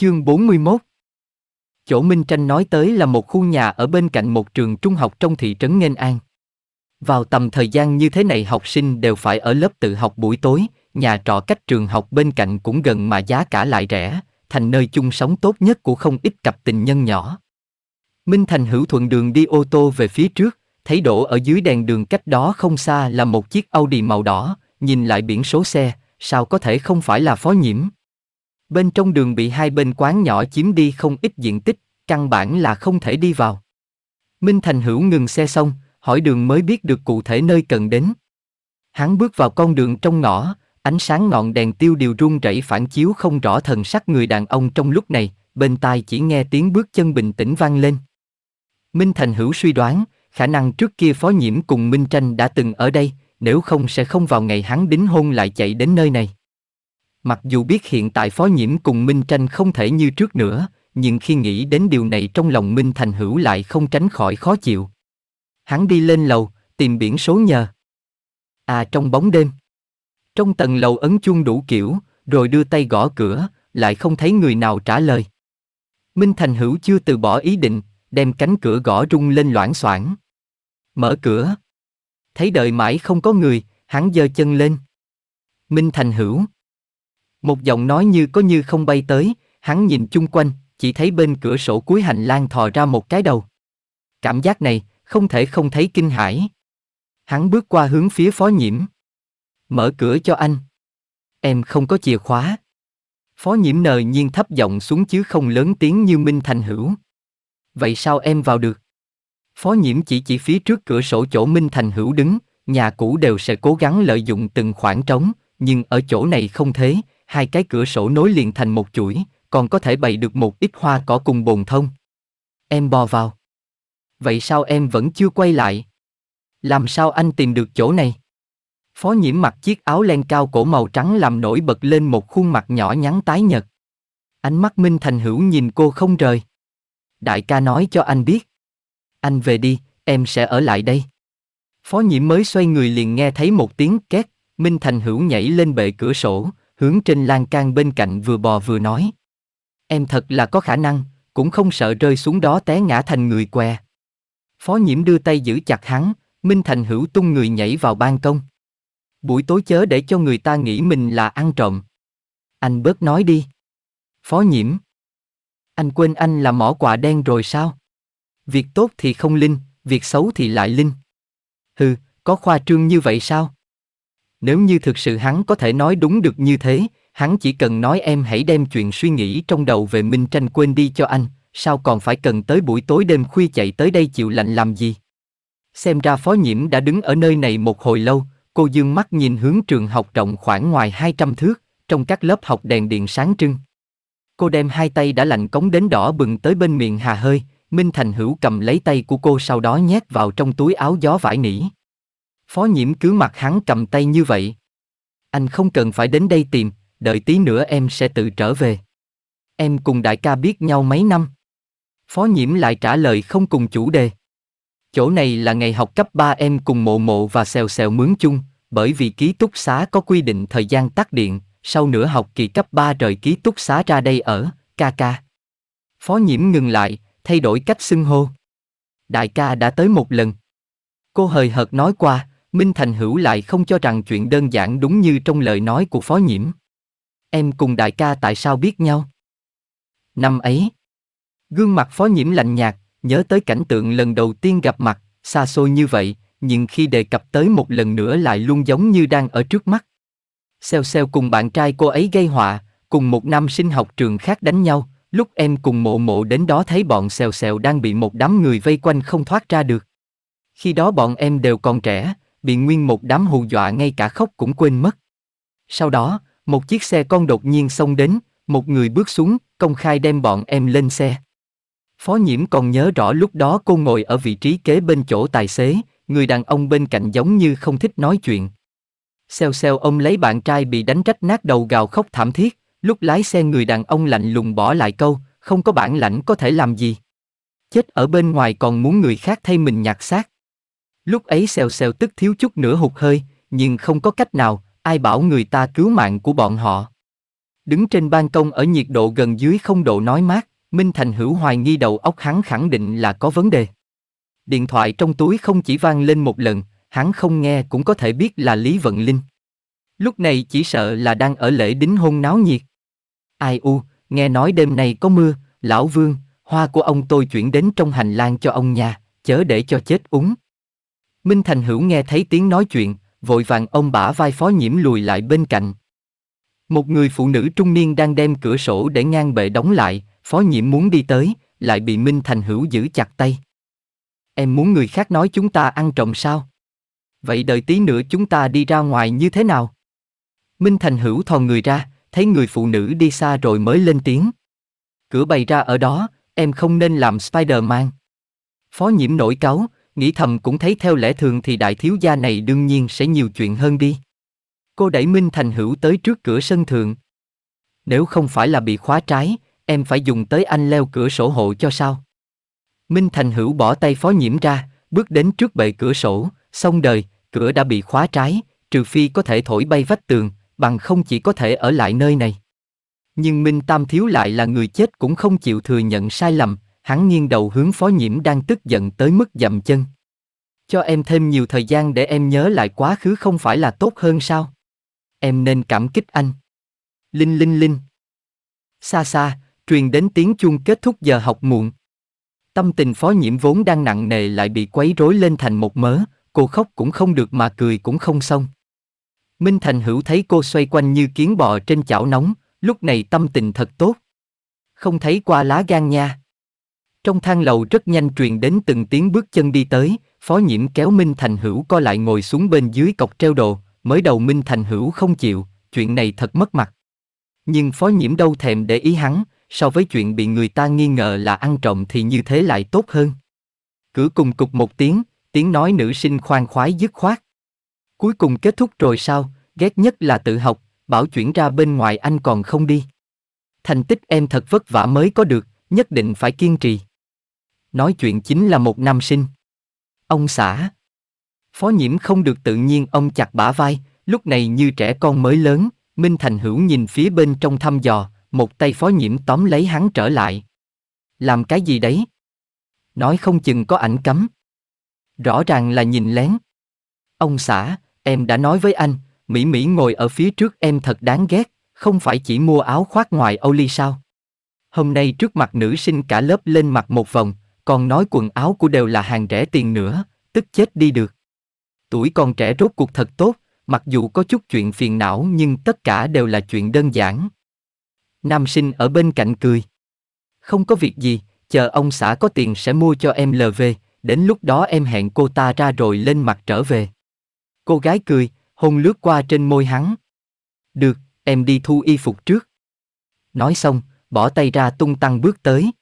Chương 41 Chỗ Minh Tranh nói tới là một khu nhà ở bên cạnh một trường trung học trong thị trấn Nghênh An. Vào tầm thời gian như thế này học sinh đều phải ở lớp tự học buổi tối, nhà trọ cách trường học bên cạnh cũng gần mà giá cả lại rẻ, thành nơi chung sống tốt nhất của không ít cặp tình nhân nhỏ. Minh Thành hữu thuận đường đi ô tô về phía trước, thấy đổ ở dưới đèn đường cách đó không xa là một chiếc Audi màu đỏ, nhìn lại biển số xe, sao có thể không phải là phó nhiễm bên trong đường bị hai bên quán nhỏ chiếm đi không ít diện tích, căn bản là không thể đi vào. Minh Thành Hữu ngừng xe xong, hỏi đường mới biết được cụ thể nơi cần đến. Hắn bước vào con đường trong ngõ, ánh sáng ngọn đèn tiêu điều run rẩy phản chiếu không rõ thần sắc người đàn ông trong lúc này, bên tai chỉ nghe tiếng bước chân bình tĩnh vang lên. Minh Thành Hữu suy đoán, khả năng trước kia Phó Nhiễm cùng Minh Tranh đã từng ở đây, nếu không sẽ không vào ngày hắn đính hôn lại chạy đến nơi này. Mặc dù biết hiện tại phó nhiễm cùng Minh Tranh không thể như trước nữa, nhưng khi nghĩ đến điều này trong lòng Minh Thành Hữu lại không tránh khỏi khó chịu. Hắn đi lên lầu, tìm biển số nhờ. À trong bóng đêm. Trong tầng lầu ấn chuông đủ kiểu, rồi đưa tay gõ cửa, lại không thấy người nào trả lời. Minh Thành Hữu chưa từ bỏ ý định, đem cánh cửa gõ rung lên loảng xoảng. Mở cửa. Thấy đợi mãi không có người, hắn giơ chân lên. Minh Thành Hữu một giọng nói như có như không bay tới, hắn nhìn chung quanh, chỉ thấy bên cửa sổ cuối hành lang thò ra một cái đầu. Cảm giác này, không thể không thấy kinh hãi. Hắn bước qua hướng phía phó nhiễm. Mở cửa cho anh. Em không có chìa khóa. Phó nhiễm nờ nhiên thấp giọng xuống chứ không lớn tiếng như Minh Thành Hữu. Vậy sao em vào được? Phó nhiễm chỉ chỉ phía trước cửa sổ chỗ Minh Thành Hữu đứng, nhà cũ đều sẽ cố gắng lợi dụng từng khoảng trống, nhưng ở chỗ này không thế, hai cái cửa sổ nối liền thành một chuỗi, còn có thể bày được một ít hoa cỏ cùng bồn thông. Em bò vào. Vậy sao em vẫn chưa quay lại? Làm sao anh tìm được chỗ này? Phó nhiễm mặc chiếc áo len cao cổ màu trắng làm nổi bật lên một khuôn mặt nhỏ nhắn tái nhật. Ánh mắt Minh Thành Hữu nhìn cô không rời. Đại ca nói cho anh biết. Anh về đi, em sẽ ở lại đây. Phó nhiễm mới xoay người liền nghe thấy một tiếng két, Minh Thành Hữu nhảy lên bệ cửa sổ, hướng trên lan can bên cạnh vừa bò vừa nói. Em thật là có khả năng, cũng không sợ rơi xuống đó té ngã thành người què. Phó nhiễm đưa tay giữ chặt hắn, Minh Thành hữu tung người nhảy vào ban công. Buổi tối chớ để cho người ta nghĩ mình là ăn trộm. Anh bớt nói đi. Phó nhiễm. Anh quên anh là mỏ quả đen rồi sao? Việc tốt thì không linh, việc xấu thì lại linh. Hừ, có khoa trương như vậy sao? Nếu như thực sự hắn có thể nói đúng được như thế, hắn chỉ cần nói em hãy đem chuyện suy nghĩ trong đầu về Minh Tranh quên đi cho anh, sao còn phải cần tới buổi tối đêm khuya chạy tới đây chịu lạnh làm gì? Xem ra phó nhiễm đã đứng ở nơi này một hồi lâu, cô dương mắt nhìn hướng trường học rộng khoảng ngoài hai trăm thước, trong các lớp học đèn điện sáng trưng. Cô đem hai tay đã lạnh cống đến đỏ bừng tới bên miệng hà hơi, Minh Thành Hữu cầm lấy tay của cô sau đó nhét vào trong túi áo gió vải nỉ. Phó nhiễm cứ mặt hắn cầm tay như vậy. Anh không cần phải đến đây tìm, đợi tí nữa em sẽ tự trở về. Em cùng đại ca biết nhau mấy năm. Phó nhiễm lại trả lời không cùng chủ đề. Chỗ này là ngày học cấp 3 em cùng mộ mộ và xèo xèo mướn chung, bởi vì ký túc xá có quy định thời gian tắt điện, sau nửa học kỳ cấp 3 rời ký túc xá ra đây ở, ca ca. Phó nhiễm ngừng lại, thay đổi cách xưng hô. Đại ca đã tới một lần. Cô hời hợt nói qua, Minh Thành Hữu lại không cho rằng chuyện đơn giản đúng như trong lời nói của Phó Nhiễm. Em cùng đại ca tại sao biết nhau? Năm ấy, gương mặt Phó Nhiễm lạnh nhạt, nhớ tới cảnh tượng lần đầu tiên gặp mặt, xa xôi như vậy, nhưng khi đề cập tới một lần nữa lại luôn giống như đang ở trước mắt. Xeo xeo cùng bạn trai cô ấy gây họa, cùng một nam sinh học trường khác đánh nhau, lúc em cùng mộ mộ đến đó thấy bọn xèo xèo đang bị một đám người vây quanh không thoát ra được. Khi đó bọn em đều còn trẻ, bị nguyên một đám hù dọa ngay cả khóc cũng quên mất. Sau đó, một chiếc xe con đột nhiên xông đến, một người bước xuống, công khai đem bọn em lên xe. Phó nhiễm còn nhớ rõ lúc đó cô ngồi ở vị trí kế bên chỗ tài xế, người đàn ông bên cạnh giống như không thích nói chuyện. xeo xeo ông lấy bạn trai bị đánh trách nát đầu gào khóc thảm thiết, lúc lái xe người đàn ông lạnh lùng bỏ lại câu, không có bản lãnh có thể làm gì. Chết ở bên ngoài còn muốn người khác thay mình nhặt xác. Lúc ấy xèo xèo tức thiếu chút nữa hụt hơi, nhưng không có cách nào, ai bảo người ta cứu mạng của bọn họ. Đứng trên ban công ở nhiệt độ gần dưới không độ nói mát, Minh Thành hữu hoài nghi đầu óc hắn khẳng định là có vấn đề. Điện thoại trong túi không chỉ vang lên một lần, hắn không nghe cũng có thể biết là Lý Vận Linh. Lúc này chỉ sợ là đang ở lễ đính hôn náo nhiệt. Ai u, nghe nói đêm nay có mưa, lão vương, hoa của ông tôi chuyển đến trong hành lang cho ông nhà, chớ để cho chết úng Minh Thành Hữu nghe thấy tiếng nói chuyện, vội vàng ông bả vai phó nhiễm lùi lại bên cạnh. Một người phụ nữ trung niên đang đem cửa sổ để ngang bệ đóng lại, phó nhiễm muốn đi tới, lại bị Minh Thành Hữu giữ chặt tay. Em muốn người khác nói chúng ta ăn trộm sao? Vậy đợi tí nữa chúng ta đi ra ngoài như thế nào? Minh Thành Hữu thò người ra, thấy người phụ nữ đi xa rồi mới lên tiếng. Cửa bày ra ở đó, em không nên làm Spider-Man. Phó nhiễm nổi cáu, nghĩ thầm cũng thấy theo lẽ thường thì đại thiếu gia này đương nhiên sẽ nhiều chuyện hơn đi. Cô đẩy Minh Thành Hữu tới trước cửa sân thượng. Nếu không phải là bị khóa trái, em phải dùng tới anh leo cửa sổ hộ cho sao? Minh Thành Hữu bỏ tay phó nhiễm ra, bước đến trước bệ cửa sổ, xong đời, cửa đã bị khóa trái, trừ phi có thể thổi bay vách tường, bằng không chỉ có thể ở lại nơi này. Nhưng Minh Tam Thiếu lại là người chết cũng không chịu thừa nhận sai lầm, Hắn nghiêng đầu hướng phó nhiễm đang tức giận tới mức dậm chân. Cho em thêm nhiều thời gian để em nhớ lại quá khứ không phải là tốt hơn sao? Em nên cảm kích anh. Linh linh linh. Xa xa, truyền đến tiếng chuông kết thúc giờ học muộn. Tâm tình phó nhiễm vốn đang nặng nề lại bị quấy rối lên thành một mớ, cô khóc cũng không được mà cười cũng không xong. Minh Thành Hữu thấy cô xoay quanh như kiến bò trên chảo nóng, lúc này tâm tình thật tốt. Không thấy qua lá gan nha. Trong thang lầu rất nhanh truyền đến từng tiếng bước chân đi tới, Phó Nhiễm kéo Minh Thành Hữu co lại ngồi xuống bên dưới cọc treo đồ, mới đầu Minh Thành Hữu không chịu, chuyện này thật mất mặt. Nhưng Phó Nhiễm đâu thèm để ý hắn, so với chuyện bị người ta nghi ngờ là ăn trộm thì như thế lại tốt hơn. Cửa cùng cục một tiếng, tiếng nói nữ sinh khoan khoái dứt khoát. Cuối cùng kết thúc rồi sao, ghét nhất là tự học, bảo chuyển ra bên ngoài anh còn không đi. Thành tích em thật vất vả mới có được, nhất định phải kiên trì nói chuyện chính là một nam sinh. Ông xã. Phó nhiễm không được tự nhiên ông chặt bả vai, lúc này như trẻ con mới lớn, Minh Thành Hữu nhìn phía bên trong thăm dò, một tay phó nhiễm tóm lấy hắn trở lại. Làm cái gì đấy? Nói không chừng có ảnh cấm. Rõ ràng là nhìn lén. Ông xã, em đã nói với anh, Mỹ Mỹ ngồi ở phía trước em thật đáng ghét, không phải chỉ mua áo khoác ngoài Âu Ly sao? Hôm nay trước mặt nữ sinh cả lớp lên mặt một vòng, còn nói quần áo của đều là hàng rẻ tiền nữa, tức chết đi được. Tuổi còn trẻ rốt cuộc thật tốt, mặc dù có chút chuyện phiền não nhưng tất cả đều là chuyện đơn giản. Nam sinh ở bên cạnh cười. Không có việc gì, chờ ông xã có tiền sẽ mua cho em LV, đến lúc đó em hẹn cô ta ra rồi lên mặt trở về. Cô gái cười, hôn lướt qua trên môi hắn. Được, em đi thu y phục trước. Nói xong, bỏ tay ra tung tăng bước tới.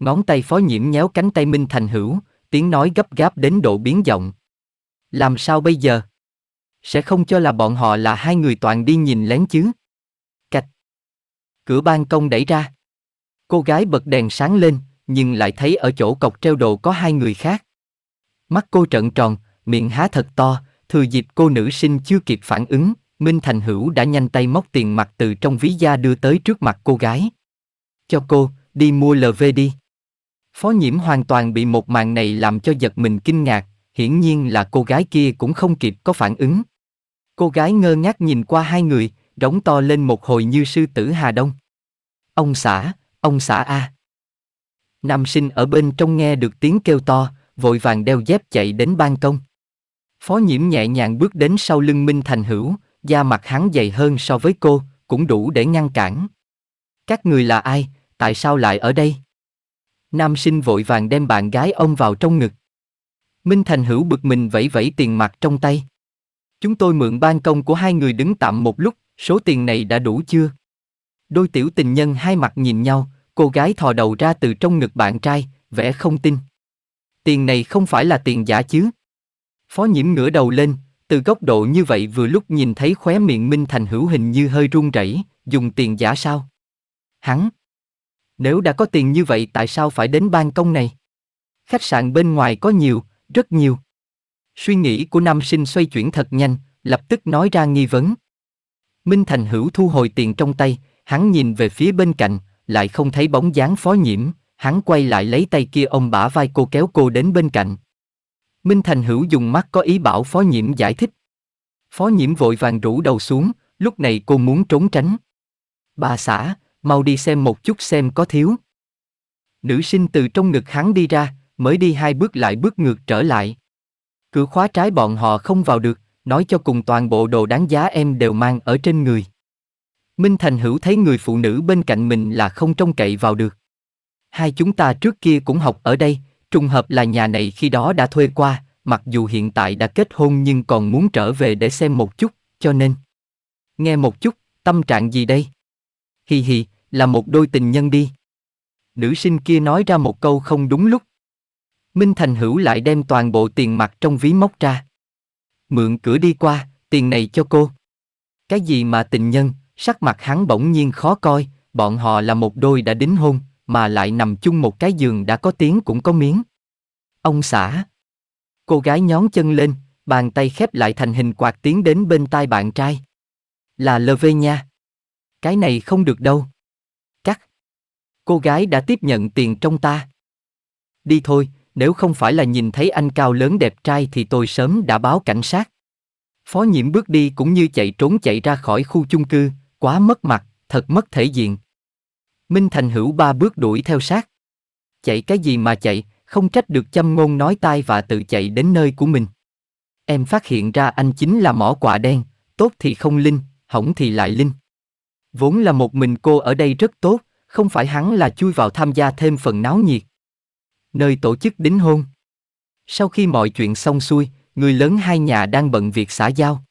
Ngón tay phó nhiễm nhéo cánh tay Minh Thành Hữu, tiếng nói gấp gáp đến độ biến giọng. Làm sao bây giờ? Sẽ không cho là bọn họ là hai người toàn đi nhìn lén chứ? Cạch. Cửa ban công đẩy ra. Cô gái bật đèn sáng lên, nhưng lại thấy ở chỗ cọc treo đồ có hai người khác. Mắt cô trợn tròn, miệng há thật to, thừa dịp cô nữ sinh chưa kịp phản ứng, Minh Thành Hữu đã nhanh tay móc tiền mặt từ trong ví da đưa tới trước mặt cô gái. Cho cô, đi mua LV đi. Phó nhiễm hoàn toàn bị một màn này làm cho giật mình kinh ngạc, hiển nhiên là cô gái kia cũng không kịp có phản ứng. Cô gái ngơ ngác nhìn qua hai người, đóng to lên một hồi như sư tử Hà Đông. Ông xã, ông xã A. Nam sinh ở bên trong nghe được tiếng kêu to, vội vàng đeo dép chạy đến ban công. Phó nhiễm nhẹ nhàng bước đến sau lưng Minh Thành Hữu, da mặt hắn dày hơn so với cô, cũng đủ để ngăn cản. Các người là ai, tại sao lại ở đây? Nam sinh vội vàng đem bạn gái ông vào trong ngực. Minh Thành Hữu bực mình vẫy vẫy tiền mặt trong tay. Chúng tôi mượn ban công của hai người đứng tạm một lúc, số tiền này đã đủ chưa? Đôi tiểu tình nhân hai mặt nhìn nhau, cô gái thò đầu ra từ trong ngực bạn trai, vẻ không tin. Tiền này không phải là tiền giả chứ? Phó nhiễm ngửa đầu lên, từ góc độ như vậy vừa lúc nhìn thấy khóe miệng Minh Thành Hữu hình như hơi run rẩy, dùng tiền giả sao? Hắn, nếu đã có tiền như vậy tại sao phải đến ban công này? Khách sạn bên ngoài có nhiều, rất nhiều. Suy nghĩ của nam sinh xoay chuyển thật nhanh, lập tức nói ra nghi vấn. Minh Thành Hữu thu hồi tiền trong tay, hắn nhìn về phía bên cạnh, lại không thấy bóng dáng phó nhiễm, hắn quay lại lấy tay kia ông bả vai cô kéo cô đến bên cạnh. Minh Thành Hữu dùng mắt có ý bảo phó nhiễm giải thích. Phó nhiễm vội vàng rủ đầu xuống, lúc này cô muốn trốn tránh. Bà xã, mau đi xem một chút xem có thiếu. Nữ sinh từ trong ngực hắn đi ra, mới đi hai bước lại bước ngược trở lại. Cửa khóa trái bọn họ không vào được, nói cho cùng toàn bộ đồ đáng giá em đều mang ở trên người. Minh Thành Hữu thấy người phụ nữ bên cạnh mình là không trông cậy vào được. Hai chúng ta trước kia cũng học ở đây, trùng hợp là nhà này khi đó đã thuê qua, mặc dù hiện tại đã kết hôn nhưng còn muốn trở về để xem một chút, cho nên. Nghe một chút, tâm trạng gì đây? hì hì, là một đôi tình nhân đi. Nữ sinh kia nói ra một câu không đúng lúc. Minh Thành Hữu lại đem toàn bộ tiền mặt trong ví móc ra. Mượn cửa đi qua, tiền này cho cô. Cái gì mà tình nhân, sắc mặt hắn bỗng nhiên khó coi, bọn họ là một đôi đã đính hôn, mà lại nằm chung một cái giường đã có tiếng cũng có miếng. Ông xã. Cô gái nhón chân lên, bàn tay khép lại thành hình quạt tiến đến bên tai bạn trai. Là Lê Nha. Cái này không được đâu. Cắt. Cô gái đã tiếp nhận tiền trong ta. Đi thôi, nếu không phải là nhìn thấy anh cao lớn đẹp trai thì tôi sớm đã báo cảnh sát. Phó nhiễm bước đi cũng như chạy trốn chạy ra khỏi khu chung cư, quá mất mặt, thật mất thể diện. Minh Thành hữu ba bước đuổi theo sát. Chạy cái gì mà chạy, không trách được châm ngôn nói tai và tự chạy đến nơi của mình. Em phát hiện ra anh chính là mỏ quạ đen, tốt thì không linh, hỏng thì lại linh. Vốn là một mình cô ở đây rất tốt, không phải hắn là chui vào tham gia thêm phần náo nhiệt. Nơi tổ chức đính hôn. Sau khi mọi chuyện xong xuôi, người lớn hai nhà đang bận việc xã giao.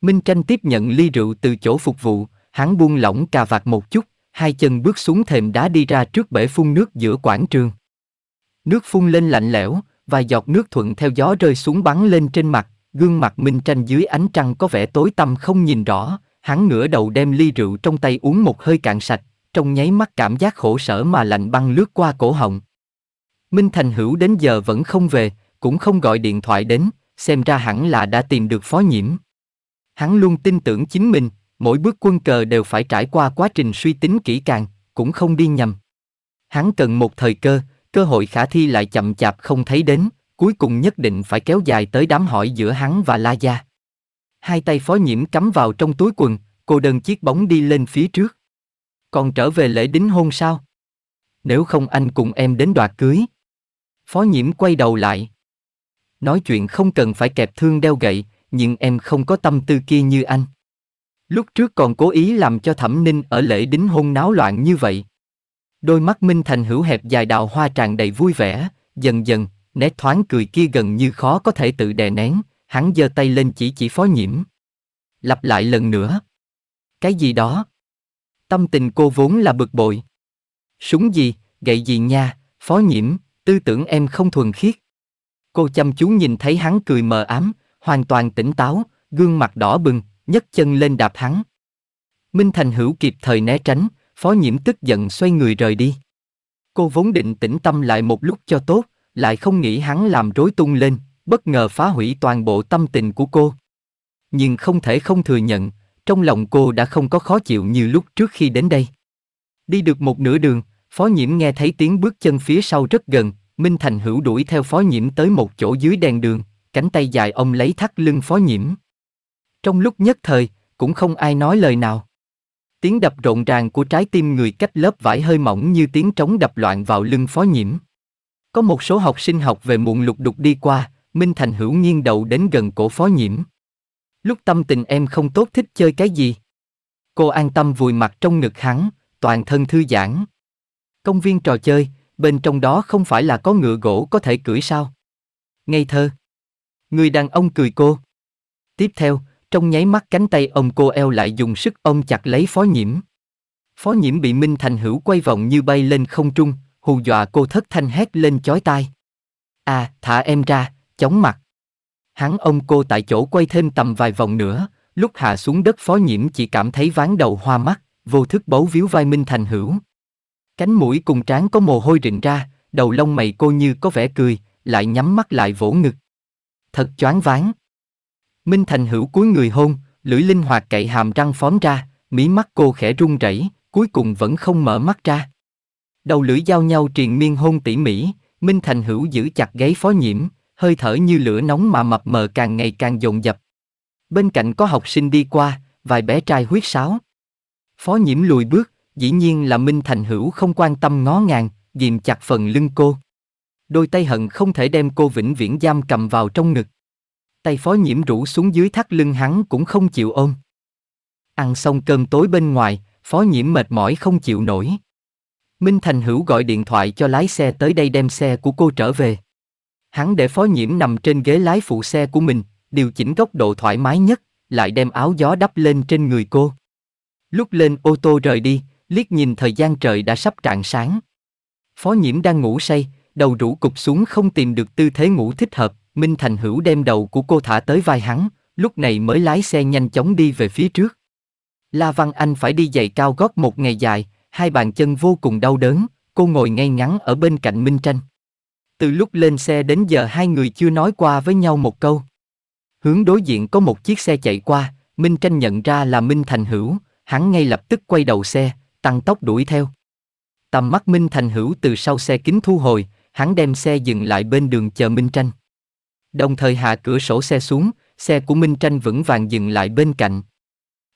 Minh Tranh tiếp nhận ly rượu từ chỗ phục vụ, hắn buông lỏng cà vạt một chút, hai chân bước xuống thềm đá đi ra trước bể phun nước giữa quảng trường. Nước phun lên lạnh lẽo, vài giọt nước thuận theo gió rơi xuống bắn lên trên mặt, gương mặt Minh Tranh dưới ánh trăng có vẻ tối tăm không nhìn rõ, Hắn ngửa đầu đem ly rượu trong tay uống một hơi cạn sạch, trong nháy mắt cảm giác khổ sở mà lạnh băng lướt qua cổ họng. Minh Thành Hữu đến giờ vẫn không về, cũng không gọi điện thoại đến, xem ra hẳn là đã tìm được phó nhiễm. Hắn luôn tin tưởng chính mình, mỗi bước quân cờ đều phải trải qua quá trình suy tính kỹ càng, cũng không đi nhầm. Hắn cần một thời cơ, cơ hội khả thi lại chậm chạp không thấy đến, cuối cùng nhất định phải kéo dài tới đám hỏi giữa hắn và La Gia hai tay phó nhiễm cắm vào trong túi quần, cô đơn chiếc bóng đi lên phía trước. Còn trở về lễ đính hôn sao? Nếu không anh cùng em đến đoạt cưới. Phó nhiễm quay đầu lại. Nói chuyện không cần phải kẹp thương đeo gậy, nhưng em không có tâm tư kia như anh. Lúc trước còn cố ý làm cho Thẩm Ninh ở lễ đính hôn náo loạn như vậy. Đôi mắt Minh Thành hữu hẹp dài đào hoa tràn đầy vui vẻ, dần dần, nét thoáng cười kia gần như khó có thể tự đè nén, Hắn giơ tay lên chỉ chỉ phó nhiễm. Lặp lại lần nữa. Cái gì đó? Tâm tình cô vốn là bực bội. Súng gì, gậy gì nha, phó nhiễm, tư tưởng em không thuần khiết. Cô chăm chú nhìn thấy hắn cười mờ ám, hoàn toàn tỉnh táo, gương mặt đỏ bừng, nhấc chân lên đạp hắn. Minh Thành Hữu kịp thời né tránh, phó nhiễm tức giận xoay người rời đi. Cô vốn định tĩnh tâm lại một lúc cho tốt, lại không nghĩ hắn làm rối tung lên, bất ngờ phá hủy toàn bộ tâm tình của cô. Nhưng không thể không thừa nhận, trong lòng cô đã không có khó chịu như lúc trước khi đến đây. Đi được một nửa đường, Phó Nhiễm nghe thấy tiếng bước chân phía sau rất gần, Minh Thành Hữu đuổi theo Phó Nhiễm tới một chỗ dưới đèn đường, cánh tay dài ông lấy thắt lưng Phó Nhiễm. Trong lúc nhất thời, cũng không ai nói lời nào. Tiếng đập rộn ràng của trái tim người cách lớp vải hơi mỏng như tiếng trống đập loạn vào lưng Phó Nhiễm. Có một số học sinh học về muộn lục đục đi qua, Minh Thành hữu nghiêng đầu đến gần cổ phó nhiễm. Lúc tâm tình em không tốt thích chơi cái gì? Cô an tâm vùi mặt trong ngực hắn, toàn thân thư giãn. Công viên trò chơi, bên trong đó không phải là có ngựa gỗ có thể cưỡi sao? Ngây thơ. Người đàn ông cười cô. Tiếp theo, trong nháy mắt cánh tay ông cô eo lại dùng sức ông chặt lấy phó nhiễm. Phó nhiễm bị Minh Thành Hữu quay vòng như bay lên không trung, hù dọa cô thất thanh hét lên chói tai. À, thả em ra, chóng mặt. Hắn ông cô tại chỗ quay thêm tầm vài vòng nữa, lúc hạ xuống đất phó nhiễm chỉ cảm thấy ván đầu hoa mắt, vô thức bấu víu vai Minh Thành Hữu. Cánh mũi cùng trán có mồ hôi rịn ra, đầu lông mày cô như có vẻ cười, lại nhắm mắt lại vỗ ngực. Thật choáng váng. Minh Thành Hữu cuối người hôn, lưỡi linh hoạt cậy hàm răng phóm ra, mí mắt cô khẽ run rẩy, cuối cùng vẫn không mở mắt ra. Đầu lưỡi giao nhau triền miên hôn tỉ mỉ, Minh Thành Hữu giữ chặt gáy phó nhiễm, hơi thở như lửa nóng mà mập mờ càng ngày càng dồn dập. Bên cạnh có học sinh đi qua, vài bé trai huyết sáo. Phó nhiễm lùi bước, dĩ nhiên là Minh Thành Hữu không quan tâm ngó ngàng, ghìm chặt phần lưng cô. Đôi tay hận không thể đem cô vĩnh viễn giam cầm vào trong ngực. Tay phó nhiễm rũ xuống dưới thắt lưng hắn cũng không chịu ôm. Ăn xong cơm tối bên ngoài, phó nhiễm mệt mỏi không chịu nổi. Minh Thành Hữu gọi điện thoại cho lái xe tới đây đem xe của cô trở về. Hắn để phó nhiễm nằm trên ghế lái phụ xe của mình, điều chỉnh góc độ thoải mái nhất, lại đem áo gió đắp lên trên người cô. Lúc lên ô tô rời đi, liếc nhìn thời gian trời đã sắp trạng sáng. Phó nhiễm đang ngủ say, đầu rũ cục xuống không tìm được tư thế ngủ thích hợp, Minh Thành Hữu đem đầu của cô thả tới vai hắn, lúc này mới lái xe nhanh chóng đi về phía trước. La Văn Anh phải đi giày cao gót một ngày dài, hai bàn chân vô cùng đau đớn, cô ngồi ngay ngắn ở bên cạnh Minh Tranh. Từ lúc lên xe đến giờ hai người chưa nói qua với nhau một câu. Hướng đối diện có một chiếc xe chạy qua, Minh Tranh nhận ra là Minh Thành Hữu, hắn ngay lập tức quay đầu xe, tăng tốc đuổi theo. Tầm mắt Minh Thành Hữu từ sau xe kính thu hồi, hắn đem xe dừng lại bên đường chờ Minh Tranh. Đồng thời hạ cửa sổ xe xuống, xe của Minh Tranh vững vàng dừng lại bên cạnh.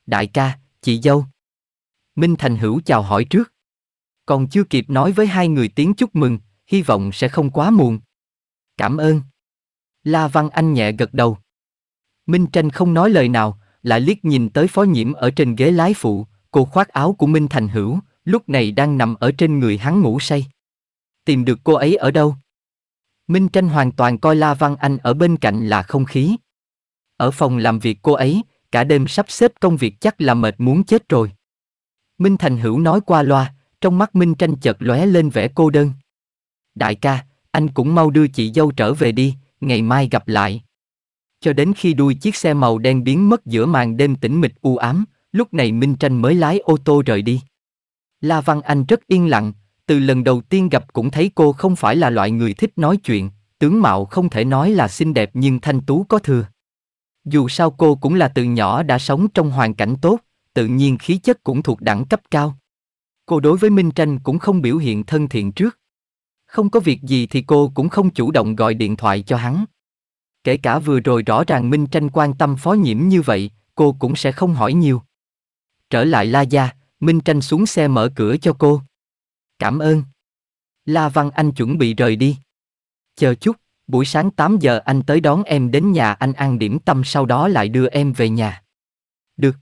Đại ca, chị dâu. Minh Thành Hữu chào hỏi trước. Còn chưa kịp nói với hai người tiếng chúc mừng, hy vọng sẽ không quá muộn. Cảm ơn. La Văn Anh nhẹ gật đầu. Minh Tranh không nói lời nào, lại liếc nhìn tới phó nhiễm ở trên ghế lái phụ, cô khoác áo của Minh Thành Hữu, lúc này đang nằm ở trên người hắn ngủ say. Tìm được cô ấy ở đâu? Minh Tranh hoàn toàn coi La Văn Anh ở bên cạnh là không khí. Ở phòng làm việc cô ấy, cả đêm sắp xếp công việc chắc là mệt muốn chết rồi. Minh Thành Hữu nói qua loa, trong mắt Minh Tranh chợt lóe lên vẻ cô đơn đại ca, anh cũng mau đưa chị dâu trở về đi, ngày mai gặp lại. Cho đến khi đuôi chiếc xe màu đen biến mất giữa màn đêm tĩnh mịch u ám, lúc này Minh Tranh mới lái ô tô rời đi. La Văn Anh rất yên lặng, từ lần đầu tiên gặp cũng thấy cô không phải là loại người thích nói chuyện, tướng mạo không thể nói là xinh đẹp nhưng thanh tú có thừa. Dù sao cô cũng là từ nhỏ đã sống trong hoàn cảnh tốt, tự nhiên khí chất cũng thuộc đẳng cấp cao. Cô đối với Minh Tranh cũng không biểu hiện thân thiện trước, không có việc gì thì cô cũng không chủ động gọi điện thoại cho hắn. Kể cả vừa rồi rõ ràng Minh Tranh quan tâm phó nhiễm như vậy, cô cũng sẽ không hỏi nhiều. Trở lại La Gia, Minh Tranh xuống xe mở cửa cho cô. Cảm ơn. La Văn Anh chuẩn bị rời đi. Chờ chút, buổi sáng 8 giờ anh tới đón em đến nhà anh ăn điểm tâm sau đó lại đưa em về nhà. Được.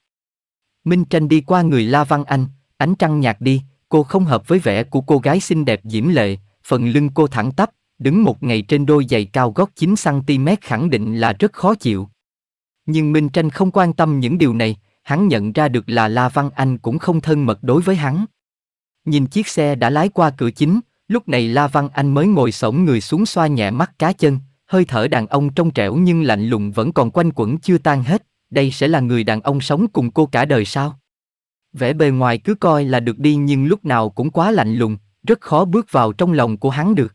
Minh Tranh đi qua người La Văn Anh, ánh trăng nhạt đi, cô không hợp với vẻ của cô gái xinh đẹp diễm lệ, phần lưng cô thẳng tắp, đứng một ngày trên đôi giày cao gót 9cm khẳng định là rất khó chịu. Nhưng Minh Tranh không quan tâm những điều này, hắn nhận ra được là La Văn Anh cũng không thân mật đối với hắn. Nhìn chiếc xe đã lái qua cửa chính, lúc này La Văn Anh mới ngồi sổng người xuống xoa nhẹ mắt cá chân, hơi thở đàn ông trong trẻo nhưng lạnh lùng vẫn còn quanh quẩn chưa tan hết, đây sẽ là người đàn ông sống cùng cô cả đời sao? Vẻ bề ngoài cứ coi là được đi nhưng lúc nào cũng quá lạnh lùng, rất khó bước vào trong lòng của hắn được.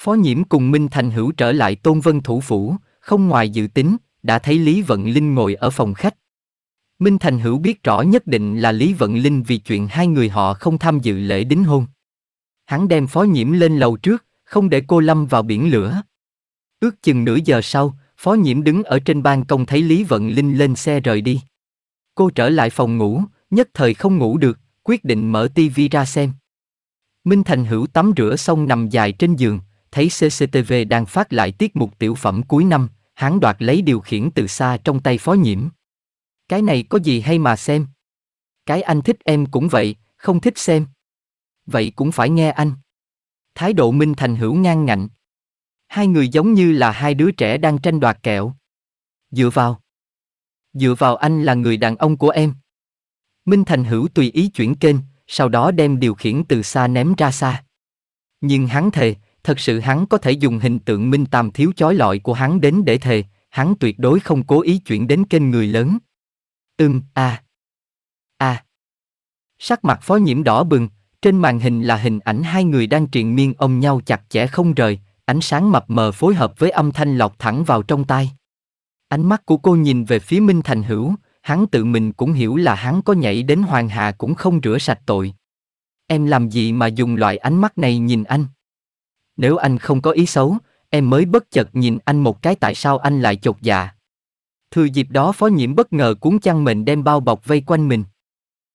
Phó nhiễm cùng Minh Thành Hữu trở lại Tôn Vân Thủ Phủ, không ngoài dự tính, đã thấy Lý Vận Linh ngồi ở phòng khách. Minh Thành Hữu biết rõ nhất định là Lý Vận Linh vì chuyện hai người họ không tham dự lễ đính hôn. Hắn đem phó nhiễm lên lầu trước, không để cô lâm vào biển lửa. Ước chừng nửa giờ sau, phó nhiễm đứng ở trên ban công thấy Lý Vận Linh lên xe rời đi. Cô trở lại phòng ngủ, nhất thời không ngủ được, quyết định mở tivi ra xem. Minh Thành Hữu tắm rửa xong nằm dài trên giường, thấy CCTV đang phát lại tiết mục tiểu phẩm cuối năm, hắn đoạt lấy điều khiển từ xa trong tay phó nhiễm. Cái này có gì hay mà xem? Cái anh thích em cũng vậy, không thích xem. Vậy cũng phải nghe anh. Thái độ Minh Thành Hữu ngang ngạnh. Hai người giống như là hai đứa trẻ đang tranh đoạt kẹo. Dựa vào. Dựa vào anh là người đàn ông của em. Minh Thành Hữu tùy ý chuyển kênh, sau đó đem điều khiển từ xa ném ra xa. Nhưng hắn thề, thật sự hắn có thể dùng hình tượng minh tam thiếu chói lọi của hắn đến để thề, hắn tuyệt đối không cố ý chuyển đến kênh người lớn. ưm, a, a. Sắc mặt phó nhiễm đỏ bừng, trên màn hình là hình ảnh hai người đang triền miên ôm nhau chặt chẽ không rời, ánh sáng mập mờ phối hợp với âm thanh lọc thẳng vào trong tai. Ánh mắt của cô nhìn về phía Minh Thành Hữu, hắn tự mình cũng hiểu là hắn có nhảy đến hoàng hà cũng không rửa sạch tội. Em làm gì mà dùng loại ánh mắt này nhìn anh? Nếu anh không có ý xấu, em mới bất chợt nhìn anh một cái tại sao anh lại chột dạ. Thừa dịp đó phó nhiễm bất ngờ cuốn chăn mình đem bao bọc vây quanh mình.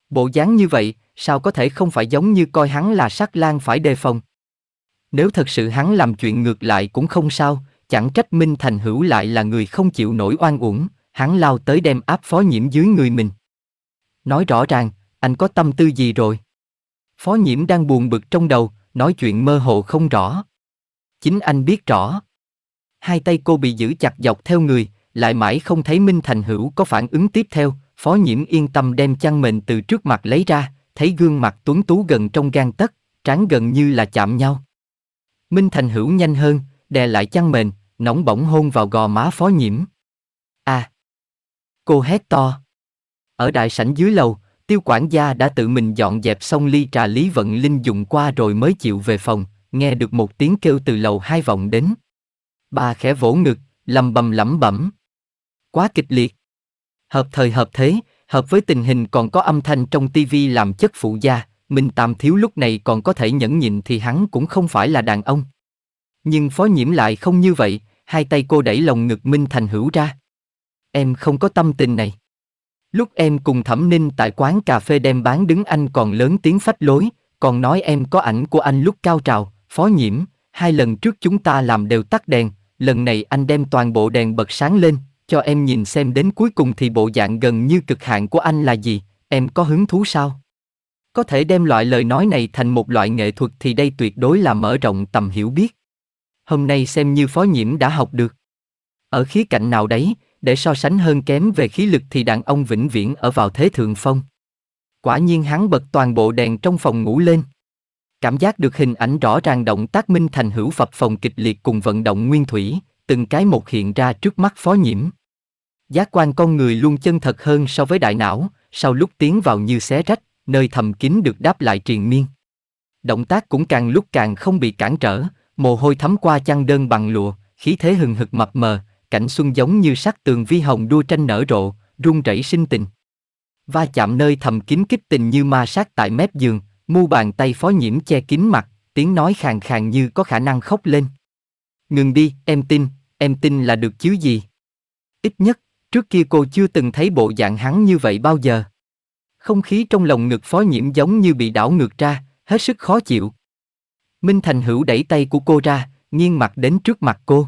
Bộ dáng như vậy, sao có thể không phải giống như coi hắn là sắc lang phải đề phòng. Nếu thật sự hắn làm chuyện ngược lại cũng không sao, chẳng trách Minh Thành Hữu lại là người không chịu nổi oan uổng, hắn lao tới đem áp phó nhiễm dưới người mình. Nói rõ ràng, anh có tâm tư gì rồi? Phó nhiễm đang buồn bực trong đầu, nói chuyện mơ hồ không rõ. Chính anh biết rõ. Hai tay cô bị giữ chặt dọc theo người, lại mãi không thấy Minh Thành Hữu có phản ứng tiếp theo, phó nhiễm yên tâm đem chăn mình từ trước mặt lấy ra, thấy gương mặt tuấn tú gần trong gan tấc, trán gần như là chạm nhau. Minh Thành Hữu nhanh hơn, đè lại chăn mền, nóng bỏng hôn vào gò má phó nhiễm. À! Cô hét to. Ở đại sảnh dưới lầu, tiêu quản gia đã tự mình dọn dẹp xong ly trà Lý Vận Linh dùng qua rồi mới chịu về phòng, nghe được một tiếng kêu từ lầu hai vọng đến. Bà khẽ vỗ ngực, lầm bầm lẩm bẩm. Quá kịch liệt. Hợp thời hợp thế, hợp với tình hình còn có âm thanh trong tivi làm chất phụ gia, Minh tạm Thiếu lúc này còn có thể nhẫn nhịn thì hắn cũng không phải là đàn ông. Nhưng phó nhiễm lại không như vậy, hai tay cô đẩy lồng ngực Minh Thành Hữu ra em không có tâm tình này. Lúc em cùng Thẩm Ninh tại quán cà phê đem bán đứng anh còn lớn tiếng phách lối, còn nói em có ảnh của anh lúc cao trào, phó nhiễm, hai lần trước chúng ta làm đều tắt đèn, lần này anh đem toàn bộ đèn bật sáng lên, cho em nhìn xem đến cuối cùng thì bộ dạng gần như cực hạn của anh là gì, em có hứng thú sao? Có thể đem loại lời nói này thành một loại nghệ thuật thì đây tuyệt đối là mở rộng tầm hiểu biết. Hôm nay xem như phó nhiễm đã học được. Ở khía cạnh nào đấy, để so sánh hơn kém về khí lực thì đàn ông vĩnh viễn ở vào thế thượng phong. Quả nhiên hắn bật toàn bộ đèn trong phòng ngủ lên. Cảm giác được hình ảnh rõ ràng động tác minh thành hữu phập phòng kịch liệt cùng vận động nguyên thủy, từng cái một hiện ra trước mắt phó nhiễm. Giác quan con người luôn chân thật hơn so với đại não, sau lúc tiến vào như xé rách, nơi thầm kín được đáp lại triền miên. Động tác cũng càng lúc càng không bị cản trở, mồ hôi thấm qua chăn đơn bằng lụa, khí thế hừng hực mập mờ, cảnh xuân giống như sắc tường vi hồng đua tranh nở rộ, rung rẩy sinh tình. Va chạm nơi thầm kín kích tình như ma sát tại mép giường, mu bàn tay phó nhiễm che kín mặt, tiếng nói khàn khàn như có khả năng khóc lên. Ngừng đi, em tin, em tin là được chứ gì. Ít nhất, trước kia cô chưa từng thấy bộ dạng hắn như vậy bao giờ. Không khí trong lòng ngực phó nhiễm giống như bị đảo ngược ra, hết sức khó chịu. Minh Thành Hữu đẩy tay của cô ra, nghiêng mặt đến trước mặt cô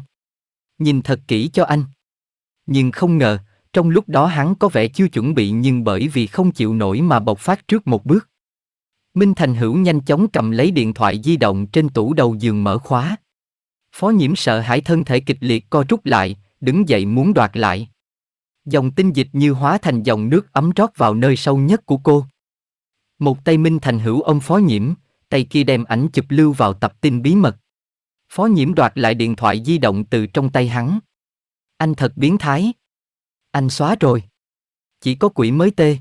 nhìn thật kỹ cho anh. Nhưng không ngờ, trong lúc đó hắn có vẻ chưa chuẩn bị nhưng bởi vì không chịu nổi mà bộc phát trước một bước. Minh Thành Hữu nhanh chóng cầm lấy điện thoại di động trên tủ đầu giường mở khóa. Phó nhiễm sợ hãi thân thể kịch liệt co rút lại, đứng dậy muốn đoạt lại. Dòng tinh dịch như hóa thành dòng nước ấm rót vào nơi sâu nhất của cô. Một tay Minh Thành Hữu ông phó nhiễm, tay kia đem ảnh chụp lưu vào tập tin bí mật. Phó nhiễm đoạt lại điện thoại di động từ trong tay hắn. Anh thật biến thái. Anh xóa rồi. Chỉ có quỷ mới tê.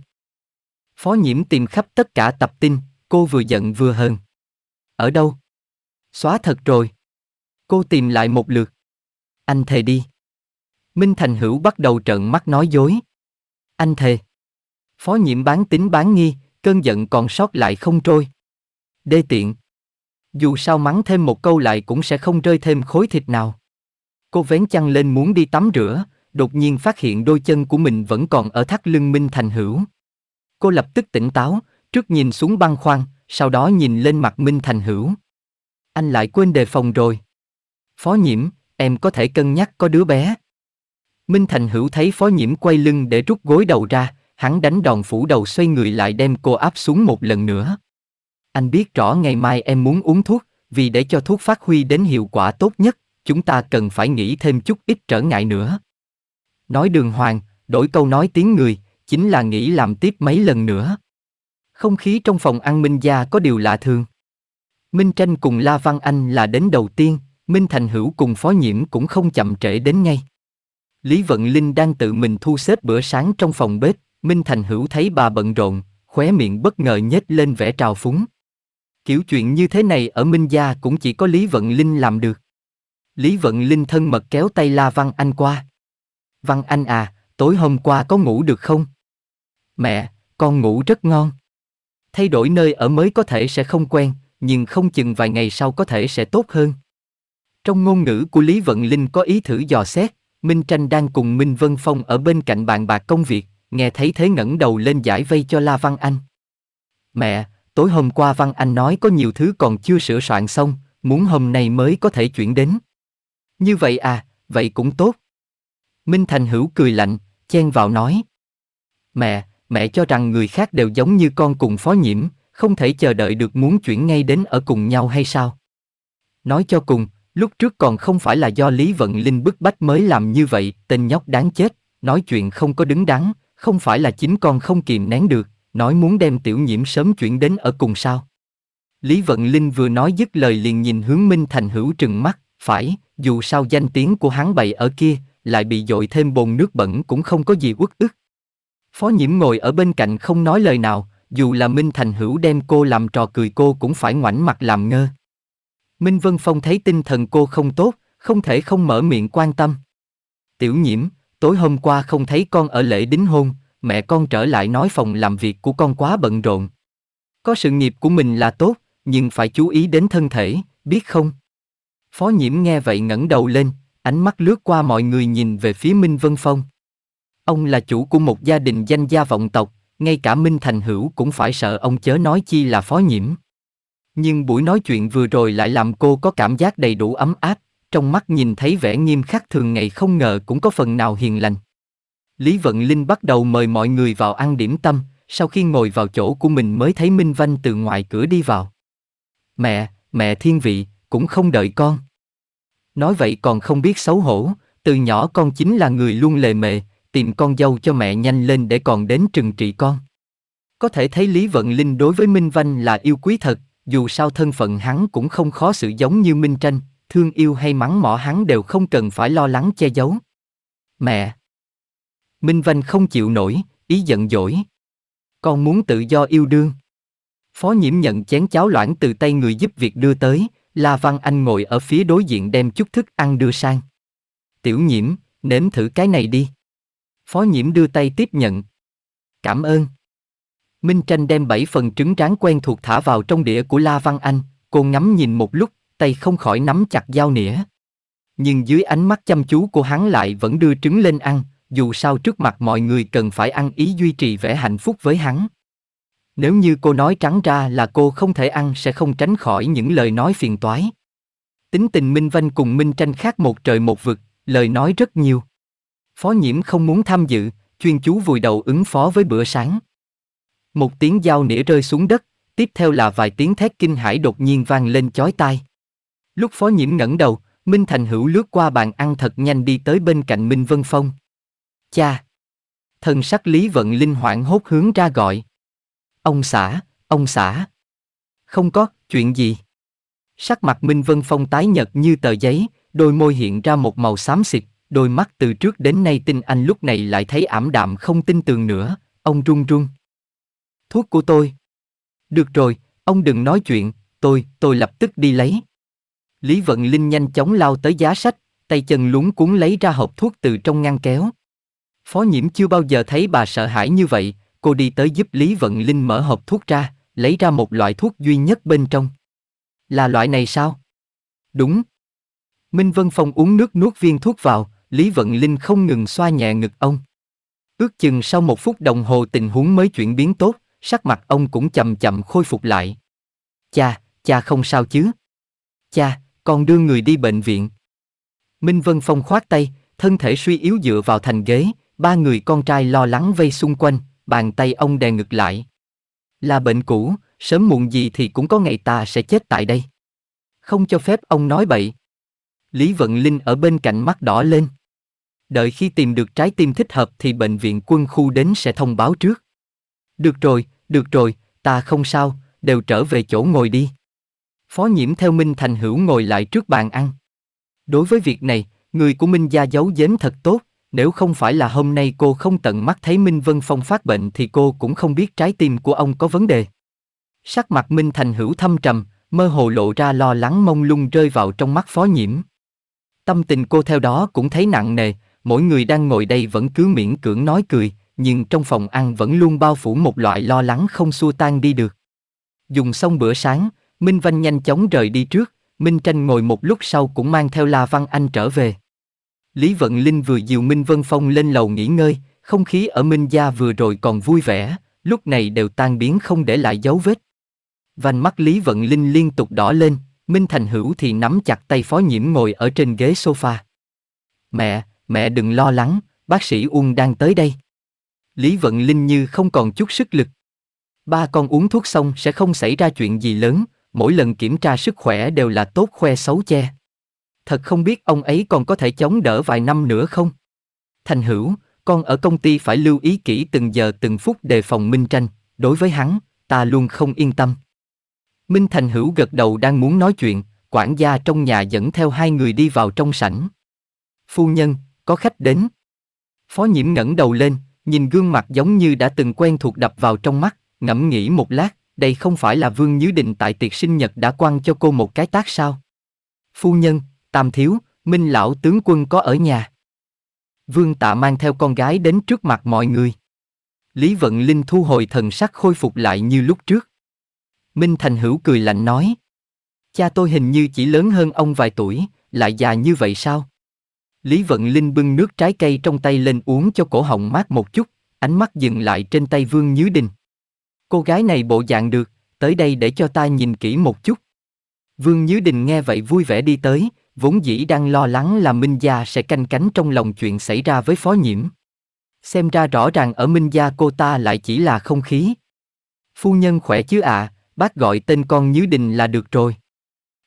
Phó nhiễm tìm khắp tất cả tập tin, cô vừa giận vừa hờn. Ở đâu? Xóa thật rồi. Cô tìm lại một lượt. Anh thề đi. Minh Thành Hữu bắt đầu trợn mắt nói dối. Anh thề. Phó nhiễm bán tính bán nghi, cơn giận còn sót lại không trôi. Đê tiện, dù sao mắng thêm một câu lại cũng sẽ không rơi thêm khối thịt nào. Cô vén chăn lên muốn đi tắm rửa, đột nhiên phát hiện đôi chân của mình vẫn còn ở thắt lưng Minh Thành Hữu. Cô lập tức tỉnh táo, trước nhìn xuống băng khoan, sau đó nhìn lên mặt Minh Thành Hữu. Anh lại quên đề phòng rồi. Phó nhiễm, em có thể cân nhắc có đứa bé. Minh Thành Hữu thấy phó nhiễm quay lưng để rút gối đầu ra, hắn đánh đòn phủ đầu xoay người lại đem cô áp xuống một lần nữa. Anh biết rõ ngày mai em muốn uống thuốc, vì để cho thuốc phát huy đến hiệu quả tốt nhất, chúng ta cần phải nghĩ thêm chút ít trở ngại nữa. Nói đường hoàng, đổi câu nói tiếng người, chính là nghĩ làm tiếp mấy lần nữa. Không khí trong phòng ăn Minh Gia có điều lạ thường. Minh Tranh cùng La Văn Anh là đến đầu tiên, Minh Thành Hữu cùng Phó Nhiễm cũng không chậm trễ đến ngay. Lý Vận Linh đang tự mình thu xếp bữa sáng trong phòng bếp, Minh Thành Hữu thấy bà bận rộn, khóe miệng bất ngờ nhếch lên vẻ trào phúng. Kiểu chuyện như thế này ở Minh Gia cũng chỉ có Lý Vận Linh làm được. Lý Vận Linh thân mật kéo tay La Văn Anh qua. Văn Anh à, tối hôm qua có ngủ được không? Mẹ, con ngủ rất ngon. Thay đổi nơi ở mới có thể sẽ không quen, nhưng không chừng vài ngày sau có thể sẽ tốt hơn. Trong ngôn ngữ của Lý Vận Linh có ý thử dò xét, Minh Tranh đang cùng Minh Vân Phong ở bên cạnh bạn bạc công việc, nghe thấy thế ngẩng đầu lên giải vây cho La Văn Anh. Mẹ, tối hôm qua Văn Anh nói có nhiều thứ còn chưa sửa soạn xong, muốn hôm nay mới có thể chuyển đến. Như vậy à, vậy cũng tốt. Minh Thành Hữu cười lạnh, chen vào nói. Mẹ, mẹ cho rằng người khác đều giống như con cùng phó nhiễm, không thể chờ đợi được muốn chuyển ngay đến ở cùng nhau hay sao? Nói cho cùng, lúc trước còn không phải là do Lý Vận Linh bức bách mới làm như vậy, tên nhóc đáng chết, nói chuyện không có đứng đắn, không phải là chính con không kìm nén được, nói muốn đem tiểu nhiễm sớm chuyển đến ở cùng sao. Lý Vận Linh vừa nói dứt lời liền nhìn hướng Minh Thành hữu trừng mắt, phải, dù sao danh tiếng của hắn bày ở kia, lại bị dội thêm bồn nước bẩn cũng không có gì uất ức. Phó nhiễm ngồi ở bên cạnh không nói lời nào, dù là Minh Thành hữu đem cô làm trò cười cô cũng phải ngoảnh mặt làm ngơ. Minh Vân Phong thấy tinh thần cô không tốt, không thể không mở miệng quan tâm. Tiểu nhiễm, tối hôm qua không thấy con ở lễ đính hôn, mẹ con trở lại nói phòng làm việc của con quá bận rộn. Có sự nghiệp của mình là tốt, nhưng phải chú ý đến thân thể, biết không? Phó nhiễm nghe vậy ngẩng đầu lên, ánh mắt lướt qua mọi người nhìn về phía Minh Vân Phong. Ông là chủ của một gia đình danh gia vọng tộc, ngay cả Minh Thành Hữu cũng phải sợ ông chớ nói chi là phó nhiễm. Nhưng buổi nói chuyện vừa rồi lại làm cô có cảm giác đầy đủ ấm áp, trong mắt nhìn thấy vẻ nghiêm khắc thường ngày không ngờ cũng có phần nào hiền lành. Lý Vận Linh bắt đầu mời mọi người vào ăn điểm tâm, sau khi ngồi vào chỗ của mình mới thấy Minh Vanh từ ngoài cửa đi vào. Mẹ, mẹ thiên vị, cũng không đợi con. Nói vậy còn không biết xấu hổ, từ nhỏ con chính là người luôn lề mề, tìm con dâu cho mẹ nhanh lên để còn đến trừng trị con. Có thể thấy Lý Vận Linh đối với Minh Vanh là yêu quý thật, dù sao thân phận hắn cũng không khó xử giống như Minh Tranh, thương yêu hay mắng mỏ hắn đều không cần phải lo lắng che giấu. Mẹ, Minh Văn không chịu nổi, ý giận dỗi. Con muốn tự do yêu đương. Phó nhiễm nhận chén cháo loãng từ tay người giúp việc đưa tới, La Văn Anh ngồi ở phía đối diện đem chút thức ăn đưa sang. Tiểu nhiễm, nếm thử cái này đi. Phó nhiễm đưa tay tiếp nhận. Cảm ơn. Minh Tranh đem bảy phần trứng tráng quen thuộc thả vào trong đĩa của La Văn Anh, cô ngắm nhìn một lúc, tay không khỏi nắm chặt dao nĩa. Nhưng dưới ánh mắt chăm chú của hắn lại vẫn đưa trứng lên ăn, dù sao trước mặt mọi người cần phải ăn ý duy trì vẻ hạnh phúc với hắn nếu như cô nói trắng ra là cô không thể ăn sẽ không tránh khỏi những lời nói phiền toái tính tình minh Vân cùng minh tranh khác một trời một vực lời nói rất nhiều phó nhiễm không muốn tham dự chuyên chú vùi đầu ứng phó với bữa sáng một tiếng dao nĩa rơi xuống đất tiếp theo là vài tiếng thét kinh hãi đột nhiên vang lên chói tai lúc phó nhiễm ngẩng đầu minh thành hữu lướt qua bàn ăn thật nhanh đi tới bên cạnh minh vân phong Cha! Thần sắc Lý Vận Linh hoảng hốt hướng ra gọi. Ông xã, ông xã! Không có, chuyện gì? Sắc mặt Minh Vân Phong tái nhợt như tờ giấy, đôi môi hiện ra một màu xám xịt, đôi mắt từ trước đến nay tin anh lúc này lại thấy ảm đạm không tin tường nữa, ông run run. Thuốc của tôi. Được rồi, ông đừng nói chuyện, tôi, tôi lập tức đi lấy. Lý Vận Linh nhanh chóng lao tới giá sách, tay chân lúng cuốn lấy ra hộp thuốc từ trong ngăn kéo. Phó nhiễm chưa bao giờ thấy bà sợ hãi như vậy, cô đi tới giúp Lý Vận Linh mở hộp thuốc ra, lấy ra một loại thuốc duy nhất bên trong. Là loại này sao? Đúng. Minh Vân Phong uống nước nuốt viên thuốc vào, Lý Vận Linh không ngừng xoa nhẹ ngực ông. Ước chừng sau một phút đồng hồ tình huống mới chuyển biến tốt, sắc mặt ông cũng chậm chậm khôi phục lại. Cha, cha không sao chứ? Cha, con đưa người đi bệnh viện. Minh Vân Phong khoát tay, thân thể suy yếu dựa vào thành ghế, Ba người con trai lo lắng vây xung quanh, bàn tay ông đè ngực lại. Là bệnh cũ, sớm muộn gì thì cũng có ngày ta sẽ chết tại đây. Không cho phép ông nói bậy. Lý Vận Linh ở bên cạnh mắt đỏ lên. Đợi khi tìm được trái tim thích hợp thì bệnh viện quân khu đến sẽ thông báo trước. Được rồi, được rồi, ta không sao, đều trở về chỗ ngồi đi. Phó nhiễm theo Minh Thành Hữu ngồi lại trước bàn ăn. Đối với việc này, người của Minh gia giấu giếm thật tốt, nếu không phải là hôm nay cô không tận mắt thấy Minh Vân Phong phát bệnh thì cô cũng không biết trái tim của ông có vấn đề. Sắc mặt Minh Thành hữu thâm trầm, mơ hồ lộ ra lo lắng mông lung rơi vào trong mắt phó nhiễm. Tâm tình cô theo đó cũng thấy nặng nề, mỗi người đang ngồi đây vẫn cứ miễn cưỡng nói cười, nhưng trong phòng ăn vẫn luôn bao phủ một loại lo lắng không xua tan đi được. Dùng xong bữa sáng, Minh Văn nhanh chóng rời đi trước, Minh Tranh ngồi một lúc sau cũng mang theo La Văn Anh trở về. Lý Vận Linh vừa dìu Minh Vân Phong lên lầu nghỉ ngơi, không khí ở Minh Gia vừa rồi còn vui vẻ, lúc này đều tan biến không để lại dấu vết. Vành mắt Lý Vận Linh liên tục đỏ lên, Minh Thành Hữu thì nắm chặt tay phó nhiễm ngồi ở trên ghế sofa. Mẹ, mẹ đừng lo lắng, bác sĩ Uông đang tới đây. Lý Vận Linh như không còn chút sức lực. Ba con uống thuốc xong sẽ không xảy ra chuyện gì lớn, mỗi lần kiểm tra sức khỏe đều là tốt khoe xấu che thật không biết ông ấy còn có thể chống đỡ vài năm nữa không. Thành hữu, con ở công ty phải lưu ý kỹ từng giờ từng phút đề phòng Minh Tranh, đối với hắn, ta luôn không yên tâm. Minh Thành hữu gật đầu đang muốn nói chuyện, quản gia trong nhà dẫn theo hai người đi vào trong sảnh. Phu nhân, có khách đến. Phó nhiễm ngẩng đầu lên, nhìn gương mặt giống như đã từng quen thuộc đập vào trong mắt, ngẫm nghĩ một lát, đây không phải là Vương Như Định tại tiệc sinh nhật đã quăng cho cô một cái tác sao? Phu nhân, tam thiếu, minh lão tướng quân có ở nhà. Vương tạ mang theo con gái đến trước mặt mọi người. Lý Vận Linh thu hồi thần sắc khôi phục lại như lúc trước. Minh Thành Hữu cười lạnh nói. Cha tôi hình như chỉ lớn hơn ông vài tuổi, lại già như vậy sao? Lý Vận Linh bưng nước trái cây trong tay lên uống cho cổ họng mát một chút, ánh mắt dừng lại trên tay Vương Nhứ Đình. Cô gái này bộ dạng được, tới đây để cho ta nhìn kỹ một chút. Vương Nhứ Đình nghe vậy vui vẻ đi tới, vốn dĩ đang lo lắng là Minh Gia sẽ canh cánh trong lòng chuyện xảy ra với phó nhiễm. Xem ra rõ ràng ở Minh Gia cô ta lại chỉ là không khí. Phu nhân khỏe chứ ạ, à, bác gọi tên con Nhứ Đình là được rồi.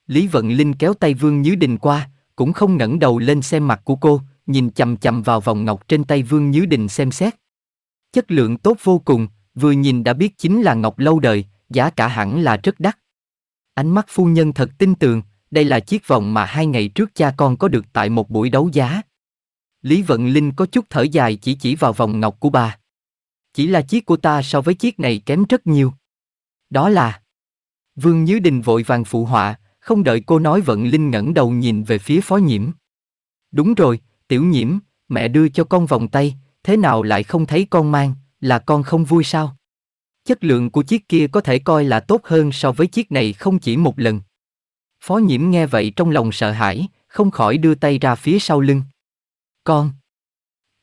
Lý Vận Linh kéo tay Vương Nhứ Đình qua, cũng không ngẩng đầu lên xem mặt của cô, nhìn chầm chầm vào vòng ngọc trên tay Vương Nhứ Đình xem xét. Chất lượng tốt vô cùng, vừa nhìn đã biết chính là ngọc lâu đời, giá cả hẳn là rất đắt. Ánh mắt phu nhân thật tin tưởng, đây là chiếc vòng mà hai ngày trước cha con có được tại một buổi đấu giá. Lý Vận Linh có chút thở dài chỉ chỉ vào vòng ngọc của bà. Chỉ là chiếc của ta so với chiếc này kém rất nhiều. Đó là... Vương Như Đình vội vàng phụ họa, không đợi cô nói Vận Linh ngẩng đầu nhìn về phía phó nhiễm. Đúng rồi, tiểu nhiễm, mẹ đưa cho con vòng tay, thế nào lại không thấy con mang, là con không vui sao? Chất lượng của chiếc kia có thể coi là tốt hơn so với chiếc này không chỉ một lần. Phó nhiễm nghe vậy trong lòng sợ hãi, không khỏi đưa tay ra phía sau lưng. Con.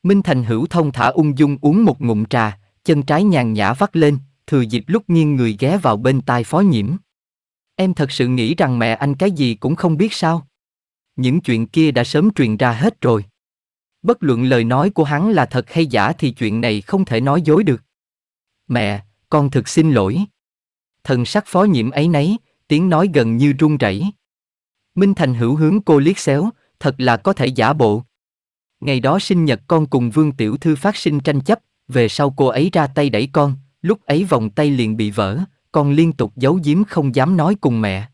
Minh Thành hữu thông thả ung dung uống một ngụm trà, chân trái nhàn nhã vắt lên, thừa dịp lúc nghiêng người ghé vào bên tai phó nhiễm. Em thật sự nghĩ rằng mẹ anh cái gì cũng không biết sao. Những chuyện kia đã sớm truyền ra hết rồi. Bất luận lời nói của hắn là thật hay giả thì chuyện này không thể nói dối được. Mẹ, con thực xin lỗi. Thần sắc phó nhiễm ấy nấy, tiếng nói gần như run rẩy. Minh Thành hữu hướng cô liếc xéo, thật là có thể giả bộ. Ngày đó sinh nhật con cùng Vương Tiểu Thư phát sinh tranh chấp, về sau cô ấy ra tay đẩy con, lúc ấy vòng tay liền bị vỡ, con liên tục giấu giếm không dám nói cùng mẹ.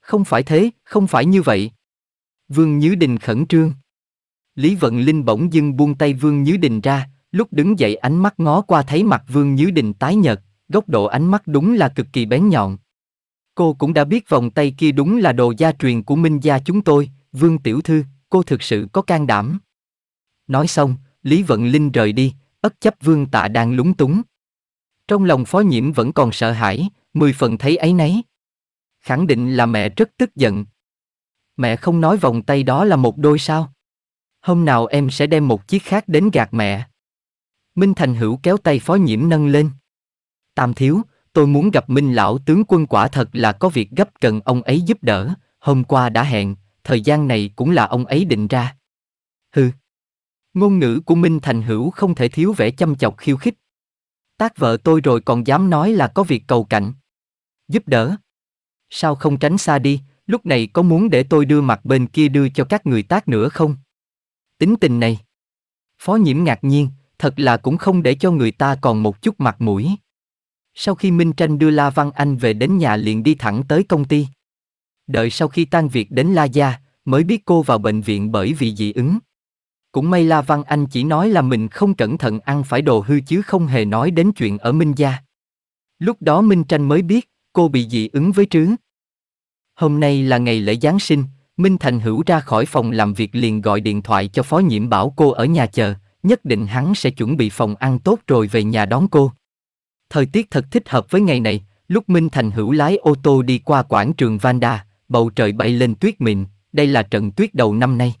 Không phải thế, không phải như vậy. Vương Nhứ Đình khẩn trương. Lý Vận Linh bỗng dưng buông tay Vương Nhứ Đình ra, lúc đứng dậy ánh mắt ngó qua thấy mặt Vương Nhứ Đình tái nhợt, góc độ ánh mắt đúng là cực kỳ bén nhọn. Cô cũng đã biết vòng tay kia đúng là đồ gia truyền của Minh gia chúng tôi, Vương Tiểu Thư, cô thực sự có can đảm. Nói xong, Lý Vận Linh rời đi, ất chấp Vương Tạ đang lúng túng. Trong lòng phó nhiễm vẫn còn sợ hãi, mười phần thấy ấy nấy. Khẳng định là mẹ rất tức giận. Mẹ không nói vòng tay đó là một đôi sao? Hôm nào em sẽ đem một chiếc khác đến gạt mẹ. Minh Thành Hữu kéo tay phó nhiễm nâng lên. Tam thiếu, tôi muốn gặp Minh lão tướng quân quả thật là có việc gấp cần ông ấy giúp đỡ, hôm qua đã hẹn, thời gian này cũng là ông ấy định ra. Hừ. Ngôn ngữ của Minh Thành Hữu không thể thiếu vẻ chăm chọc khiêu khích. Tác vợ tôi rồi còn dám nói là có việc cầu cạnh. Giúp đỡ. Sao không tránh xa đi, lúc này có muốn để tôi đưa mặt bên kia đưa cho các người tác nữa không? Tính tình này. Phó nhiễm ngạc nhiên, thật là cũng không để cho người ta còn một chút mặt mũi. Sau khi Minh Tranh đưa La Văn Anh về đến nhà liền đi thẳng tới công ty. Đợi sau khi tan việc đến La Gia, mới biết cô vào bệnh viện bởi vì dị ứng. Cũng may La Văn Anh chỉ nói là mình không cẩn thận ăn phải đồ hư chứ không hề nói đến chuyện ở Minh Gia. Lúc đó Minh Tranh mới biết, cô bị dị ứng với trứng. Hôm nay là ngày lễ Giáng sinh, Minh Thành Hữu ra khỏi phòng làm việc liền gọi điện thoại cho phó nhiệm bảo cô ở nhà chờ, nhất định hắn sẽ chuẩn bị phòng ăn tốt rồi về nhà đón cô. Thời tiết thật thích hợp với ngày này, lúc Minh Thành hữu lái ô tô đi qua quảng trường Vanda, bầu trời bay lên tuyết mịn, đây là trận tuyết đầu năm nay.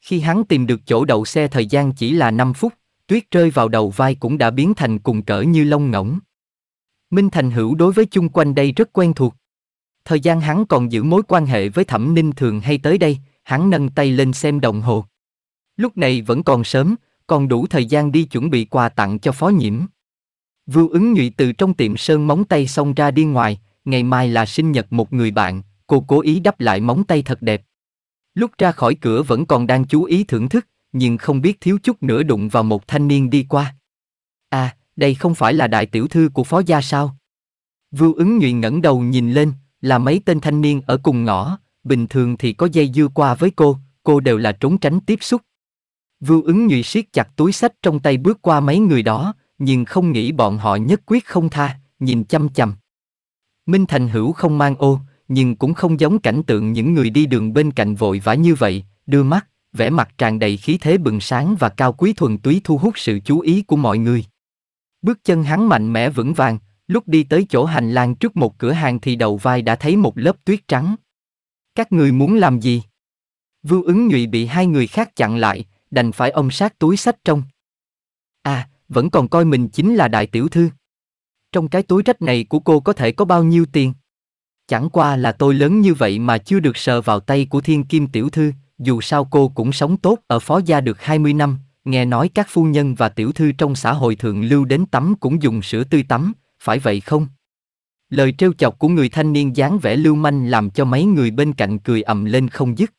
Khi hắn tìm được chỗ đậu xe thời gian chỉ là 5 phút, tuyết rơi vào đầu vai cũng đã biến thành cùng cỡ như lông ngỗng. Minh Thành hữu đối với chung quanh đây rất quen thuộc. Thời gian hắn còn giữ mối quan hệ với Thẩm Ninh thường hay tới đây, hắn nâng tay lên xem đồng hồ. Lúc này vẫn còn sớm, còn đủ thời gian đi chuẩn bị quà tặng cho phó nhiễm. Vưu ứng nhụy từ trong tiệm sơn móng tay xong ra đi ngoài, ngày mai là sinh nhật một người bạn, cô cố ý đắp lại móng tay thật đẹp. Lúc ra khỏi cửa vẫn còn đang chú ý thưởng thức, nhưng không biết thiếu chút nữa đụng vào một thanh niên đi qua. À, đây không phải là đại tiểu thư của phó gia sao? Vưu ứng nhụy ngẩng đầu nhìn lên, là mấy tên thanh niên ở cùng ngõ, bình thường thì có dây dưa qua với cô, cô đều là trốn tránh tiếp xúc. Vưu ứng nhụy siết chặt túi sách trong tay bước qua mấy người đó, nhưng không nghĩ bọn họ nhất quyết không tha, nhìn chăm chăm. Minh Thành Hữu không mang ô, nhưng cũng không giống cảnh tượng những người đi đường bên cạnh vội vã như vậy, đưa mắt, vẻ mặt tràn đầy khí thế bừng sáng và cao quý thuần túy thu hút sự chú ý của mọi người. Bước chân hắn mạnh mẽ vững vàng, lúc đi tới chỗ hành lang trước một cửa hàng thì đầu vai đã thấy một lớp tuyết trắng. Các người muốn làm gì? Vưu ứng nhụy bị hai người khác chặn lại, đành phải ôm sát túi sách trong. À, vẫn còn coi mình chính là đại tiểu thư. Trong cái túi rách này của cô có thể có bao nhiêu tiền? Chẳng qua là tôi lớn như vậy mà chưa được sờ vào tay của thiên kim tiểu thư, dù sao cô cũng sống tốt ở phó gia được 20 năm, nghe nói các phu nhân và tiểu thư trong xã hội thượng lưu đến tắm cũng dùng sữa tươi tắm, phải vậy không? Lời trêu chọc của người thanh niên dáng vẻ lưu manh làm cho mấy người bên cạnh cười ầm lên không dứt.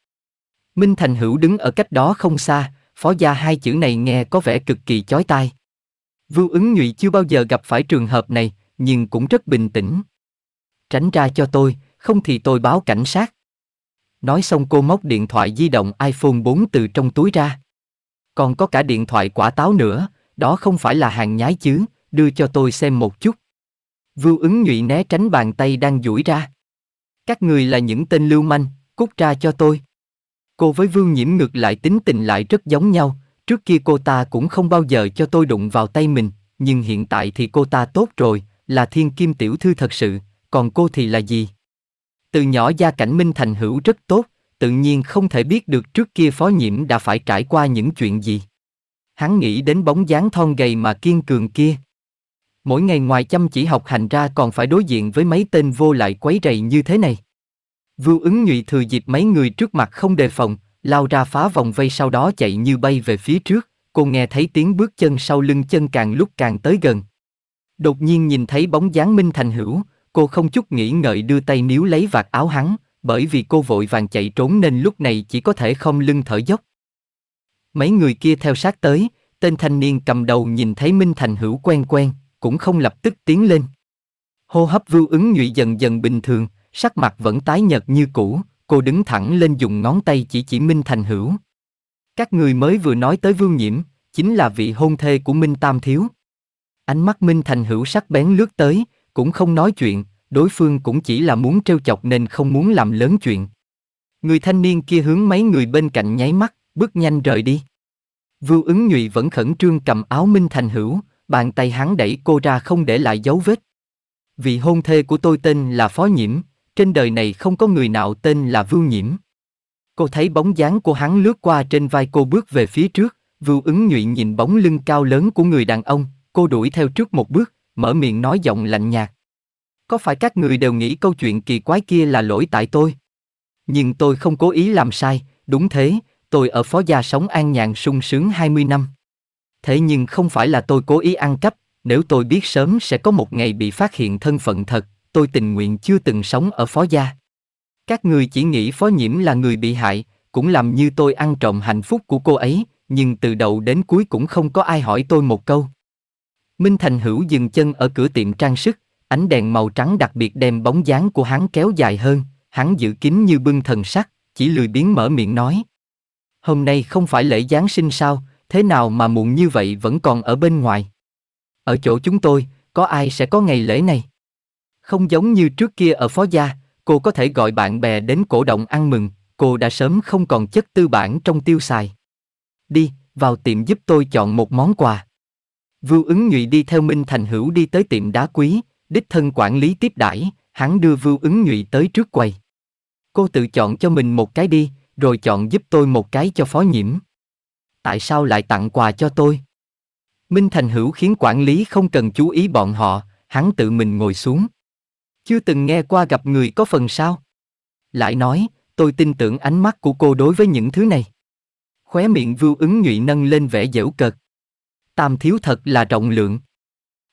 Minh Thành Hữu đứng ở cách đó không xa, phó gia hai chữ này nghe có vẻ cực kỳ chói tai. Vưu ứng nhụy chưa bao giờ gặp phải trường hợp này, nhưng cũng rất bình tĩnh. Tránh ra cho tôi, không thì tôi báo cảnh sát. Nói xong cô móc điện thoại di động iPhone 4 từ trong túi ra. Còn có cả điện thoại quả táo nữa, đó không phải là hàng nhái chứ, đưa cho tôi xem một chút. Vưu ứng nhụy né tránh bàn tay đang duỗi ra. Các người là những tên lưu manh, cút ra cho tôi. Cô với Vương Nhiễm ngược lại tính tình lại rất giống nhau, Trước kia cô ta cũng không bao giờ cho tôi đụng vào tay mình, nhưng hiện tại thì cô ta tốt rồi, là thiên kim tiểu thư thật sự, còn cô thì là gì? Từ nhỏ gia cảnh Minh Thành hữu rất tốt, tự nhiên không thể biết được trước kia phó nhiễm đã phải trải qua những chuyện gì. Hắn nghĩ đến bóng dáng thon gầy mà kiên cường kia. Mỗi ngày ngoài chăm chỉ học hành ra còn phải đối diện với mấy tên vô lại quấy rầy như thế này. Vưu ứng nhụy thừa dịp mấy người trước mặt không đề phòng, lao ra phá vòng vây sau đó chạy như bay về phía trước, cô nghe thấy tiếng bước chân sau lưng chân càng lúc càng tới gần. Đột nhiên nhìn thấy bóng dáng Minh Thành Hữu, cô không chút nghĩ ngợi đưa tay níu lấy vạt áo hắn, bởi vì cô vội vàng chạy trốn nên lúc này chỉ có thể không lưng thở dốc. Mấy người kia theo sát tới, tên thanh niên cầm đầu nhìn thấy Minh Thành Hữu quen quen, cũng không lập tức tiến lên. Hô hấp vưu ứng nhụy dần dần bình thường, sắc mặt vẫn tái nhợt như cũ, Cô đứng thẳng lên dùng ngón tay chỉ chỉ Minh Thành Hữu. Các người mới vừa nói tới Vương Nhiễm, chính là vị hôn thê của Minh Tam Thiếu. Ánh mắt Minh Thành Hữu sắc bén lướt tới, cũng không nói chuyện, đối phương cũng chỉ là muốn trêu chọc nên không muốn làm lớn chuyện. Người thanh niên kia hướng mấy người bên cạnh nháy mắt, bước nhanh rời đi. Vưu ứng nhụy vẫn khẩn trương cầm áo Minh Thành Hữu, bàn tay hắn đẩy cô ra không để lại dấu vết. Vị hôn thê của tôi tên là Phó Nhiễm, trên đời này không có người nào tên là Vưu Nhiễm. Cô thấy bóng dáng của hắn lướt qua trên vai cô bước về phía trước, Vưu ứng Nhụy nhìn bóng lưng cao lớn của người đàn ông, cô đuổi theo trước một bước, mở miệng nói giọng lạnh nhạt. Có phải các người đều nghĩ câu chuyện kỳ quái kia là lỗi tại tôi? Nhưng tôi không cố ý làm sai, đúng thế, tôi ở phó gia sống an nhàn sung sướng 20 năm. Thế nhưng không phải là tôi cố ý ăn cắp, nếu tôi biết sớm sẽ có một ngày bị phát hiện thân phận thật, tôi tình nguyện chưa từng sống ở phó gia. Các người chỉ nghĩ phó nhiễm là người bị hại, cũng làm như tôi ăn trộm hạnh phúc của cô ấy, nhưng từ đầu đến cuối cũng không có ai hỏi tôi một câu. Minh Thành Hữu dừng chân ở cửa tiệm trang sức, ánh đèn màu trắng đặc biệt đem bóng dáng của hắn kéo dài hơn, hắn giữ kín như bưng thần sắc, chỉ lười biếng mở miệng nói. Hôm nay không phải lễ Giáng sinh sao, thế nào mà muộn như vậy vẫn còn ở bên ngoài. Ở chỗ chúng tôi, có ai sẽ có ngày lễ này? Không giống như trước kia ở Phó Gia, cô có thể gọi bạn bè đến cổ động ăn mừng, cô đã sớm không còn chất tư bản trong tiêu xài. Đi, vào tiệm giúp tôi chọn một món quà. Vưu ứng nhụy đi theo Minh Thành Hữu đi tới tiệm đá quý, đích thân quản lý tiếp đãi, hắn đưa Vưu ứng nhụy tới trước quầy. Cô tự chọn cho mình một cái đi, rồi chọn giúp tôi một cái cho phó nhiễm. Tại sao lại tặng quà cho tôi? Minh Thành Hữu khiến quản lý không cần chú ý bọn họ, hắn tự mình ngồi xuống. Chưa từng nghe qua gặp người có phần sao. Lại nói, tôi tin tưởng ánh mắt của cô đối với những thứ này. Khóe miệng vưu ứng nhụy nâng lên vẻ dễu cợt. Tam thiếu thật là rộng lượng.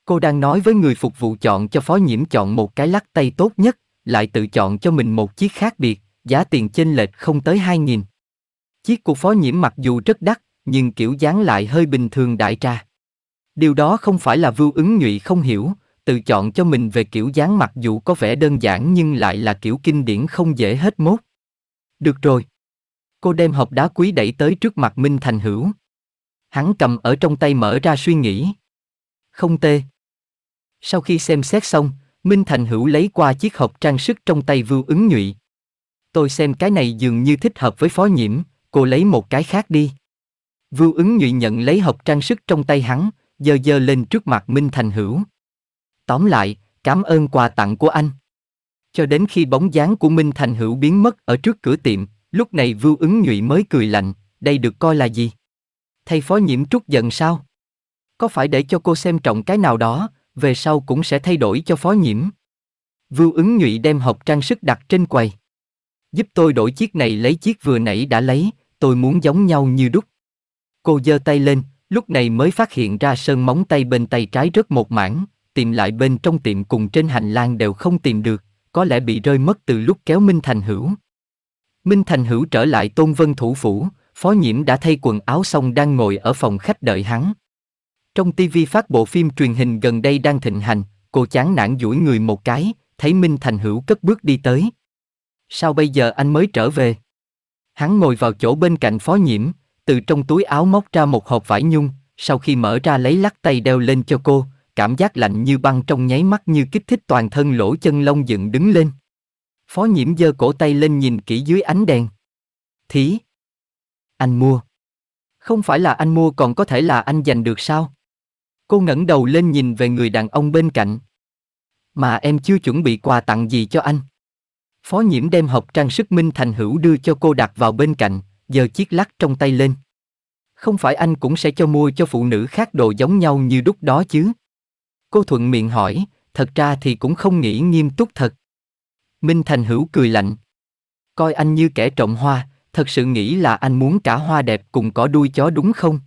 Cô đang nói với người phục vụ chọn cho phó nhiễm chọn một cái lắc tay tốt nhất, lại tự chọn cho mình một chiếc khác biệt, giá tiền chênh lệch không tới hai nghìn. Chiếc của phó nhiễm mặc dù rất đắt, nhưng kiểu dáng lại hơi bình thường đại trà. Điều đó không phải là vưu ứng nhụy không hiểu, tự chọn cho mình về kiểu dáng mặc dù có vẻ đơn giản nhưng lại là kiểu kinh điển không dễ hết mốt. Được rồi. Cô đem hộp đá quý đẩy tới trước mặt Minh Thành Hữu. Hắn cầm ở trong tay mở ra suy nghĩ. Không tê. Sau khi xem xét xong, Minh Thành Hữu lấy qua chiếc hộp trang sức trong tay Vưu ứng nhụy. Tôi xem cái này dường như thích hợp với phó nhiễm, cô lấy một cái khác đi. Vưu ứng nhụy nhận lấy hộp trang sức trong tay hắn, dơ dơ lên trước mặt Minh Thành Hữu. Tóm lại, cảm ơn quà tặng của anh. Cho đến khi bóng dáng của Minh Thành Hữu biến mất ở trước cửa tiệm, lúc này Vưu ứng nhụy mới cười lạnh, đây được coi là gì? Thay phó nhiễm trúc giận sao? Có phải để cho cô xem trọng cái nào đó, về sau cũng sẽ thay đổi cho phó nhiễm. Vưu ứng nhụy đem hộp trang sức đặt trên quầy. Giúp tôi đổi chiếc này lấy chiếc vừa nãy đã lấy, tôi muốn giống nhau như đúc. Cô giơ tay lên, lúc này mới phát hiện ra sơn móng tay bên tay trái rất một mảng, tìm lại bên trong tiệm cùng trên hành lang đều không tìm được, có lẽ bị rơi mất từ lúc kéo Minh Thành Hữu. Minh Thành Hữu trở lại Tôn Vân Thủ Phủ, Phó Nhiễm đã thay quần áo xong đang ngồi ở phòng khách đợi hắn. Trong TV phát bộ phim truyền hình gần đây đang thịnh hành, cô chán nản duỗi người một cái, thấy Minh Thành Hữu cất bước đi tới. Sao bây giờ anh mới trở về? Hắn ngồi vào chỗ bên cạnh Phó Nhiễm, từ trong túi áo móc ra một hộp vải nhung, sau khi mở ra lấy lắc tay đeo lên cho cô, cảm giác lạnh như băng trong nháy mắt như kích thích toàn thân lỗ chân lông dựng đứng lên. Phó nhiễm giơ cổ tay lên nhìn kỹ dưới ánh đèn. Thí! Anh mua! Không phải là anh mua còn có thể là anh giành được sao? Cô ngẩng đầu lên nhìn về người đàn ông bên cạnh. Mà em chưa chuẩn bị quà tặng gì cho anh. Phó nhiễm đem hộp trang sức Minh Thành Hữu đưa cho cô đặt vào bên cạnh, giơ chiếc lắc trong tay lên. Không phải anh cũng sẽ cho mua cho phụ nữ khác đồ giống nhau như đúc đó chứ? Cô thuận miệng hỏi, thật ra thì cũng không nghĩ nghiêm túc thật. Minh Thành Hữu cười lạnh. Coi anh như kẻ trộm hoa, thật sự nghĩ là anh muốn cả hoa đẹp cùng có đuôi chó đúng không?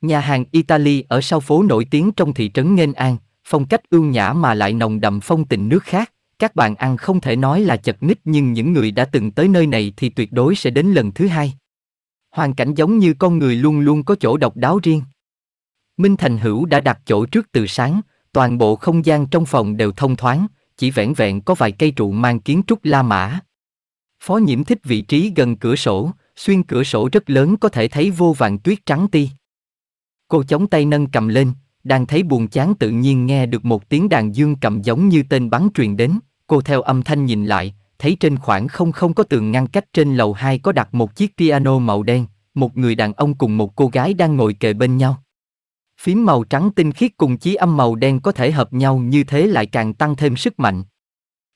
Nhà hàng Italy ở sau phố nổi tiếng trong thị trấn Nghênh An, phong cách ưu nhã mà lại nồng đậm phong tình nước khác. Các bạn ăn không thể nói là chật ních nhưng những người đã từng tới nơi này thì tuyệt đối sẽ đến lần thứ hai. Hoàn cảnh giống như con người luôn luôn có chỗ độc đáo riêng. Minh Thành Hữu đã đặt chỗ trước từ sáng, Toàn bộ không gian trong phòng đều thông thoáng, chỉ vẻn vẹn có vài cây trụ mang kiến trúc La Mã. Phó nhiễm thích vị trí gần cửa sổ, xuyên cửa sổ rất lớn có thể thấy vô vàng tuyết trắng ti. Cô chống tay nâng cầm lên, đang thấy buồn chán tự nhiên nghe được một tiếng đàn dương cầm giống như tên bắn truyền đến, cô theo âm thanh nhìn lại, thấy trên khoảng không không có tường ngăn cách trên lầu 2 có đặt một chiếc piano màu đen, một người đàn ông cùng một cô gái đang ngồi kề bên nhau phím màu trắng tinh khiết cùng chí âm màu đen có thể hợp nhau như thế lại càng tăng thêm sức mạnh.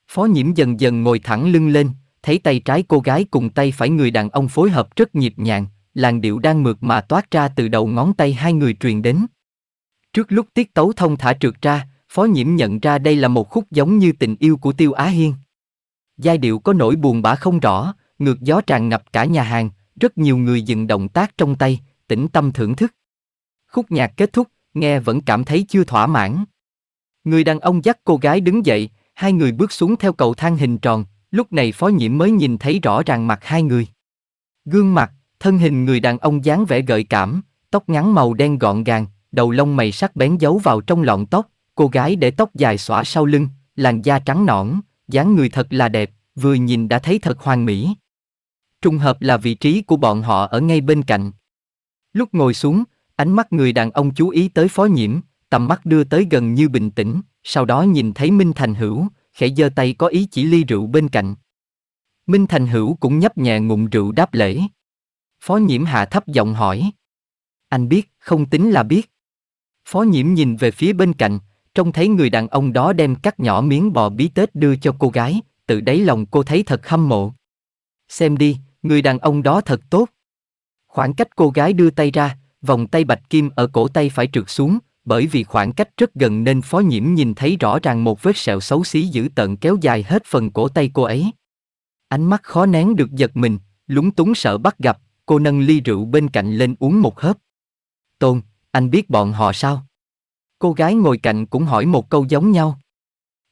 Phó nhiễm dần dần ngồi thẳng lưng lên, thấy tay trái cô gái cùng tay phải người đàn ông phối hợp rất nhịp nhàng, làn điệu đang mượt mà toát ra từ đầu ngón tay hai người truyền đến. Trước lúc tiết tấu thông thả trượt ra, Phó nhiễm nhận ra đây là một khúc giống như tình yêu của Tiêu Á Hiên. Giai điệu có nỗi buồn bã không rõ, ngược gió tràn ngập cả nhà hàng, rất nhiều người dừng động tác trong tay, tĩnh tâm thưởng thức. Khúc nhạc kết thúc, nghe vẫn cảm thấy chưa thỏa mãn. Người đàn ông dắt cô gái đứng dậy, hai người bước xuống theo cầu thang hình tròn, lúc này phó nhiễm mới nhìn thấy rõ ràng mặt hai người. Gương mặt, thân hình người đàn ông dáng vẻ gợi cảm, tóc ngắn màu đen gọn gàng, đầu lông mày sắc bén giấu vào trong lọn tóc, cô gái để tóc dài xõa sau lưng, làn da trắng nõn, dáng người thật là đẹp, vừa nhìn đã thấy thật hoàn mỹ. Trùng hợp là vị trí của bọn họ ở ngay bên cạnh. Lúc ngồi xuống, Ánh mắt người đàn ông chú ý tới phó nhiễm, tầm mắt đưa tới gần như bình tĩnh, sau đó nhìn thấy Minh Thành Hữu, khẽ giơ tay có ý chỉ ly rượu bên cạnh. Minh Thành Hữu cũng nhấp nhẹ ngụm rượu đáp lễ. Phó nhiễm hạ thấp giọng hỏi. Anh biết, không tính là biết. Phó nhiễm nhìn về phía bên cạnh, trông thấy người đàn ông đó đem cắt nhỏ miếng bò bí tết đưa cho cô gái, tự đáy lòng cô thấy thật hâm mộ. Xem đi, người đàn ông đó thật tốt. Khoảng cách cô gái đưa tay ra, vòng tay bạch kim ở cổ tay phải trượt xuống, bởi vì khoảng cách rất gần nên phó nhiễm nhìn thấy rõ ràng một vết sẹo xấu xí dữ tận kéo dài hết phần cổ tay cô ấy. Ánh mắt khó nén được giật mình, lúng túng sợ bắt gặp, cô nâng ly rượu bên cạnh lên uống một hớp. Tôn, anh biết bọn họ sao? Cô gái ngồi cạnh cũng hỏi một câu giống nhau.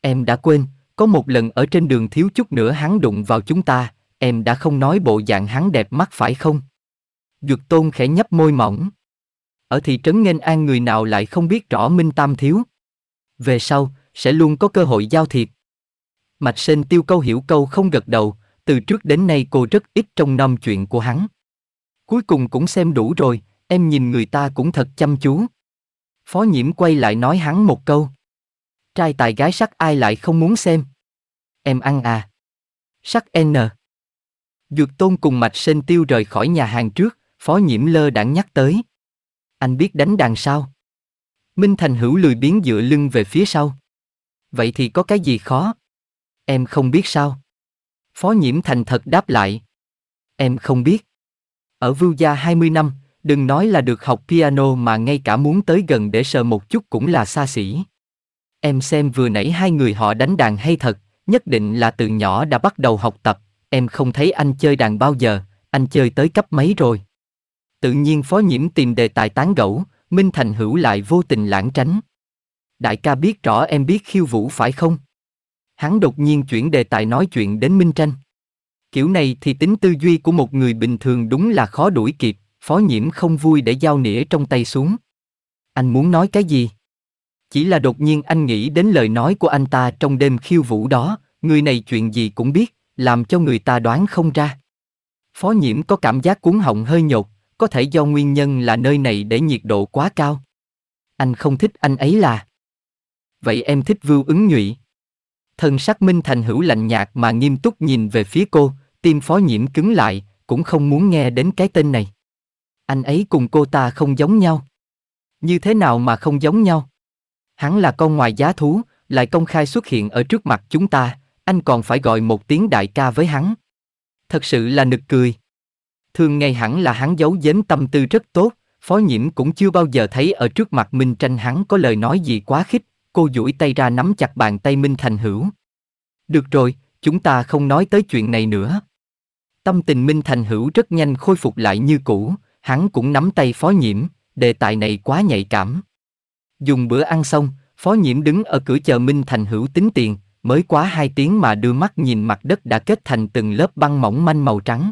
Em đã quên, có một lần ở trên đường thiếu chút nữa hắn đụng vào chúng ta, em đã không nói bộ dạng hắn đẹp mắt phải không? Dược tôn khẽ nhấp môi mỏng ở thị trấn Nghênh An người nào lại không biết rõ Minh Tam Thiếu. Về sau, sẽ luôn có cơ hội giao thiệp. Mạch Sên tiêu câu hiểu câu không gật đầu, từ trước đến nay cô rất ít trong nom chuyện của hắn. Cuối cùng cũng xem đủ rồi, em nhìn người ta cũng thật chăm chú. Phó nhiễm quay lại nói hắn một câu. Trai tài gái sắc ai lại không muốn xem. Em ăn à. Sắc N. Dược tôn cùng mạch sên tiêu rời khỏi nhà hàng trước, phó nhiễm lơ đãng nhắc tới. Anh biết đánh đàn sao? Minh Thành hữu lười biến dựa lưng về phía sau. Vậy thì có cái gì khó? Em không biết sao? Phó Nhiễm Thành thật đáp lại. Em không biết. Ở Vưu Gia 20 năm, đừng nói là được học piano mà ngay cả muốn tới gần để sờ một chút cũng là xa xỉ. Em xem vừa nãy hai người họ đánh đàn hay thật, nhất định là từ nhỏ đã bắt đầu học tập, em không thấy anh chơi đàn bao giờ, anh chơi tới cấp mấy rồi. Tự nhiên phó nhiễm tìm đề tài tán gẫu, Minh Thành hữu lại vô tình lãng tránh. Đại ca biết rõ em biết khiêu vũ phải không? Hắn đột nhiên chuyển đề tài nói chuyện đến Minh Tranh. Kiểu này thì tính tư duy của một người bình thường đúng là khó đuổi kịp, phó nhiễm không vui để giao nĩa trong tay xuống. Anh muốn nói cái gì? Chỉ là đột nhiên anh nghĩ đến lời nói của anh ta trong đêm khiêu vũ đó, người này chuyện gì cũng biết, làm cho người ta đoán không ra. Phó nhiễm có cảm giác cuốn họng hơi nhột, có thể do nguyên nhân là nơi này để nhiệt độ quá cao. Anh không thích anh ấy là. Vậy em thích vưu ứng nhụy. Thần sắc Minh Thành hữu lạnh nhạt mà nghiêm túc nhìn về phía cô, tim phó nhiễm cứng lại, cũng không muốn nghe đến cái tên này. Anh ấy cùng cô ta không giống nhau. Như thế nào mà không giống nhau? Hắn là con ngoài giá thú, lại công khai xuất hiện ở trước mặt chúng ta, anh còn phải gọi một tiếng đại ca với hắn. Thật sự là nực cười thường ngày hẳn là hắn giấu giếm tâm tư rất tốt, phó nhiễm cũng chưa bao giờ thấy ở trước mặt Minh Tranh hắn có lời nói gì quá khích, cô duỗi tay ra nắm chặt bàn tay Minh Thành Hữu. Được rồi, chúng ta không nói tới chuyện này nữa. Tâm tình Minh Thành Hữu rất nhanh khôi phục lại như cũ, hắn cũng nắm tay phó nhiễm, đề tài này quá nhạy cảm. Dùng bữa ăn xong, phó nhiễm đứng ở cửa chờ Minh Thành Hữu tính tiền, mới quá hai tiếng mà đưa mắt nhìn mặt đất đã kết thành từng lớp băng mỏng manh màu trắng.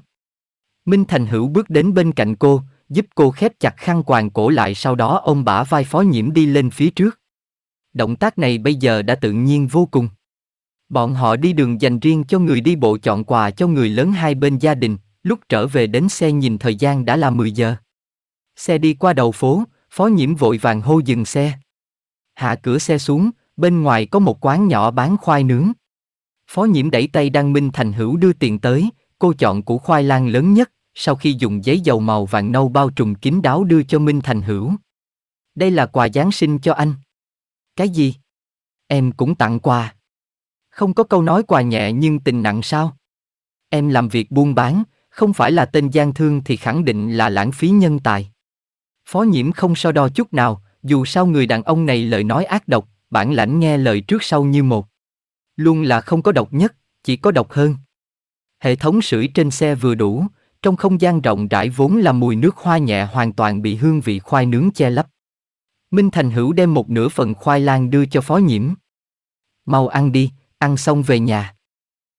Minh Thành Hữu bước đến bên cạnh cô, giúp cô khép chặt khăn quàng cổ lại sau đó ông bả vai phó nhiễm đi lên phía trước. Động tác này bây giờ đã tự nhiên vô cùng. Bọn họ đi đường dành riêng cho người đi bộ chọn quà cho người lớn hai bên gia đình, lúc trở về đến xe nhìn thời gian đã là 10 giờ. Xe đi qua đầu phố, phó nhiễm vội vàng hô dừng xe. Hạ cửa xe xuống, bên ngoài có một quán nhỏ bán khoai nướng. Phó nhiễm đẩy tay Đăng Minh Thành Hữu đưa tiền tới, Cô chọn củ khoai lang lớn nhất, sau khi dùng giấy dầu màu vàng nâu bao trùm kín đáo đưa cho Minh Thành Hữu. Đây là quà Giáng sinh cho anh. Cái gì? Em cũng tặng quà. Không có câu nói quà nhẹ nhưng tình nặng sao? Em làm việc buôn bán, không phải là tên gian thương thì khẳng định là lãng phí nhân tài. Phó nhiễm không so đo chút nào, dù sao người đàn ông này lời nói ác độc, bản lãnh nghe lời trước sau như một. Luôn là không có độc nhất, chỉ có độc hơn. Hệ thống sưởi trên xe vừa đủ, trong không gian rộng rãi vốn là mùi nước hoa nhẹ hoàn toàn bị hương vị khoai nướng che lấp. Minh Thành Hữu đem một nửa phần khoai lang đưa cho phó nhiễm. Mau ăn đi, ăn xong về nhà.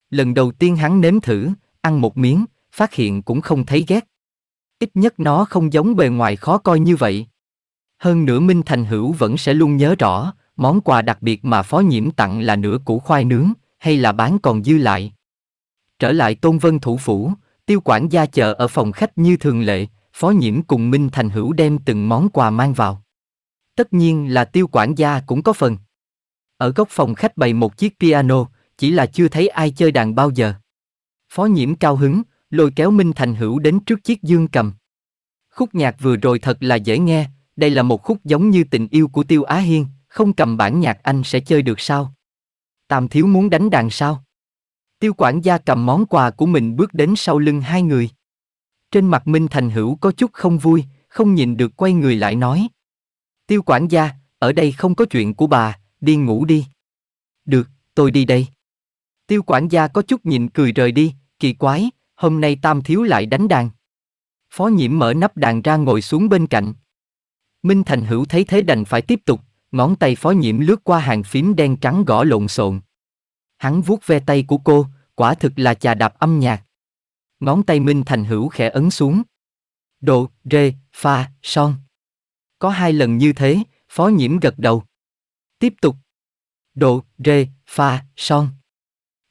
Lần đầu tiên hắn nếm thử, ăn một miếng, phát hiện cũng không thấy ghét. Ít nhất nó không giống bề ngoài khó coi như vậy. Hơn nữa Minh Thành Hữu vẫn sẽ luôn nhớ rõ, món quà đặc biệt mà phó nhiễm tặng là nửa củ khoai nướng, hay là bán còn dư lại. Trở lại Tôn Vân thủ phủ, tiêu quản gia chờ ở phòng khách như thường lệ, phó nhiễm cùng Minh Thành Hữu đem từng món quà mang vào. Tất nhiên là tiêu quản gia cũng có phần. Ở góc phòng khách bày một chiếc piano, chỉ là chưa thấy ai chơi đàn bao giờ. Phó nhiễm cao hứng, lôi kéo Minh Thành Hữu đến trước chiếc dương cầm. Khúc nhạc vừa rồi thật là dễ nghe, đây là một khúc giống như tình yêu của Tiêu Á Hiên, không cầm bản nhạc anh sẽ chơi được sao? Tam thiếu muốn đánh đàn sao? Tiêu quản gia cầm món quà của mình bước đến sau lưng hai người. Trên mặt Minh Thành Hữu có chút không vui, không nhìn được quay người lại nói. Tiêu quản gia, ở đây không có chuyện của bà, đi ngủ đi. Được, tôi đi đây. Tiêu quản gia có chút nhìn cười rời đi, kỳ quái, hôm nay Tam Thiếu lại đánh đàn. Phó nhiễm mở nắp đàn ra ngồi xuống bên cạnh. Minh Thành Hữu thấy thế đành phải tiếp tục, ngón tay phó nhiễm lướt qua hàng phím đen trắng gõ lộn xộn. Hắn vuốt ve tay của cô, quả thực là chà đạp âm nhạc. Ngón tay Minh Thành hữu khẽ ấn xuống. Độ, rê, pha, son. Có hai lần như thế, phó nhiễm gật đầu. Tiếp tục. Độ, rê, pha, son.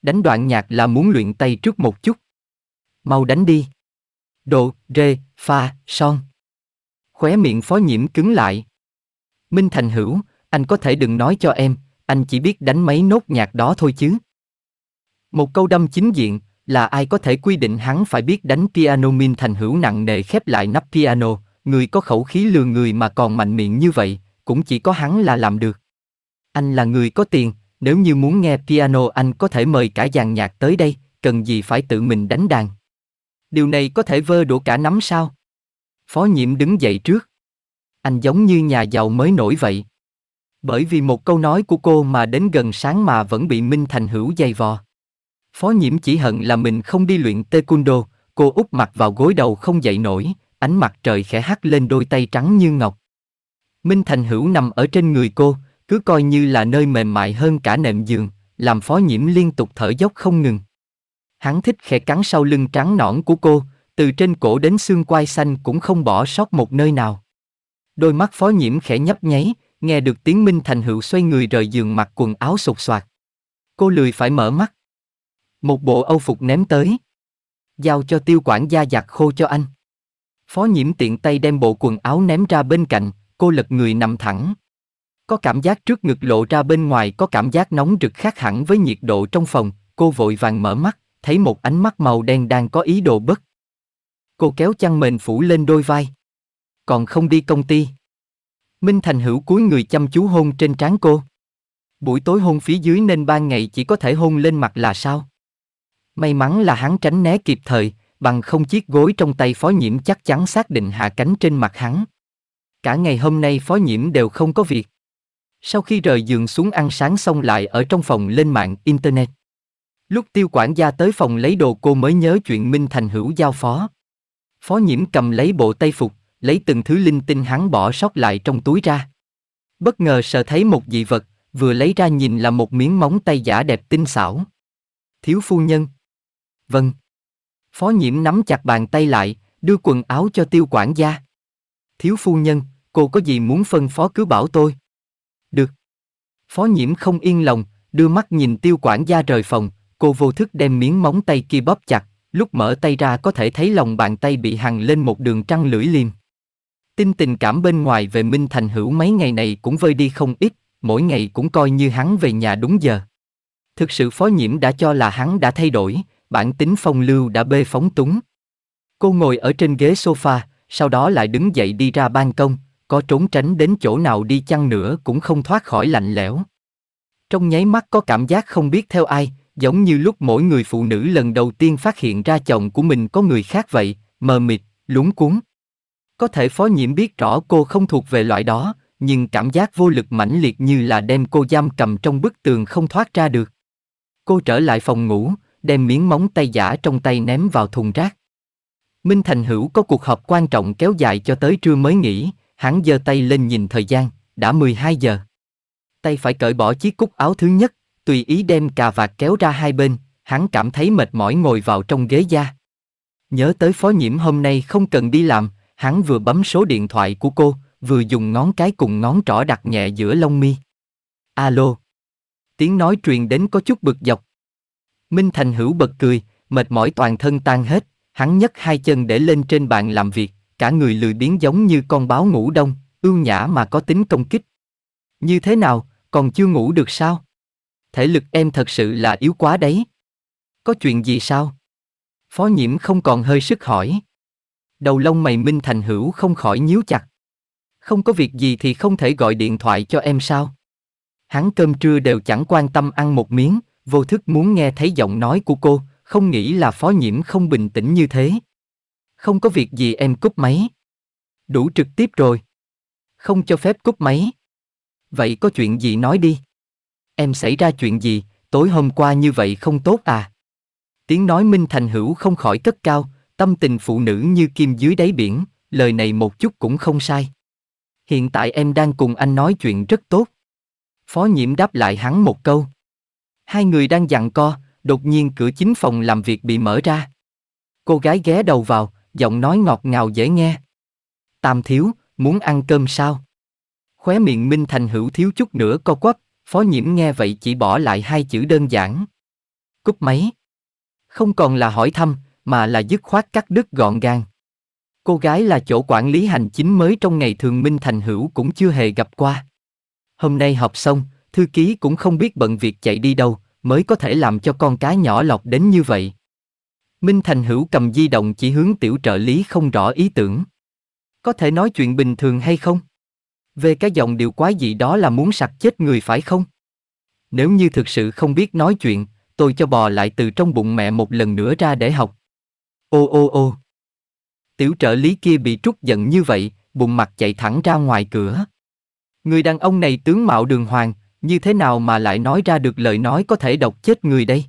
Đánh đoạn nhạc là muốn luyện tay trước một chút. Mau đánh đi. Độ, rê, pha, son. Khóe miệng phó nhiễm cứng lại. Minh Thành Hữu, anh có thể đừng nói cho em, anh chỉ biết đánh mấy nốt nhạc đó thôi chứ. Một câu đâm chính diện, là ai có thể quy định hắn phải biết đánh piano min thành hữu nặng nề khép lại nắp piano, người có khẩu khí lừa người mà còn mạnh miệng như vậy, cũng chỉ có hắn là làm được. Anh là người có tiền, nếu như muốn nghe piano anh có thể mời cả dàn nhạc tới đây, cần gì phải tự mình đánh đàn. Điều này có thể vơ đổ cả nắm sao? Phó nhiệm đứng dậy trước. Anh giống như nhà giàu mới nổi vậy. Bởi vì một câu nói của cô mà đến gần sáng mà vẫn bị Minh Thành Hữu dày vò. Phó nhiễm chỉ hận là mình không đi luyện taekwondo, cô úp mặt vào gối đầu không dậy nổi, ánh mặt trời khẽ hắt lên đôi tay trắng như ngọc. Minh Thành Hữu nằm ở trên người cô, cứ coi như là nơi mềm mại hơn cả nệm giường, làm phó nhiễm liên tục thở dốc không ngừng. Hắn thích khẽ cắn sau lưng trắng nõn của cô, từ trên cổ đến xương quai xanh cũng không bỏ sót một nơi nào. Đôi mắt phó nhiễm khẽ nhấp nháy, Nghe được tiếng Minh Thành Hữu xoay người rời giường mặc quần áo sột soạt. Cô lười phải mở mắt. Một bộ âu phục ném tới. Giao cho tiêu quản gia giặt khô cho anh. Phó nhiễm tiện tay đem bộ quần áo ném ra bên cạnh, cô lật người nằm thẳng. Có cảm giác trước ngực lộ ra bên ngoài có cảm giác nóng rực khác hẳn với nhiệt độ trong phòng, cô vội vàng mở mắt, thấy một ánh mắt màu đen đang có ý đồ bất. Cô kéo chăn mền phủ lên đôi vai. Còn không đi công ty. Minh Thành hữu cúi người chăm chú hôn trên trán cô. Buổi tối hôn phía dưới nên ban ngày chỉ có thể hôn lên mặt là sao? May mắn là hắn tránh né kịp thời, bằng không chiếc gối trong tay phó nhiễm chắc chắn xác định hạ cánh trên mặt hắn. Cả ngày hôm nay phó nhiễm đều không có việc. Sau khi rời giường xuống ăn sáng xong lại ở trong phòng lên mạng Internet. Lúc tiêu quản gia tới phòng lấy đồ cô mới nhớ chuyện Minh Thành hữu giao phó. Phó nhiễm cầm lấy bộ tay phục lấy từng thứ linh tinh hắn bỏ sót lại trong túi ra. Bất ngờ sợ thấy một dị vật, vừa lấy ra nhìn là một miếng móng tay giả đẹp tinh xảo. Thiếu phu nhân. Vâng. Phó nhiễm nắm chặt bàn tay lại, đưa quần áo cho tiêu quản gia. Thiếu phu nhân, cô có gì muốn phân phó cứ bảo tôi. Được. Phó nhiễm không yên lòng, đưa mắt nhìn tiêu quản gia rời phòng, cô vô thức đem miếng móng tay kia bóp chặt, lúc mở tay ra có thể thấy lòng bàn tay bị hằn lên một đường trăng lưỡi liềm. Tin tình cảm bên ngoài về Minh Thành Hữu mấy ngày này cũng vơi đi không ít, mỗi ngày cũng coi như hắn về nhà đúng giờ. Thực sự phó nhiễm đã cho là hắn đã thay đổi, bản tính phong lưu đã bê phóng túng. Cô ngồi ở trên ghế sofa, sau đó lại đứng dậy đi ra ban công, có trốn tránh đến chỗ nào đi chăng nữa cũng không thoát khỏi lạnh lẽo. Trong nháy mắt có cảm giác không biết theo ai, giống như lúc mỗi người phụ nữ lần đầu tiên phát hiện ra chồng của mình có người khác vậy, mờ mịt, lúng cuốn. Có thể phó nhiễm biết rõ cô không thuộc về loại đó, nhưng cảm giác vô lực mãnh liệt như là đem cô giam cầm trong bức tường không thoát ra được. Cô trở lại phòng ngủ, đem miếng móng tay giả trong tay ném vào thùng rác. Minh Thành Hữu có cuộc họp quan trọng kéo dài cho tới trưa mới nghỉ, hắn giơ tay lên nhìn thời gian, đã 12 giờ. Tay phải cởi bỏ chiếc cúc áo thứ nhất, tùy ý đem cà vạt kéo ra hai bên, hắn cảm thấy mệt mỏi ngồi vào trong ghế da. Nhớ tới phó nhiễm hôm nay không cần đi làm, Hắn vừa bấm số điện thoại của cô, vừa dùng ngón cái cùng ngón trỏ đặt nhẹ giữa lông mi. Alo. Tiếng nói truyền đến có chút bực dọc. Minh Thành Hữu bật cười, mệt mỏi toàn thân tan hết, hắn nhấc hai chân để lên trên bàn làm việc, cả người lười biến giống như con báo ngủ đông, ưu nhã mà có tính công kích. Như thế nào, còn chưa ngủ được sao? Thể lực em thật sự là yếu quá đấy. Có chuyện gì sao? Phó nhiễm không còn hơi sức hỏi đầu lông mày Minh Thành Hữu không khỏi nhíu chặt. Không có việc gì thì không thể gọi điện thoại cho em sao? Hắn cơm trưa đều chẳng quan tâm ăn một miếng, vô thức muốn nghe thấy giọng nói của cô, không nghĩ là phó nhiễm không bình tĩnh như thế. Không có việc gì em cúp máy. Đủ trực tiếp rồi. Không cho phép cúp máy. Vậy có chuyện gì nói đi. Em xảy ra chuyện gì, tối hôm qua như vậy không tốt à? Tiếng nói Minh Thành Hữu không khỏi cất cao, Tâm tình phụ nữ như kim dưới đáy biển, lời này một chút cũng không sai. Hiện tại em đang cùng anh nói chuyện rất tốt. Phó nhiễm đáp lại hắn một câu. Hai người đang dặn co, đột nhiên cửa chính phòng làm việc bị mở ra. Cô gái ghé đầu vào, giọng nói ngọt ngào dễ nghe. Tam thiếu, muốn ăn cơm sao? Khóe miệng Minh Thành hữu thiếu chút nữa co quắp, phó nhiễm nghe vậy chỉ bỏ lại hai chữ đơn giản. Cúp máy. Không còn là hỏi thăm, mà là dứt khoát cắt đứt gọn gàng. Cô gái là chỗ quản lý hành chính mới trong ngày thường Minh Thành Hữu cũng chưa hề gặp qua. Hôm nay học xong, thư ký cũng không biết bận việc chạy đi đâu, mới có thể làm cho con cá nhỏ lọc đến như vậy. Minh Thành Hữu cầm di động chỉ hướng tiểu trợ lý không rõ ý tưởng. Có thể nói chuyện bình thường hay không? Về cái giọng điều quái gì đó là muốn sặc chết người phải không? Nếu như thực sự không biết nói chuyện, tôi cho bò lại từ trong bụng mẹ một lần nữa ra để học, Ô ô ô. Tiểu trợ lý kia bị trút giận như vậy, bụng mặt chạy thẳng ra ngoài cửa. Người đàn ông này tướng mạo đường hoàng, như thế nào mà lại nói ra được lời nói có thể độc chết người đây?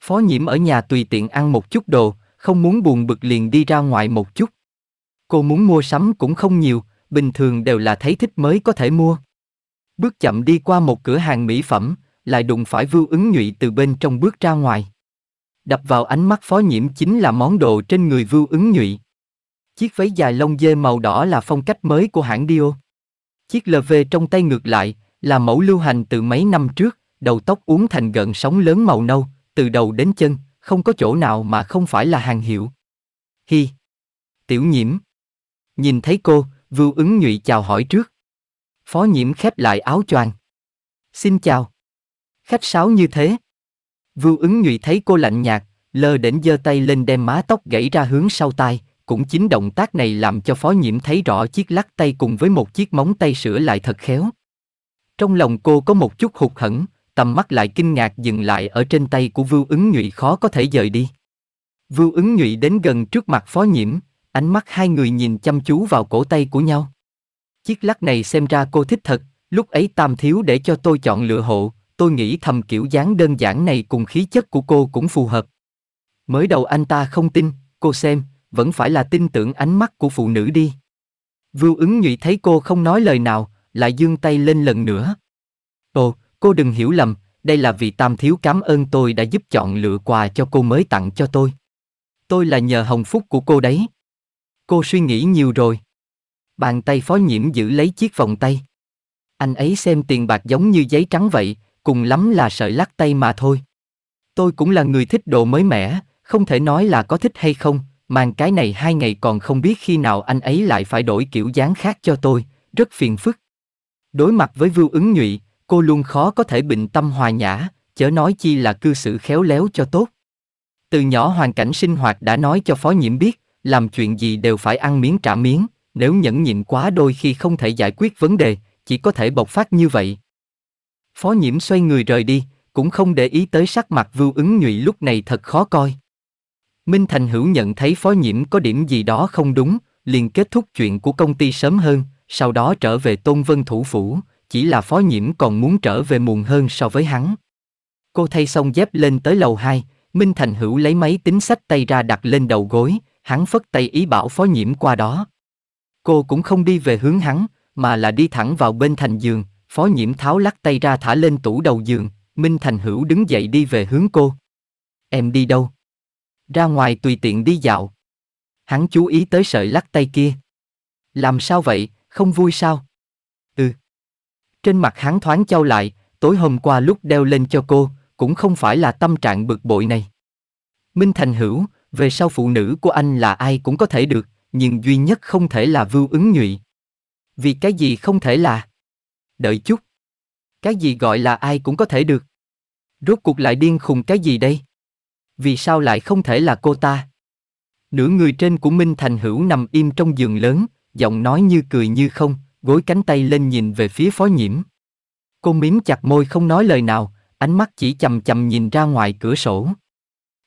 Phó nhiễm ở nhà tùy tiện ăn một chút đồ, không muốn buồn bực liền đi ra ngoài một chút. Cô muốn mua sắm cũng không nhiều, bình thường đều là thấy thích mới có thể mua. Bước chậm đi qua một cửa hàng mỹ phẩm, lại đụng phải vưu ứng nhụy từ bên trong bước ra ngoài đập vào ánh mắt phó nhiễm chính là món đồ trên người vưu ứng nhụy. Chiếc váy dài lông dê màu đỏ là phong cách mới của hãng Dior. Chiếc lv trong tay ngược lại là mẫu lưu hành từ mấy năm trước, đầu tóc uốn thành gợn sóng lớn màu nâu, từ đầu đến chân, không có chỗ nào mà không phải là hàng hiệu. Hi. Tiểu nhiễm. Nhìn thấy cô, vưu ứng nhụy chào hỏi trước. Phó nhiễm khép lại áo choàng. Xin chào. Khách sáo như thế, Vưu ứng nhụy thấy cô lạnh nhạt, lơ đến giơ tay lên đem má tóc gãy ra hướng sau tai, cũng chính động tác này làm cho phó nhiễm thấy rõ chiếc lắc tay cùng với một chiếc móng tay sửa lại thật khéo. Trong lòng cô có một chút hụt hẫng, tầm mắt lại kinh ngạc dừng lại ở trên tay của vưu ứng nhụy khó có thể dời đi. Vưu ứng nhụy đến gần trước mặt phó nhiễm, ánh mắt hai người nhìn chăm chú vào cổ tay của nhau. Chiếc lắc này xem ra cô thích thật, lúc ấy tam thiếu để cho tôi chọn lựa hộ, tôi nghĩ thầm kiểu dáng đơn giản này cùng khí chất của cô cũng phù hợp. Mới đầu anh ta không tin, cô xem, vẫn phải là tin tưởng ánh mắt của phụ nữ đi. Vưu ứng nhụy thấy cô không nói lời nào, lại dương tay lên lần nữa. Ồ, cô đừng hiểu lầm, đây là vì Tam Thiếu cảm ơn tôi đã giúp chọn lựa quà cho cô mới tặng cho tôi. Tôi là nhờ hồng phúc của cô đấy. Cô suy nghĩ nhiều rồi. Bàn tay phó nhiễm giữ lấy chiếc vòng tay. Anh ấy xem tiền bạc giống như giấy trắng vậy, cùng lắm là sợi lắc tay mà thôi. Tôi cũng là người thích đồ mới mẻ, không thể nói là có thích hay không, mang cái này hai ngày còn không biết khi nào anh ấy lại phải đổi kiểu dáng khác cho tôi, rất phiền phức. Đối mặt với Vưu ứng nhụy, cô luôn khó có thể bình tâm hòa nhã, chớ nói chi là cư xử khéo léo cho tốt. Từ nhỏ hoàn cảnh sinh hoạt đã nói cho phó nhiễm biết, làm chuyện gì đều phải ăn miếng trả miếng, nếu nhẫn nhịn quá đôi khi không thể giải quyết vấn đề, chỉ có thể bộc phát như vậy. Phó nhiễm xoay người rời đi, cũng không để ý tới sắc mặt vưu ứng nhụy lúc này thật khó coi. Minh Thành Hữu nhận thấy phó nhiễm có điểm gì đó không đúng, liền kết thúc chuyện của công ty sớm hơn, sau đó trở về Tôn Vân Thủ Phủ, chỉ là phó nhiễm còn muốn trở về muộn hơn so với hắn. Cô thay xong dép lên tới lầu 2, Minh Thành Hữu lấy máy tính sách tay ra đặt lên đầu gối, hắn phất tay ý bảo phó nhiễm qua đó. Cô cũng không đi về hướng hắn, mà là đi thẳng vào bên thành giường, Phó nhiễm tháo lắc tay ra thả lên tủ đầu giường, Minh Thành Hữu đứng dậy đi về hướng cô. Em đi đâu? Ra ngoài tùy tiện đi dạo. Hắn chú ý tới sợi lắc tay kia. Làm sao vậy, không vui sao? Ừ. Trên mặt hắn thoáng trao lại, tối hôm qua lúc đeo lên cho cô, cũng không phải là tâm trạng bực bội này. Minh Thành Hữu, về sau phụ nữ của anh là ai cũng có thể được, nhưng duy nhất không thể là vưu ứng nhụy. Vì cái gì không thể là? Đợi chút. Cái gì gọi là ai cũng có thể được? Rốt cuộc lại điên khùng cái gì đây? Vì sao lại không thể là cô ta? Nửa người trên của Minh Thành Hữu nằm im trong giường lớn, giọng nói như cười như không, gối cánh tay lên nhìn về phía phó nhiễm. Cô mím chặt môi không nói lời nào, ánh mắt chỉ chầm chầm nhìn ra ngoài cửa sổ.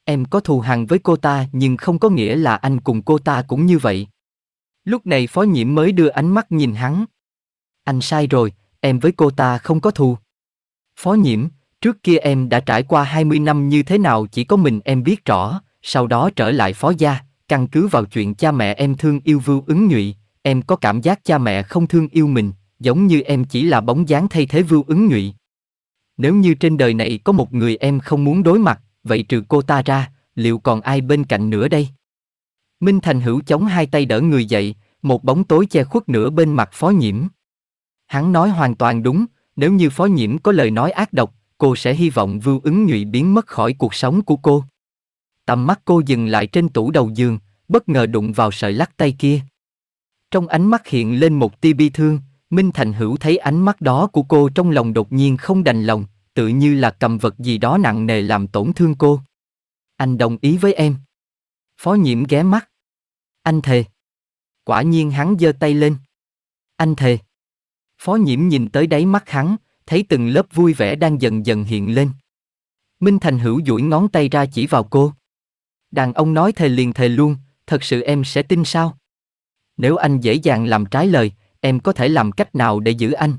Em có thù hằn với cô ta nhưng không có nghĩa là anh cùng cô ta cũng như vậy. Lúc này phó nhiễm mới đưa ánh mắt nhìn hắn. Anh sai rồi, em với cô ta không có thù. Phó nhiễm, trước kia em đã trải qua 20 năm như thế nào chỉ có mình em biết rõ, sau đó trở lại phó gia, căn cứ vào chuyện cha mẹ em thương yêu vưu ứng nhụy, em có cảm giác cha mẹ không thương yêu mình, giống như em chỉ là bóng dáng thay thế vưu ứng nhụy. Nếu như trên đời này có một người em không muốn đối mặt, vậy trừ cô ta ra, liệu còn ai bên cạnh nữa đây? Minh Thành Hữu chống hai tay đỡ người dậy, một bóng tối che khuất nửa bên mặt phó nhiễm. Hắn nói hoàn toàn đúng, nếu như phó nhiễm có lời nói ác độc, cô sẽ hy vọng vưu ứng nhụy biến mất khỏi cuộc sống của cô. Tầm mắt cô dừng lại trên tủ đầu giường, bất ngờ đụng vào sợi lắc tay kia. Trong ánh mắt hiện lên một tia bi thương, Minh Thành Hữu thấy ánh mắt đó của cô trong lòng đột nhiên không đành lòng, tự như là cầm vật gì đó nặng nề làm tổn thương cô. Anh đồng ý với em. Phó nhiễm ghé mắt. Anh thề. Quả nhiên hắn giơ tay lên. Anh thề. Phó nhiễm nhìn tới đáy mắt hắn, thấy từng lớp vui vẻ đang dần dần hiện lên. Minh Thành hữu duỗi ngón tay ra chỉ vào cô. Đàn ông nói thề liền thề luôn, thật sự em sẽ tin sao? Nếu anh dễ dàng làm trái lời, em có thể làm cách nào để giữ anh?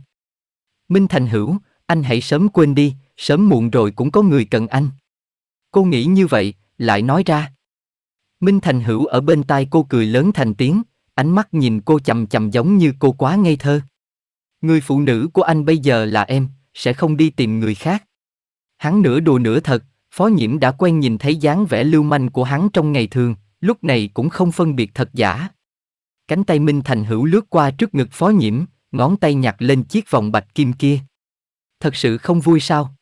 Minh Thành hữu, anh hãy sớm quên đi, sớm muộn rồi cũng có người cần anh. Cô nghĩ như vậy, lại nói ra. Minh Thành hữu ở bên tai cô cười lớn thành tiếng, ánh mắt nhìn cô chầm chầm giống như cô quá ngây thơ. Người phụ nữ của anh bây giờ là em, sẽ không đi tìm người khác. Hắn nửa đùa nửa thật, phó nhiễm đã quen nhìn thấy dáng vẻ lưu manh của hắn trong ngày thường, lúc này cũng không phân biệt thật giả. Cánh tay Minh Thành hữu lướt qua trước ngực phó nhiễm, ngón tay nhặt lên chiếc vòng bạch kim kia. Thật sự không vui sao?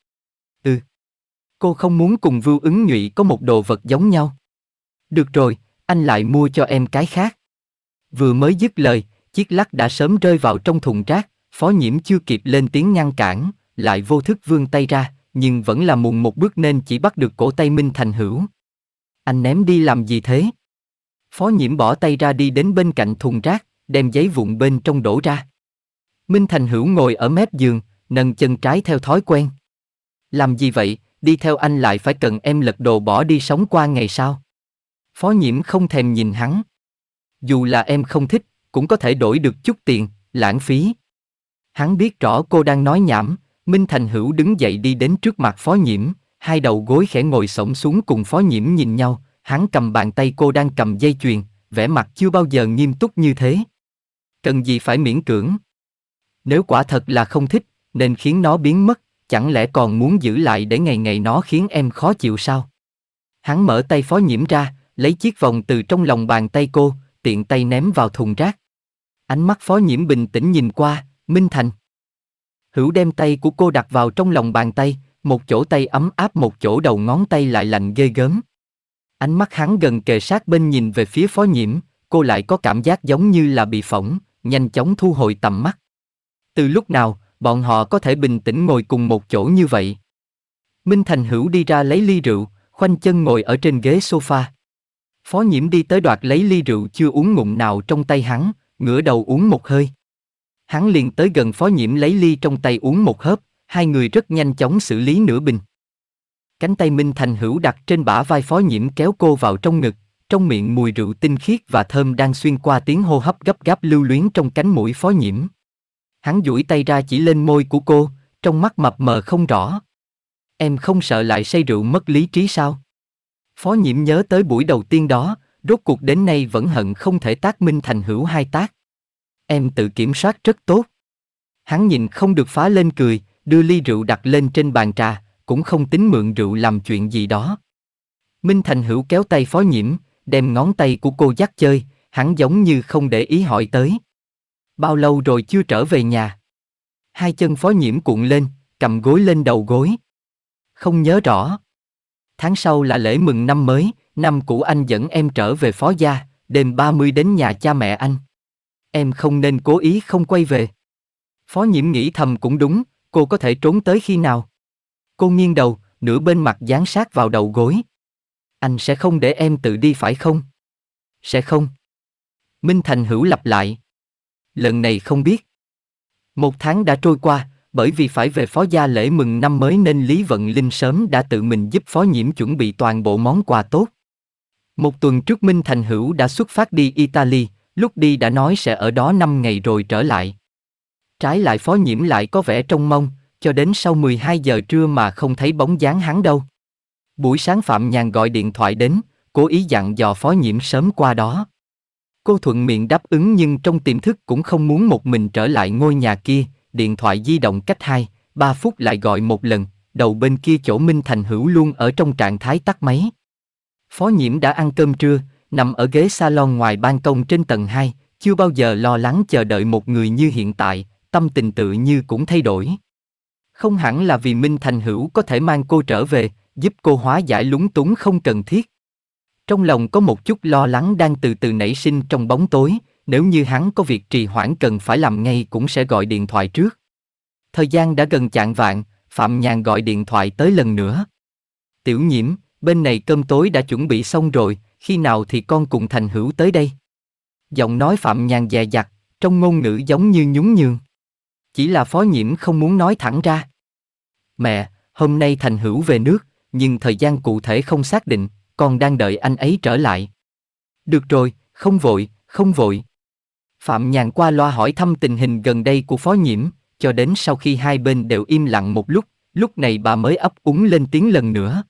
Ừ. Cô không muốn cùng vưu ứng nhụy có một đồ vật giống nhau. Được rồi, anh lại mua cho em cái khác. Vừa mới dứt lời, chiếc lắc đã sớm rơi vào trong thùng rác, Phó nhiễm chưa kịp lên tiếng ngăn cản, lại vô thức vươn tay ra, nhưng vẫn là muộn một bước nên chỉ bắt được cổ tay Minh Thành Hữu. Anh ném đi làm gì thế? Phó nhiễm bỏ tay ra đi đến bên cạnh thùng rác, đem giấy vụn bên trong đổ ra. Minh Thành Hữu ngồi ở mép giường, nâng chân trái theo thói quen. Làm gì vậy, đi theo anh lại phải cần em lật đồ bỏ đi sống qua ngày sau. Phó nhiễm không thèm nhìn hắn. Dù là em không thích, cũng có thể đổi được chút tiền, lãng phí. Hắn biết rõ cô đang nói nhảm, Minh Thành Hữu đứng dậy đi đến trước mặt Phó Nhiễm, hai đầu gối khẽ ngồi sổng xuống cùng Phó Nhiễm nhìn nhau, hắn cầm bàn tay cô đang cầm dây chuyền, vẻ mặt chưa bao giờ nghiêm túc như thế. Cần gì phải miễn cưỡng? Nếu quả thật là không thích, nên khiến nó biến mất, chẳng lẽ còn muốn giữ lại để ngày ngày nó khiến em khó chịu sao? Hắn mở tay Phó Nhiễm ra, lấy chiếc vòng từ trong lòng bàn tay cô, tiện tay ném vào thùng rác. Ánh mắt Phó Nhiễm bình tĩnh nhìn qua, Minh Thành. Hữu đem tay của cô đặt vào trong lòng bàn tay, một chỗ tay ấm áp một chỗ đầu ngón tay lại lạnh ghê gớm. Ánh mắt hắn gần kề sát bên nhìn về phía phó nhiễm, cô lại có cảm giác giống như là bị phỏng, nhanh chóng thu hồi tầm mắt. Từ lúc nào, bọn họ có thể bình tĩnh ngồi cùng một chỗ như vậy? Minh Thành Hữu đi ra lấy ly rượu, khoanh chân ngồi ở trên ghế sofa. Phó nhiễm đi tới đoạt lấy ly rượu chưa uống ngụm nào trong tay hắn, ngửa đầu uống một hơi hắn liền tới gần phó nhiễm lấy ly trong tay uống một hớp, hai người rất nhanh chóng xử lý nửa bình. Cánh tay Minh Thành hữu đặt trên bả vai phó nhiễm kéo cô vào trong ngực, trong miệng mùi rượu tinh khiết và thơm đang xuyên qua tiếng hô hấp gấp gáp lưu luyến trong cánh mũi phó nhiễm. Hắn duỗi tay ra chỉ lên môi của cô, trong mắt mập mờ không rõ. Em không sợ lại say rượu mất lý trí sao? Phó nhiễm nhớ tới buổi đầu tiên đó, rốt cuộc đến nay vẫn hận không thể tác Minh Thành hữu hai tác em tự kiểm soát rất tốt. Hắn nhìn không được phá lên cười, đưa ly rượu đặt lên trên bàn trà, cũng không tính mượn rượu làm chuyện gì đó. Minh Thành Hữu kéo tay phó nhiễm, đem ngón tay của cô dắt chơi, hắn giống như không để ý hỏi tới. Bao lâu rồi chưa trở về nhà? Hai chân phó nhiễm cuộn lên, cầm gối lên đầu gối. Không nhớ rõ. Tháng sau là lễ mừng năm mới, năm cũ anh dẫn em trở về phó gia, đêm 30 đến nhà cha mẹ anh em không nên cố ý không quay về. Phó nhiễm nghĩ thầm cũng đúng, cô có thể trốn tới khi nào? Cô nghiêng đầu, nửa bên mặt dán sát vào đầu gối. Anh sẽ không để em tự đi phải không? Sẽ không. Minh Thành hữu lặp lại. Lần này không biết. Một tháng đã trôi qua, bởi vì phải về phó gia lễ mừng năm mới nên Lý Vận Linh sớm đã tự mình giúp phó nhiễm chuẩn bị toàn bộ món quà tốt. Một tuần trước Minh Thành Hữu đã xuất phát đi Italy, Lúc đi đã nói sẽ ở đó 5 ngày rồi trở lại. Trái lại phó nhiễm lại có vẻ trông mong, cho đến sau 12 giờ trưa mà không thấy bóng dáng hắn đâu. Buổi sáng Phạm Nhàn gọi điện thoại đến, cố ý dặn dò phó nhiễm sớm qua đó. Cô thuận miệng đáp ứng nhưng trong tiềm thức cũng không muốn một mình trở lại ngôi nhà kia, điện thoại di động cách 2, 3 phút lại gọi một lần, đầu bên kia chỗ Minh Thành Hữu luôn ở trong trạng thái tắt máy. Phó nhiễm đã ăn cơm trưa, nằm ở ghế salon ngoài ban công trên tầng 2, chưa bao giờ lo lắng chờ đợi một người như hiện tại, tâm tình tự như cũng thay đổi. Không hẳn là vì Minh Thành Hữu có thể mang cô trở về, giúp cô hóa giải lúng túng không cần thiết. Trong lòng có một chút lo lắng đang từ từ nảy sinh trong bóng tối, nếu như hắn có việc trì hoãn cần phải làm ngay cũng sẽ gọi điện thoại trước. Thời gian đã gần chạng vạn, Phạm Nhàn gọi điện thoại tới lần nữa. Tiểu nhiễm, bên này cơm tối đã chuẩn bị xong rồi, khi nào thì con cùng Thành Hữu tới đây? Giọng nói Phạm Nhàn dè dặt, trong ngôn ngữ giống như nhún nhường. Chỉ là phó nhiễm không muốn nói thẳng ra. Mẹ, hôm nay Thành Hữu về nước, nhưng thời gian cụ thể không xác định, con đang đợi anh ấy trở lại. Được rồi, không vội, không vội. Phạm Nhàn qua loa hỏi thăm tình hình gần đây của phó nhiễm, cho đến sau khi hai bên đều im lặng một lúc, lúc này bà mới ấp úng lên tiếng lần nữa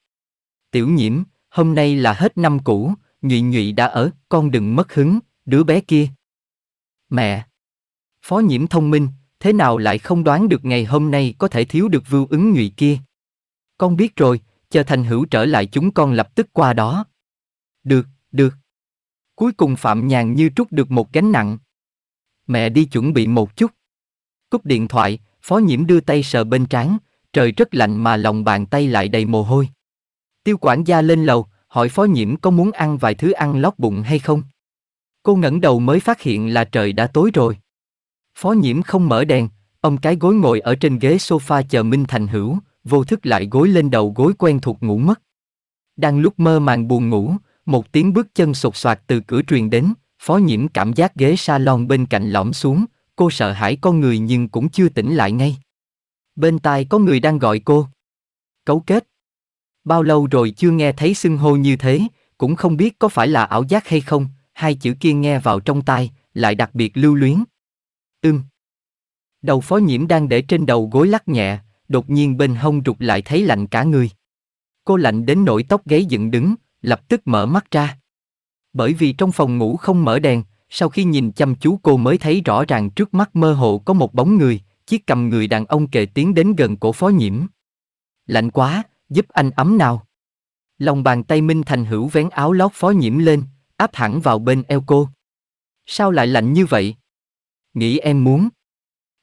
tiểu nhiễm, hôm nay là hết năm cũ, nhụy nhụy đã ở, con đừng mất hứng, đứa bé kia. Mẹ! Phó nhiễm thông minh, thế nào lại không đoán được ngày hôm nay có thể thiếu được vưu ứng nhụy kia. Con biết rồi, chờ thành hữu trở lại chúng con lập tức qua đó. Được, được. Cuối cùng Phạm Nhàn như trút được một gánh nặng. Mẹ đi chuẩn bị một chút. Cúp điện thoại, phó nhiễm đưa tay sờ bên trán, trời rất lạnh mà lòng bàn tay lại đầy mồ hôi. Tiêu quản gia lên lầu, hỏi phó nhiễm có muốn ăn vài thứ ăn lót bụng hay không. Cô ngẩng đầu mới phát hiện là trời đã tối rồi. Phó nhiễm không mở đèn, ông cái gối ngồi ở trên ghế sofa chờ Minh Thành hữu, vô thức lại gối lên đầu gối quen thuộc ngủ mất. Đang lúc mơ màng buồn ngủ, một tiếng bước chân sột soạt từ cửa truyền đến, phó nhiễm cảm giác ghế salon bên cạnh lõm xuống, cô sợ hãi con người nhưng cũng chưa tỉnh lại ngay. Bên tai có người đang gọi cô. Cấu kết bao lâu rồi chưa nghe thấy xưng hô như thế, cũng không biết có phải là ảo giác hay không, hai chữ kia nghe vào trong tai, lại đặc biệt lưu luyến. Ưm. Đầu phó nhiễm đang để trên đầu gối lắc nhẹ, đột nhiên bên hông rụt lại thấy lạnh cả người. Cô lạnh đến nỗi tóc gáy dựng đứng, lập tức mở mắt ra. Bởi vì trong phòng ngủ không mở đèn, sau khi nhìn chăm chú cô mới thấy rõ ràng trước mắt mơ hồ có một bóng người, chiếc cầm người đàn ông kề tiến đến gần cổ phó nhiễm. Lạnh quá, giúp anh ấm nào. Lòng bàn tay Minh Thành hữu vén áo lót phó nhiễm lên, áp hẳn vào bên eo cô. Sao lại lạnh như vậy? Nghĩ em muốn.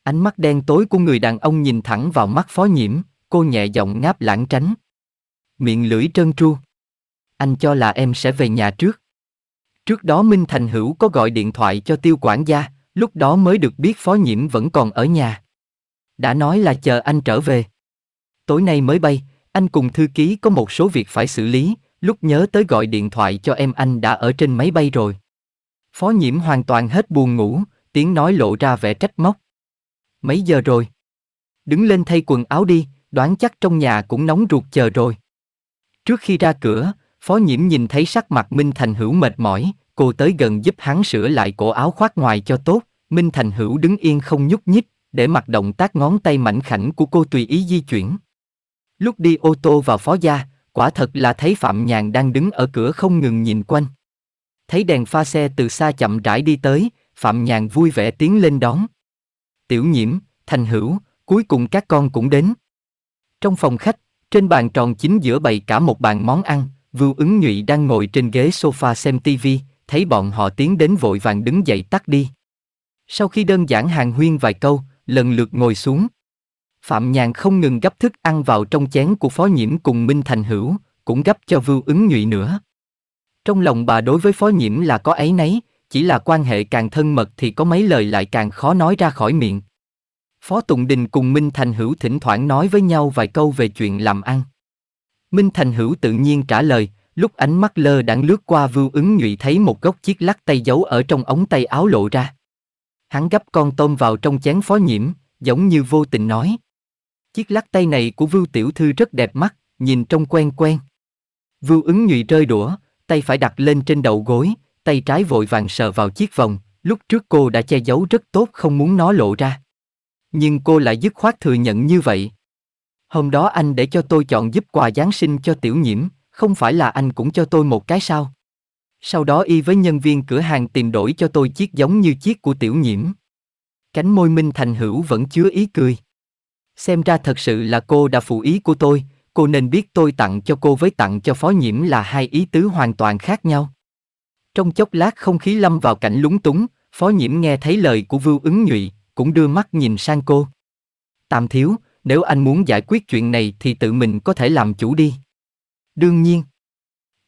Ánh mắt đen tối của người đàn ông nhìn thẳng vào mắt phó nhiễm, cô nhẹ giọng ngáp lãng tránh. Miệng lưỡi trơn tru. Anh cho là em sẽ về nhà trước. Trước đó Minh Thành Hữu có gọi điện thoại cho tiêu quản gia, lúc đó mới được biết phó nhiễm vẫn còn ở nhà. Đã nói là chờ anh trở về. Tối nay mới bay, anh cùng thư ký có một số việc phải xử lý, lúc nhớ tới gọi điện thoại cho em anh đã ở trên máy bay rồi. Phó nhiễm hoàn toàn hết buồn ngủ, tiếng nói lộ ra vẻ trách móc. Mấy giờ rồi? Đứng lên thay quần áo đi, đoán chắc trong nhà cũng nóng ruột chờ rồi. Trước khi ra cửa, Phó nhiễm nhìn thấy sắc mặt Minh Thành Hữu mệt mỏi, cô tới gần giúp hắn sửa lại cổ áo khoác ngoài cho tốt. Minh Thành Hữu đứng yên không nhúc nhích, để mặc động tác ngón tay mảnh khảnh của cô tùy ý di chuyển. Lúc đi ô tô vào phó gia, quả thật là thấy Phạm Nhàn đang đứng ở cửa không ngừng nhìn quanh. Thấy đèn pha xe từ xa chậm rãi đi tới, Phạm Nhàn vui vẻ tiến lên đón. Tiểu nhiễm, thành hữu, cuối cùng các con cũng đến. Trong phòng khách, trên bàn tròn chính giữa bày cả một bàn món ăn, Vưu ứng nhụy đang ngồi trên ghế sofa xem tivi, thấy bọn họ tiến đến vội vàng đứng dậy tắt đi. Sau khi đơn giản hàng huyên vài câu, lần lượt ngồi xuống, Phạm Nhàn không ngừng gấp thức ăn vào trong chén của Phó Nhiễm cùng Minh Thành Hữu, cũng gấp cho Vưu ứng nhụy nữa. Trong lòng bà đối với Phó Nhiễm là có ấy nấy, chỉ là quan hệ càng thân mật thì có mấy lời lại càng khó nói ra khỏi miệng. Phó Tùng Đình cùng Minh Thành Hữu thỉnh thoảng nói với nhau vài câu về chuyện làm ăn. Minh Thành Hữu tự nhiên trả lời, lúc ánh mắt lơ đãng lướt qua Vưu ứng nhụy thấy một góc chiếc lắc tay giấu ở trong ống tay áo lộ ra. Hắn gấp con tôm vào trong chén Phó Nhiễm, giống như vô tình nói, Chiếc lắc tay này của Vưu Tiểu Thư rất đẹp mắt, nhìn trông quen quen. Vưu ứng nhụy rơi đũa, tay phải đặt lên trên đầu gối, tay trái vội vàng sờ vào chiếc vòng, lúc trước cô đã che giấu rất tốt không muốn nó lộ ra. Nhưng cô lại dứt khoát thừa nhận như vậy. Hôm đó anh để cho tôi chọn giúp quà Giáng sinh cho tiểu nhiễm, không phải là anh cũng cho tôi một cái sao? Sau đó y với nhân viên cửa hàng tìm đổi cho tôi chiếc giống như chiếc của tiểu nhiễm. Cánh môi Minh Thành Hữu vẫn chứa ý cười. Xem ra thật sự là cô đã phụ ý của tôi, cô nên biết tôi tặng cho cô với tặng cho phó nhiễm là hai ý tứ hoàn toàn khác nhau. Trong chốc lát không khí lâm vào cảnh lúng túng, phó nhiễm nghe thấy lời của Vưu ứng nhụy, cũng đưa mắt nhìn sang cô. tam thiếu, nếu anh muốn giải quyết chuyện này thì tự mình có thể làm chủ đi. Đương nhiên.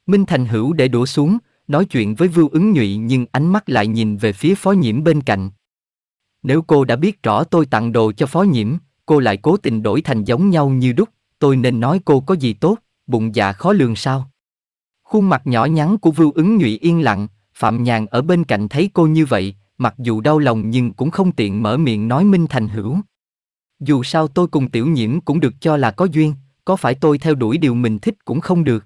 Minh Thành Hữu để đổ xuống, nói chuyện với Vưu ứng nhụy nhưng ánh mắt lại nhìn về phía phó nhiễm bên cạnh. Nếu cô đã biết rõ tôi tặng đồ cho phó nhiễm, cô lại cố tình đổi thành giống nhau như đúc, tôi nên nói cô có gì tốt, bụng dạ khó lường sao. Khuôn mặt nhỏ nhắn của Vưu ứng nhụy yên lặng, Phạm Nhàn ở bên cạnh thấy cô như vậy, mặc dù đau lòng nhưng cũng không tiện mở miệng nói minh thành hữu. Dù sao tôi cùng tiểu nhiễm cũng được cho là có duyên, có phải tôi theo đuổi điều mình thích cũng không được.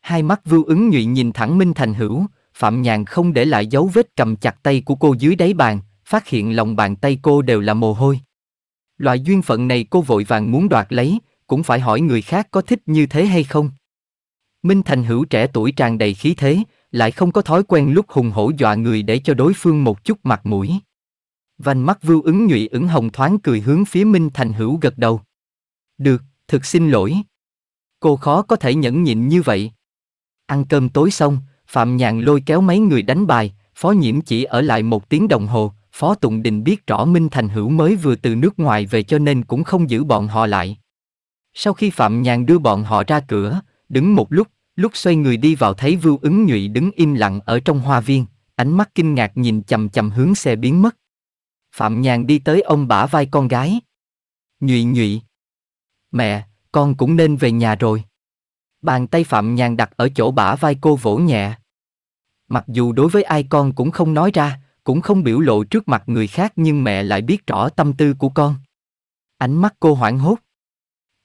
Hai mắt vưu ứng nhụy nhìn thẳng Minh Thành Hữu, Phạm Nhàn không để lại dấu vết cầm chặt tay của cô dưới đáy bàn, phát hiện lòng bàn tay cô đều là mồ hôi. Loại duyên phận này cô vội vàng muốn đoạt lấy, cũng phải hỏi người khác có thích như thế hay không. Minh Thành hữu trẻ tuổi tràn đầy khí thế, lại không có thói quen lúc hùng hổ dọa người để cho đối phương một chút mặt mũi. Vành mắt vưu ứng nhụy ửng hồng thoáng cười hướng phía Minh Thành hữu gật đầu. Được, thực xin lỗi. Cô khó có thể nhẫn nhịn như vậy. Ăn cơm tối xong, Phạm Nhàn lôi kéo mấy người đánh bài, Phó Nhiễm chỉ ở lại một tiếng đồng hồ, Phó Tùng Đình biết rõ Minh Thành Hữu mới vừa từ nước ngoài về cho nên cũng không giữ bọn họ lại. Sau khi Phạm Nhàn đưa bọn họ ra cửa, đứng một lúc, lúc xoay người đi vào thấy Vưu ứng nhụy đứng im lặng ở trong hoa viên, ánh mắt kinh ngạc nhìn chầm chầm hướng xe biến mất. Phạm Nhàn đi tới ông bả vai con gái. Nhụy nhụy. Mẹ, con cũng nên về nhà rồi. Bàn tay Phạm Nhàn đặt ở chỗ bả vai cô vỗ nhẹ. Mặc dù đối với ai con cũng không nói ra, cũng không biểu lộ trước mặt người khác nhưng mẹ lại biết rõ tâm tư của con. Ánh mắt cô hoảng hốt.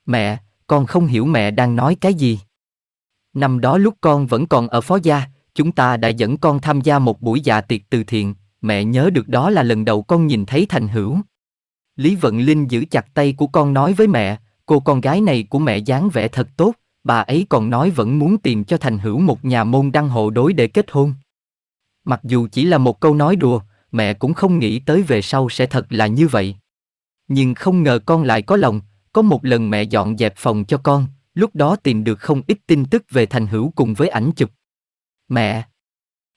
Mẹ, con không hiểu mẹ đang nói cái gì. Năm đó lúc con vẫn còn ở phó gia, chúng ta đã dẫn con tham gia một buổi dạ tiệc từ thiện, mẹ nhớ được đó là lần đầu con nhìn thấy thành hữu. Lý Vận Linh giữ chặt tay của con nói với mẹ, cô con gái này của mẹ dáng vẻ thật tốt, bà ấy còn nói vẫn muốn tìm cho thành hữu một nhà môn đăng hộ đối để kết hôn. Mặc dù chỉ là một câu nói đùa, mẹ cũng không nghĩ tới về sau sẽ thật là như vậy. Nhưng không ngờ con lại có lòng, có một lần mẹ dọn dẹp phòng cho con, lúc đó tìm được không ít tin tức về thành hữu cùng với ảnh chụp. Mẹ!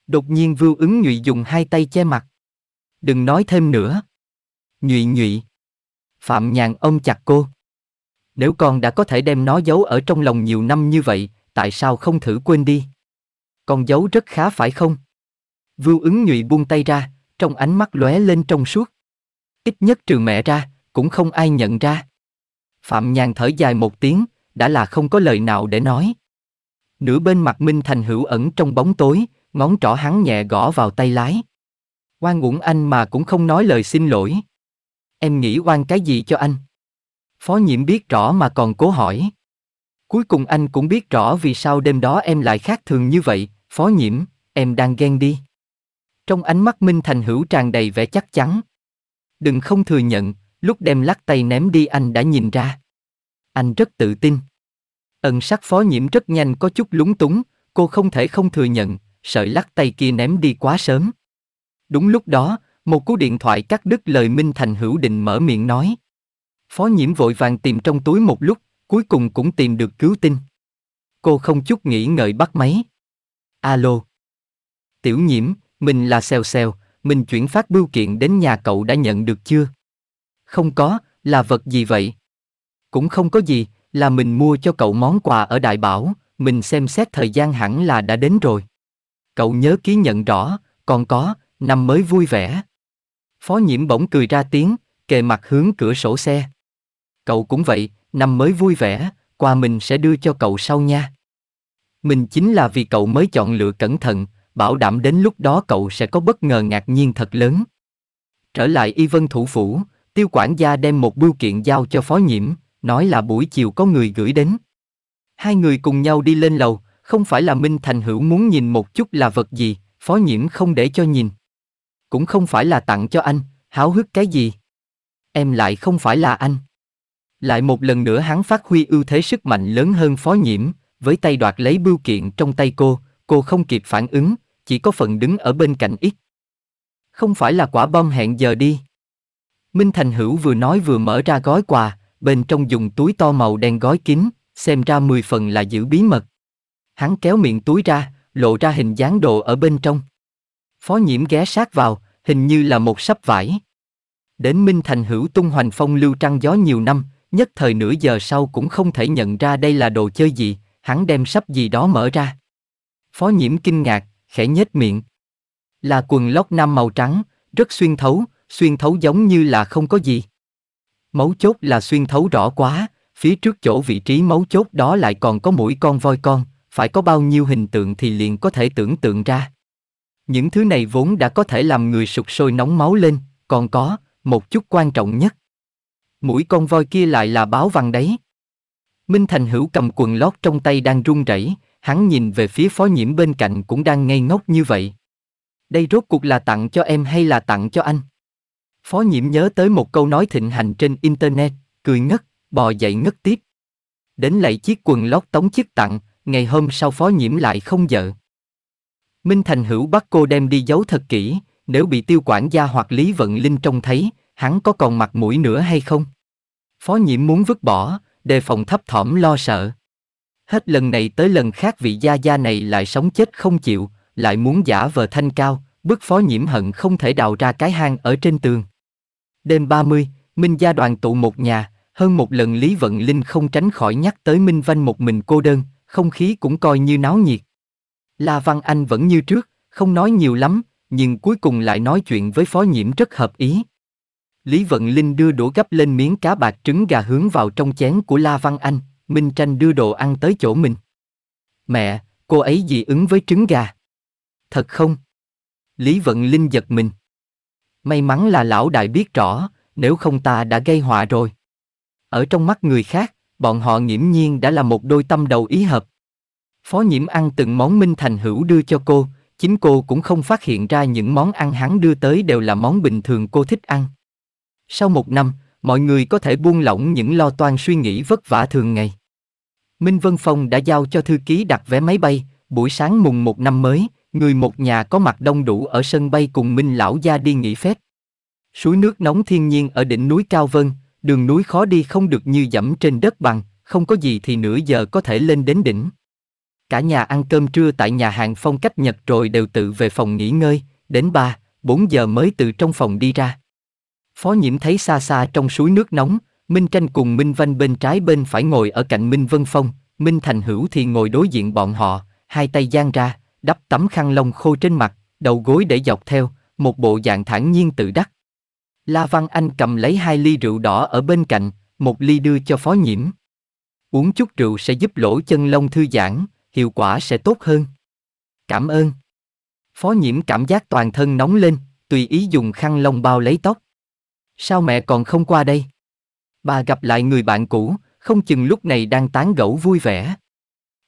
Đột nhiên Vưu ứng nhụy dùng hai tay che mặt. Đừng nói thêm nữa. Nhụy nhụy. Phạm nhàn ôm chặt cô. Nếu con đã có thể đem nó giấu ở trong lòng nhiều năm như vậy, tại sao không thử quên đi? Con giấu rất khá phải không? Vưu ứng nhụy buông tay ra, trong ánh mắt lóe lên trong suốt. Ít nhất trừ mẹ ra, cũng không ai nhận ra. Phạm Nhàn thở dài một tiếng, đã là không có lời nào để nói. Nửa bên mặt Minh Thành hữu ẩn trong bóng tối, ngón trỏ hắn nhẹ gõ vào tay lái. Oan uổng anh mà cũng không nói lời xin lỗi. Em nghĩ oan cái gì cho anh? Phó nhiệm biết rõ mà còn cố hỏi. Cuối cùng anh cũng biết rõ vì sao đêm đó em lại khác thường như vậy, phó nhiễm, em đang ghen đi. Trong ánh mắt Minh Thành hữu tràn đầy vẻ chắc chắn. Đừng không thừa nhận, lúc đem lắc tay ném đi anh đã nhìn ra. Anh rất tự tin. Ẩn sắc phó nhiễm rất nhanh có chút lúng túng, cô không thể không thừa nhận, sợi lắc tay kia ném đi quá sớm. Đúng lúc đó, một cú điện thoại cắt đứt lời Minh Thành hữu định mở miệng nói. Phó nhiễm vội vàng tìm trong túi một lúc, cuối cùng cũng tìm được cứu tinh. Cô không chút nghĩ ngợi bắt máy. Alo. Tiểu nhiễm, mình là Xèo Xèo, mình chuyển phát bưu kiện đến nhà cậu đã nhận được chưa? Không có, là vật gì vậy? Cũng không có gì, là mình mua cho cậu món quà ở Đại Bảo, mình xem xét thời gian hẳn là đã đến rồi. Cậu nhớ ký nhận rõ, còn có, năm mới vui vẻ. Phó nhiễm bỗng cười ra tiếng, kề mặt hướng cửa sổ xe. Cậu cũng vậy, năm mới vui vẻ, quà mình sẽ đưa cho cậu sau nha. Mình chính là vì cậu mới chọn lựa cẩn thận, bảo đảm đến lúc đó cậu sẽ có bất ngờ ngạc nhiên thật lớn. Trở lại Y Vân Thủ Phủ, tiêu quản gia đem một bưu kiện giao cho phó nhiễm, nói là buổi chiều có người gửi đến. Hai người cùng nhau đi lên lầu, không phải là Minh Thành Hữu muốn nhìn một chút là vật gì, phó nhiễm không để cho nhìn. Cũng không phải là tặng cho anh, háo hức cái gì. Em lại không phải là anh. Lại một lần nữa hắn phát huy ưu thế sức mạnh lớn hơn phó nhiễm, với tay đoạt lấy bưu kiện trong tay cô, cô không kịp phản ứng, chỉ có phần đứng ở bên cạnh ít. Không phải là quả bom hẹn giờ đi. Minh Thành Hữu vừa nói vừa mở ra gói quà, bên trong dùng túi to màu đen gói kín, xem ra 10 phần là giữ bí mật. Hắn kéo miệng túi ra, lộ ra hình dáng đồ ở bên trong. Phó nhiễm ghé sát vào, hình như là một sắp vải. Đến Minh Thành Hữu tung hoành phong lưu trăng gió nhiều năm, nhất thời nửa giờ sau cũng không thể nhận ra đây là đồ chơi gì, hắn đem sắp gì đó mở ra. Phó nhiễm kinh ngạc, khẽ nhếch miệng. Là quần lót nam màu trắng, rất xuyên thấu, xuyên thấu giống như là không có gì. Mấu chốt là xuyên thấu rõ quá, phía trước chỗ vị trí mấu chốt đó lại còn có mũi con voi con, phải có bao nhiêu hình tượng thì liền có thể tưởng tượng ra. Những thứ này vốn đã có thể làm người sụt sôi nóng máu lên, còn có, một chút quan trọng nhất. Mũi con voi kia lại là báo văn đấy. Minh Thành Hữu cầm quần lót trong tay đang run rẩy, Hắn nhìn về phía phó nhiễm bên cạnh cũng đang ngây ngốc như vậy. Đây rốt cuộc là tặng cho em hay là tặng cho anh? Phó nhiễm nhớ tới một câu nói thịnh hành trên Internet, cười ngất, bò dậy ngất tiếp. Đến lấy chiếc quần lót tống chức tặng, ngày hôm sau phó nhiễm lại không vợ. Minh Thành hữu bắt cô đem đi giấu thật kỹ, nếu bị tiêu quản gia hoặc Lý Vận Linh trông thấy, hắn có còn mặt mũi nữa hay không? Phó nhiễm muốn vứt bỏ, đề phòng thấp thỏm lo sợ. Hết lần này tới lần khác vị gia gia này lại sống chết không chịu, lại muốn giả vờ thanh cao, bức phó nhiễm hận không thể đào ra cái hang ở trên tường. Đêm 30, Minh gia đoàn tụ một nhà, hơn một lần Lý Vận Linh không tránh khỏi nhắc tới Minh văn một mình cô đơn, không khí cũng coi như náo nhiệt. La Văn Anh vẫn như trước, không nói nhiều lắm, nhưng cuối cùng lại nói chuyện với phó nhiễm rất hợp ý. Lý Vận Linh đưa đũa gấp lên miếng cá bạc trứng gà hướng vào trong chén của La Văn Anh, Minh Tranh đưa đồ ăn tới chỗ mình. Mẹ, cô ấy dị ứng với trứng gà. Thật không? Lý Vận Linh giật mình. May mắn là lão đại biết rõ, nếu không ta đã gây họa rồi. Ở trong mắt người khác, bọn họ nghiễm nhiên đã là một đôi tâm đầu ý hợp. Phó nhiễm ăn từng món Minh Thành Hữu đưa cho cô, chính cô cũng không phát hiện ra những món ăn hắn đưa tới đều là món bình thường cô thích ăn. Sau một năm, mọi người có thể buông lỏng những lo toan suy nghĩ vất vả thường ngày. Minh Vân Phong đã giao cho thư ký đặt vé máy bay, buổi sáng mùng một năm mới, người một nhà có mặt đông đủ ở sân bay cùng Minh Lão Gia đi nghỉ phép. Suối nước nóng thiên nhiên ở đỉnh núi Cao Vân, đường núi khó đi không được như dẫm trên đất bằng, không có gì thì nửa giờ có thể lên đến đỉnh. Cả nhà ăn cơm trưa tại nhà hàng phong cách Nhật rồi đều tự về phòng nghỉ ngơi, đến 3, 4 giờ mới từ trong phòng đi ra. Phó nhiễm thấy xa xa trong suối nước nóng, Minh Tranh cùng Minh Vanh bên trái bên phải ngồi ở cạnh Minh Vân Phong, Minh Thành Hữu thì ngồi đối diện bọn họ, hai tay giang ra, đắp tấm khăn lông khô trên mặt, đầu gối để dọc theo, một bộ dạng thản nhiên tự đắc. La Văn Anh cầm lấy hai ly rượu đỏ ở bên cạnh, một ly đưa cho phó nhiễm. Uống chút rượu sẽ giúp lỗ chân lông thư giãn, hiệu quả sẽ tốt hơn. Cảm ơn. Phó nhiễm cảm giác toàn thân nóng lên, tùy ý dùng khăn lông bao lấy tóc. Sao mẹ còn không qua đây? Bà gặp lại người bạn cũ, không chừng lúc này đang tán gẫu vui vẻ.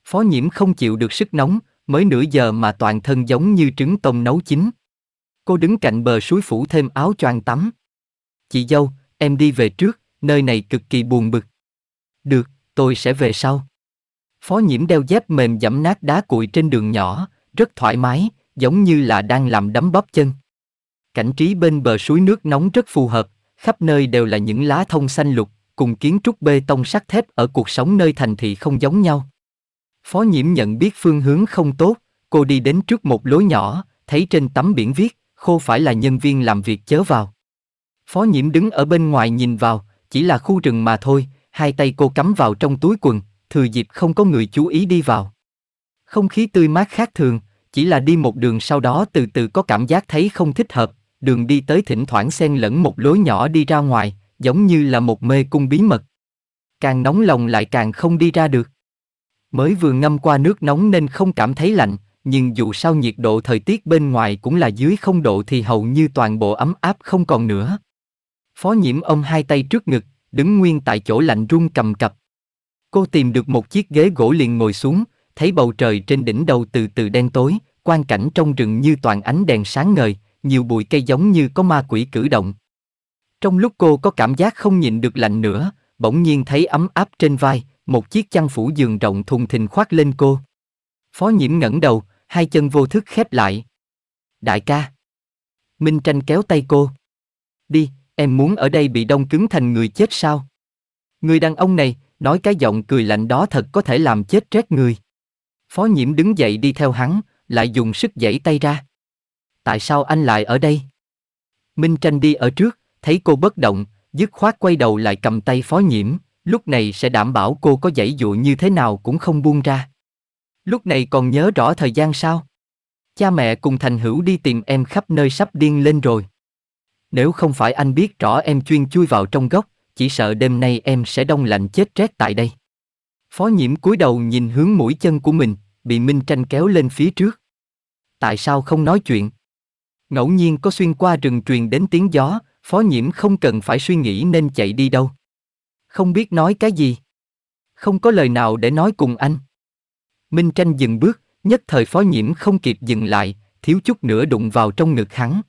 Phó nhiễm không chịu được sức nóng, mới nửa giờ mà toàn thân giống như trứng tôm nấu chín. Cô đứng cạnh bờ suối phủ thêm áo choàng tắm. Chị dâu, em đi về trước, nơi này cực kỳ buồn bực. Được, tôi sẽ về sau. Phó nhiễm đeo dép mềm dẫm nát đá cuội trên đường nhỏ, rất thoải mái, giống như là đang làm đấm bóp chân. Cảnh trí bên bờ suối nước nóng rất phù hợp, khắp nơi đều là những lá thông xanh lục, cùng kiến trúc bê tông sắt thép ở cuộc sống nơi thành thị không giống nhau. Phó nhiễm nhận biết phương hướng không tốt, cô đi đến trước một lối nhỏ, thấy trên tấm biển viết, khô phải là nhân viên làm việc chớ vào. Phó nhiễm đứng ở bên ngoài nhìn vào, chỉ là khu rừng mà thôi, hai tay cô cắm vào trong túi quần, thừa dịp không có người chú ý đi vào. Không khí tươi mát khác thường, chỉ là đi một đường sau đó từ từ có cảm giác thấy không thích hợp, đường đi tới thỉnh thoảng xen lẫn một lối nhỏ đi ra ngoài, giống như là một mê cung bí mật. Càng nóng lòng lại càng không đi ra được. Mới vừa ngâm qua nước nóng nên không cảm thấy lạnh, nhưng dù sao nhiệt độ thời tiết bên ngoài cũng là dưới không độ thì hầu như toàn bộ ấm áp không còn nữa. Phó nhiễm ông hai tay trước ngực, đứng nguyên tại chỗ lạnh run cầm cập. Cô tìm được một chiếc ghế gỗ liền ngồi xuống, thấy bầu trời trên đỉnh đầu từ từ đen tối, quang cảnh trong rừng như toàn ánh đèn sáng ngời, nhiều bụi cây giống như có ma quỷ cử động. Trong lúc cô có cảm giác không nhịn được lạnh nữa, bỗng nhiên thấy ấm áp trên vai, một chiếc chăn phủ giường rộng thùng thình khoác lên cô. Phó nhiễm ngẩng đầu, hai chân vô thức khép lại. Đại ca. Minh Tranh kéo tay cô. Đi, em muốn ở đây bị đông cứng thành người chết sao? Người đàn ông này, nói cái giọng cười lạnh đó thật có thể làm chết rét người. Phó nhiễm đứng dậy đi theo hắn, lại dùng sức giãy tay ra tại sao anh lại ở đây? Minh Tranh đi ở trước, thấy cô bất động, dứt khoát quay đầu lại cầm tay phó nhiễm, lúc này sẽ đảm bảo cô có dãy dụ như thế nào cũng không buông ra. Lúc này còn nhớ rõ thời gian sao? Cha mẹ cùng Thành Hữu đi tìm em khắp nơi sắp điên lên rồi. Nếu không phải anh biết rõ em chuyên chui vào trong góc, chỉ sợ đêm nay em sẽ đông lạnh chết rét tại đây. Phó nhiễm cúi đầu nhìn hướng mũi chân của mình, bị Minh Tranh kéo lên phía trước. Tại sao không nói chuyện? Ngẫu nhiên có xuyên qua rừng truyền đến tiếng gió, phó nhiễm không cần phải suy nghĩ nên chạy đi đâu. Không biết nói cái gì. Không có lời nào để nói cùng anh. Minh tranh dừng bước, nhất thời phó nhiễm không kịp dừng lại, thiếu chút nữa đụng vào trong ngực hắn.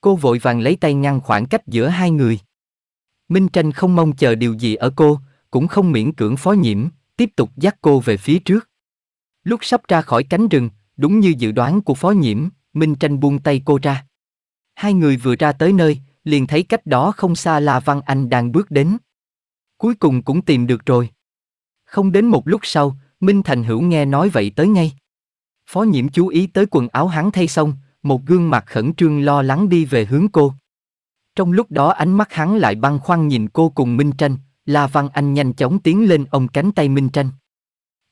Cô vội vàng lấy tay ngăn khoảng cách giữa hai người. Minh tranh không mong chờ điều gì ở cô, cũng không miễn cưỡng phó nhiễm, tiếp tục dắt cô về phía trước. Lúc sắp ra khỏi cánh rừng, đúng như dự đoán của phó nhiễm, Minh Tranh buông tay cô ra. Hai người vừa ra tới nơi, liền thấy cách đó không xa là Văn Anh đang bước đến. Cuối cùng cũng tìm được rồi. Không đến một lúc sau, Minh Thành Hữu nghe nói vậy tới ngay. Phó nhiễm chú ý tới quần áo hắn thay xong, một gương mặt khẩn trương lo lắng đi về hướng cô. Trong lúc đó ánh mắt hắn lại băng khoăn nhìn cô cùng Minh Tranh, La Văn Anh nhanh chóng tiến lên ông cánh tay Minh Tranh.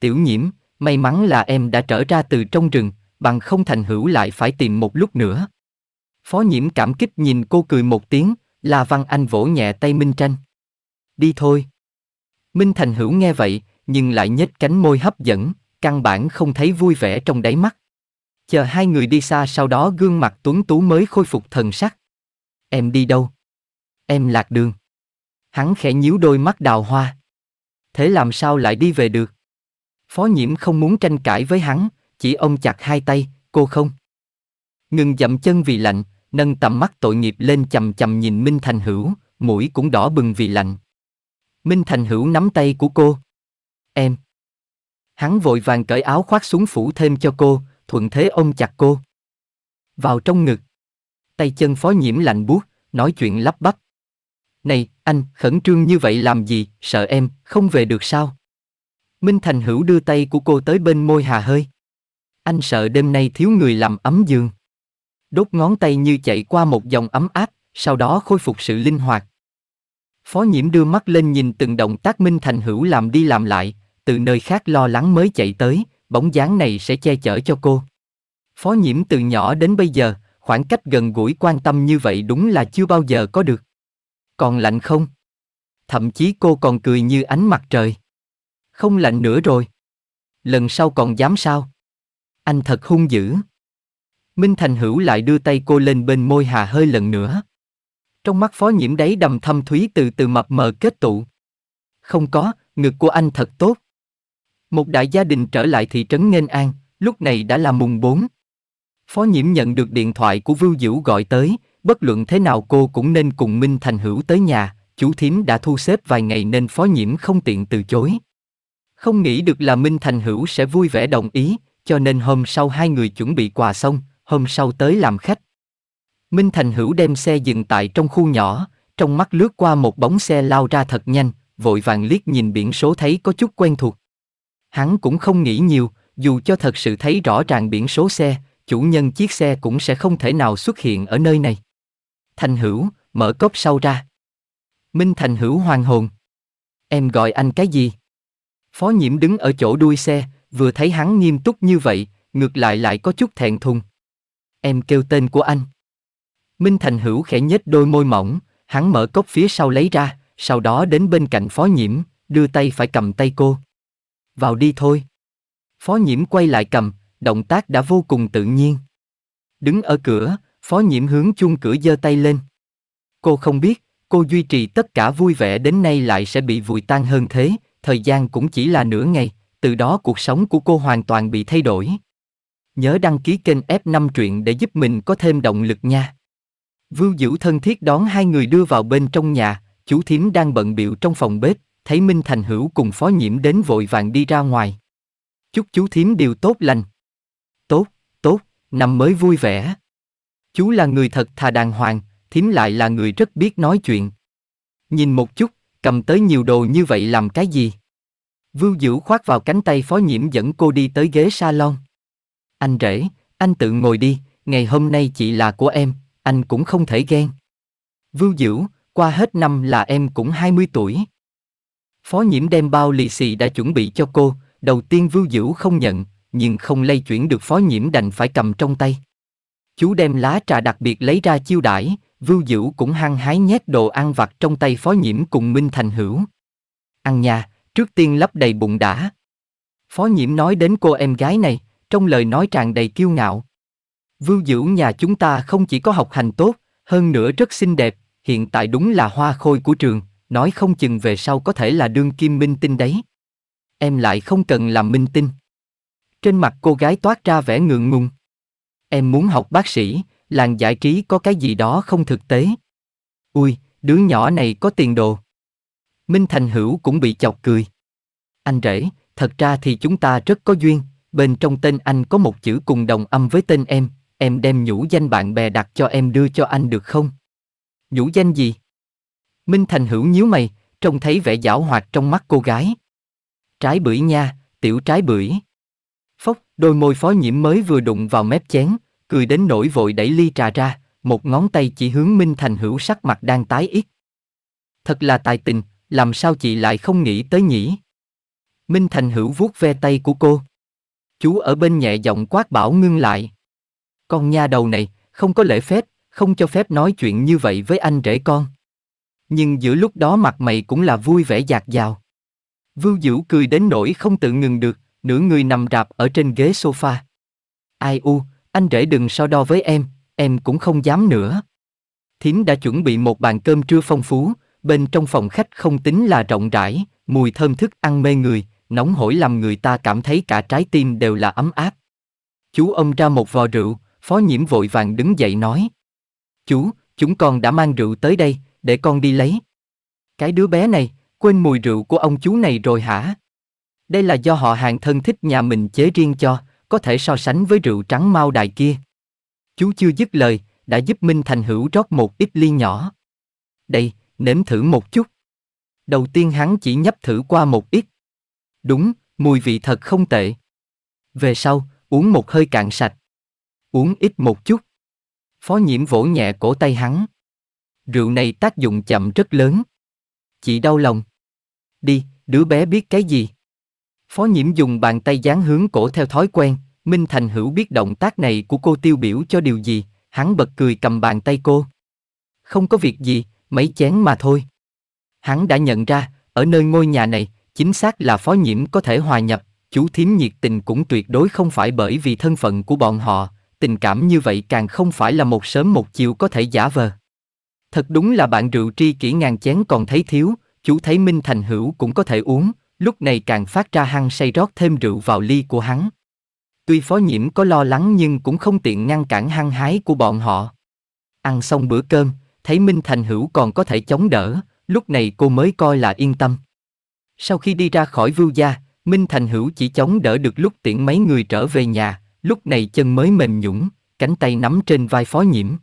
Tiểu nhiễm, may mắn là em đã trở ra từ trong rừng, bằng không thành hữu lại phải tìm một lúc nữa. Phó nhiễm cảm kích nhìn cô cười một tiếng, là văn anh vỗ nhẹ tay Minh Tranh. Đi thôi. Minh Thành Hữu nghe vậy, nhưng lại nhếch cánh môi hấp dẫn, căn bản không thấy vui vẻ trong đáy mắt. Chờ hai người đi xa sau đó gương mặt tuấn tú mới khôi phục thần sắc. Em đi đâu? Em lạc đường. Hắn khẽ nhíu đôi mắt đào hoa. Thế làm sao lại đi về được? Phó nhiễm không muốn tranh cãi với hắn, chỉ ông chặt hai tay, cô không. Ngừng dậm chân vì lạnh, nâng tầm mắt tội nghiệp lên chầm chầm nhìn Minh Thành Hữu, mũi cũng đỏ bừng vì lạnh. Minh Thành Hữu nắm tay của cô. Em. Hắn vội vàng cởi áo khoác xuống phủ thêm cho cô, thuận thế ôm chặt cô. Vào trong ngực. Tay chân phó nhiễm lạnh buốt, nói chuyện lắp bắp. Này, anh, khẩn trương như vậy làm gì, sợ em, không về được sao? Minh Thành Hữu đưa tay của cô tới bên môi hà hơi. Anh sợ đêm nay thiếu người làm ấm giường. Đốt ngón tay như chạy qua một dòng ấm áp, sau đó khôi phục sự linh hoạt. Phó nhiễm đưa mắt lên nhìn từng động tác Minh Thành Hữu làm đi làm lại, từ nơi khác lo lắng mới chạy tới, bóng dáng này sẽ che chở cho cô. Phó nhiễm từ nhỏ đến bây giờ, khoảng cách gần gũi quan tâm như vậy đúng là chưa bao giờ có được. Còn lạnh không? Thậm chí cô còn cười như ánh mặt trời. Không lạnh nữa rồi. Lần sau còn dám sao? Anh thật hung dữ. Minh Thành Hữu lại đưa tay cô lên bên môi hà hơi lần nữa. Trong mắt phó nhiễm đáy đầm thâm thúy từ từ mập mờ kết tụ. Không có, ngực của anh thật tốt. Một đại gia đình trở lại thị trấn Nghênh An, lúc này đã là mùng 4. Phó nhiễm nhận được điện thoại của Vưu Diễu gọi tới, bất luận thế nào cô cũng nên cùng Minh Thành Hữu tới nhà, chủ thím đã thu xếp vài ngày nên phó nhiễm không tiện từ chối. Không nghĩ được là Minh Thành Hữu sẽ vui vẻ đồng ý, cho nên hôm sau hai người chuẩn bị quà xong, hôm sau tới làm khách. Minh Thành Hữu đem xe dừng tại trong khu nhỏ, trong mắt lướt qua một bóng xe lao ra thật nhanh, vội vàng liếc nhìn biển số thấy có chút quen thuộc. Hắn cũng không nghĩ nhiều, dù cho thật sự thấy rõ ràng biển số xe, chủ nhân chiếc xe cũng sẽ không thể nào xuất hiện ở nơi này. Thành Hữu, mở cốp sau ra. Minh Thành Hữu hoàng hồn. Em gọi anh cái gì? Phó nhiễm đứng ở chỗ đuôi xe, Vừa thấy hắn nghiêm túc như vậy, ngược lại lại có chút thẹn thùng. Em kêu tên của anh. Minh Thành Hữu khẽ nhếch đôi môi mỏng, hắn mở cốc phía sau lấy ra, sau đó đến bên cạnh phó nhiễm, đưa tay phải cầm tay cô. Vào đi thôi. Phó nhiễm quay lại cầm, động tác đã vô cùng tự nhiên. Đứng ở cửa, phó nhiễm hướng chuông cửa giơ tay lên. Cô không biết, cô duy trì tất cả vui vẻ đến nay lại sẽ bị vùi tan hơn thế, thời gian cũng chỉ là nửa ngày, từ đó cuộc sống của cô hoàn toàn bị thay đổi. Nhớ đăng ký kênh F5 truyện để giúp mình có thêm động lực nha. Vưu Dữu thân thiết đón hai người đưa vào bên trong nhà, chú thím đang bận biệu trong phòng bếp, thấy Minh Thành Hữu cùng phó nhiễm đến vội vàng đi ra ngoài. Chúc chú thím điều tốt lành. Tốt, tốt, năm mới vui vẻ. Chú là người thật thà đàng hoàng, thím lại là người rất biết nói chuyện. Nhìn một chút, cầm tới nhiều đồ như vậy làm cái gì? Vưu Dữ khoác vào cánh tay phó nhiễm dẫn cô đi tới ghế salon. Anh rể, anh tự ngồi đi, ngày hôm nay chị là của em, anh cũng không thể ghen. Vưu Dữ, qua hết năm là em cũng 20 tuổi. Phó nhiễm đem bao lì xì đã chuẩn bị cho cô, đầu tiên Vưu Dữ không nhận, nhưng không lây chuyển được phó nhiễm đành phải cầm trong tay. Chú đem lá trà đặc biệt lấy ra chiêu đãi, Vưu Dữ cũng hăng hái nhét đồ ăn vặt trong tay phó nhiễm cùng Minh Thành Hữu. Ăn nha trước tiên lấp đầy bụng đã. Phó nhiễm nói đến cô em gái này, trong lời nói tràn đầy kiêu ngạo. Vưu dưỡng nhà chúng ta không chỉ có học hành tốt, hơn nữa rất xinh đẹp, hiện tại đúng là hoa khôi của trường, nói không chừng về sau có thể là đương kim minh tinh đấy. Em lại không cần làm minh tinh. Trên mặt cô gái toát ra vẻ ngượng ngùng. Em muốn học bác sĩ, làng giải trí có cái gì đó không thực tế. Ui, đứa nhỏ này có tiền đồ. Minh Thành Hữu cũng bị chọc cười. Anh rể, thật ra thì chúng ta rất có duyên, bên trong tên anh có một chữ cùng đồng âm với tên em, em đem nhũ danh bạn bè đặt cho em đưa cho anh được không? Nhũ danh gì? Minh Thành Hữu nhíu mày, trông thấy vẻ giảo hoạt trong mắt cô gái. Trái bưởi nha, tiểu trái bưởi. Phốc, đôi môi phó nhiễm mới vừa đụng vào mép chén, cười đến nỗi vội đẩy ly trà ra, một ngón tay chỉ hướng Minh Thành Hữu sắc mặt đang tái ít. Thật là tài tình, làm sao chị lại không nghĩ tới nhỉ? Minh Thành Hữu vuốt ve tay của cô. Chú ở bên nhẹ giọng quát bảo ngưng lại. Con nha đầu này, không có lễ phép, không cho phép nói chuyện như vậy với anh rể con. Nhưng giữa lúc đó mặt mày cũng là vui vẻ dạt dào. Vưu Dữ cười đến nỗi không tự ngừng được, nửa người nằm rạp ở trên ghế sofa. Ai u, anh rể đừng so đo với em, em cũng không dám nữa. Thím đã chuẩn bị một bàn cơm trưa phong phú, bên trong phòng khách không tính là rộng rãi, mùi thơm thức ăn mê người, nóng hổi làm người ta cảm thấy cả trái tim đều là ấm áp. Chú ông ra một vò rượu, phó nhiễm vội vàng đứng dậy nói. Chú, chúng con đã mang rượu tới đây, để con đi lấy. Cái đứa bé này, quên mùi rượu của ông chú này rồi hả? Đây là do họ hàng thân thích nhà mình chế riêng cho, có thể so sánh với rượu trắng mau đài kia. Chú chưa dứt lời, đã giúp Minh Thành Hữu rót một ít ly nhỏ. Đây, nếm thử một chút. Đầu tiên hắn chỉ nhấp thử qua một ít. Đúng, mùi vị thật không tệ. Về sau, uống một hơi cạn sạch. Uống ít một chút. Phó nhiễm vỗ nhẹ cổ tay hắn. Rượu này tác dụng chậm rất lớn. Chị đau lòng. Đi, đứa bé biết cái gì. Phó nhiễm dùng bàn tay dán hướng cổ theo thói quen, Minh Thành hữu biết động tác này của cô tiêu biểu cho điều gì, hắn bật cười cầm bàn tay cô. Không có việc gì, mấy chén mà thôi. Hắn đã nhận ra, ở nơi ngôi nhà này, chính xác là phó nhiễm có thể hòa nhập, chú thím nhiệt tình cũng tuyệt đối không phải bởi vì thân phận của bọn họ, tình cảm như vậy càng không phải là một sớm một chiều có thể giả vờ. Thật đúng là bạn rượu tri kỷ ngàn chén còn thấy thiếu, chú thấy Minh Thành Hữu cũng có thể uống, lúc này càng phát ra hăng say rót thêm rượu vào ly của hắn. Tuy phó nhiễm có lo lắng nhưng cũng không tiện ngăn cản hăng hái của bọn họ. Ăn xong bữa cơm, thấy Minh Thành Hữu còn có thể chống đỡ, lúc này cô mới coi là yên tâm. Sau khi đi ra khỏi vưu gia, Minh Thành Hữu chỉ chống đỡ được lúc tiễn mấy người trở về nhà, lúc này chân mới mềm nhũn, cánh tay nắm trên vai phó nhiễm.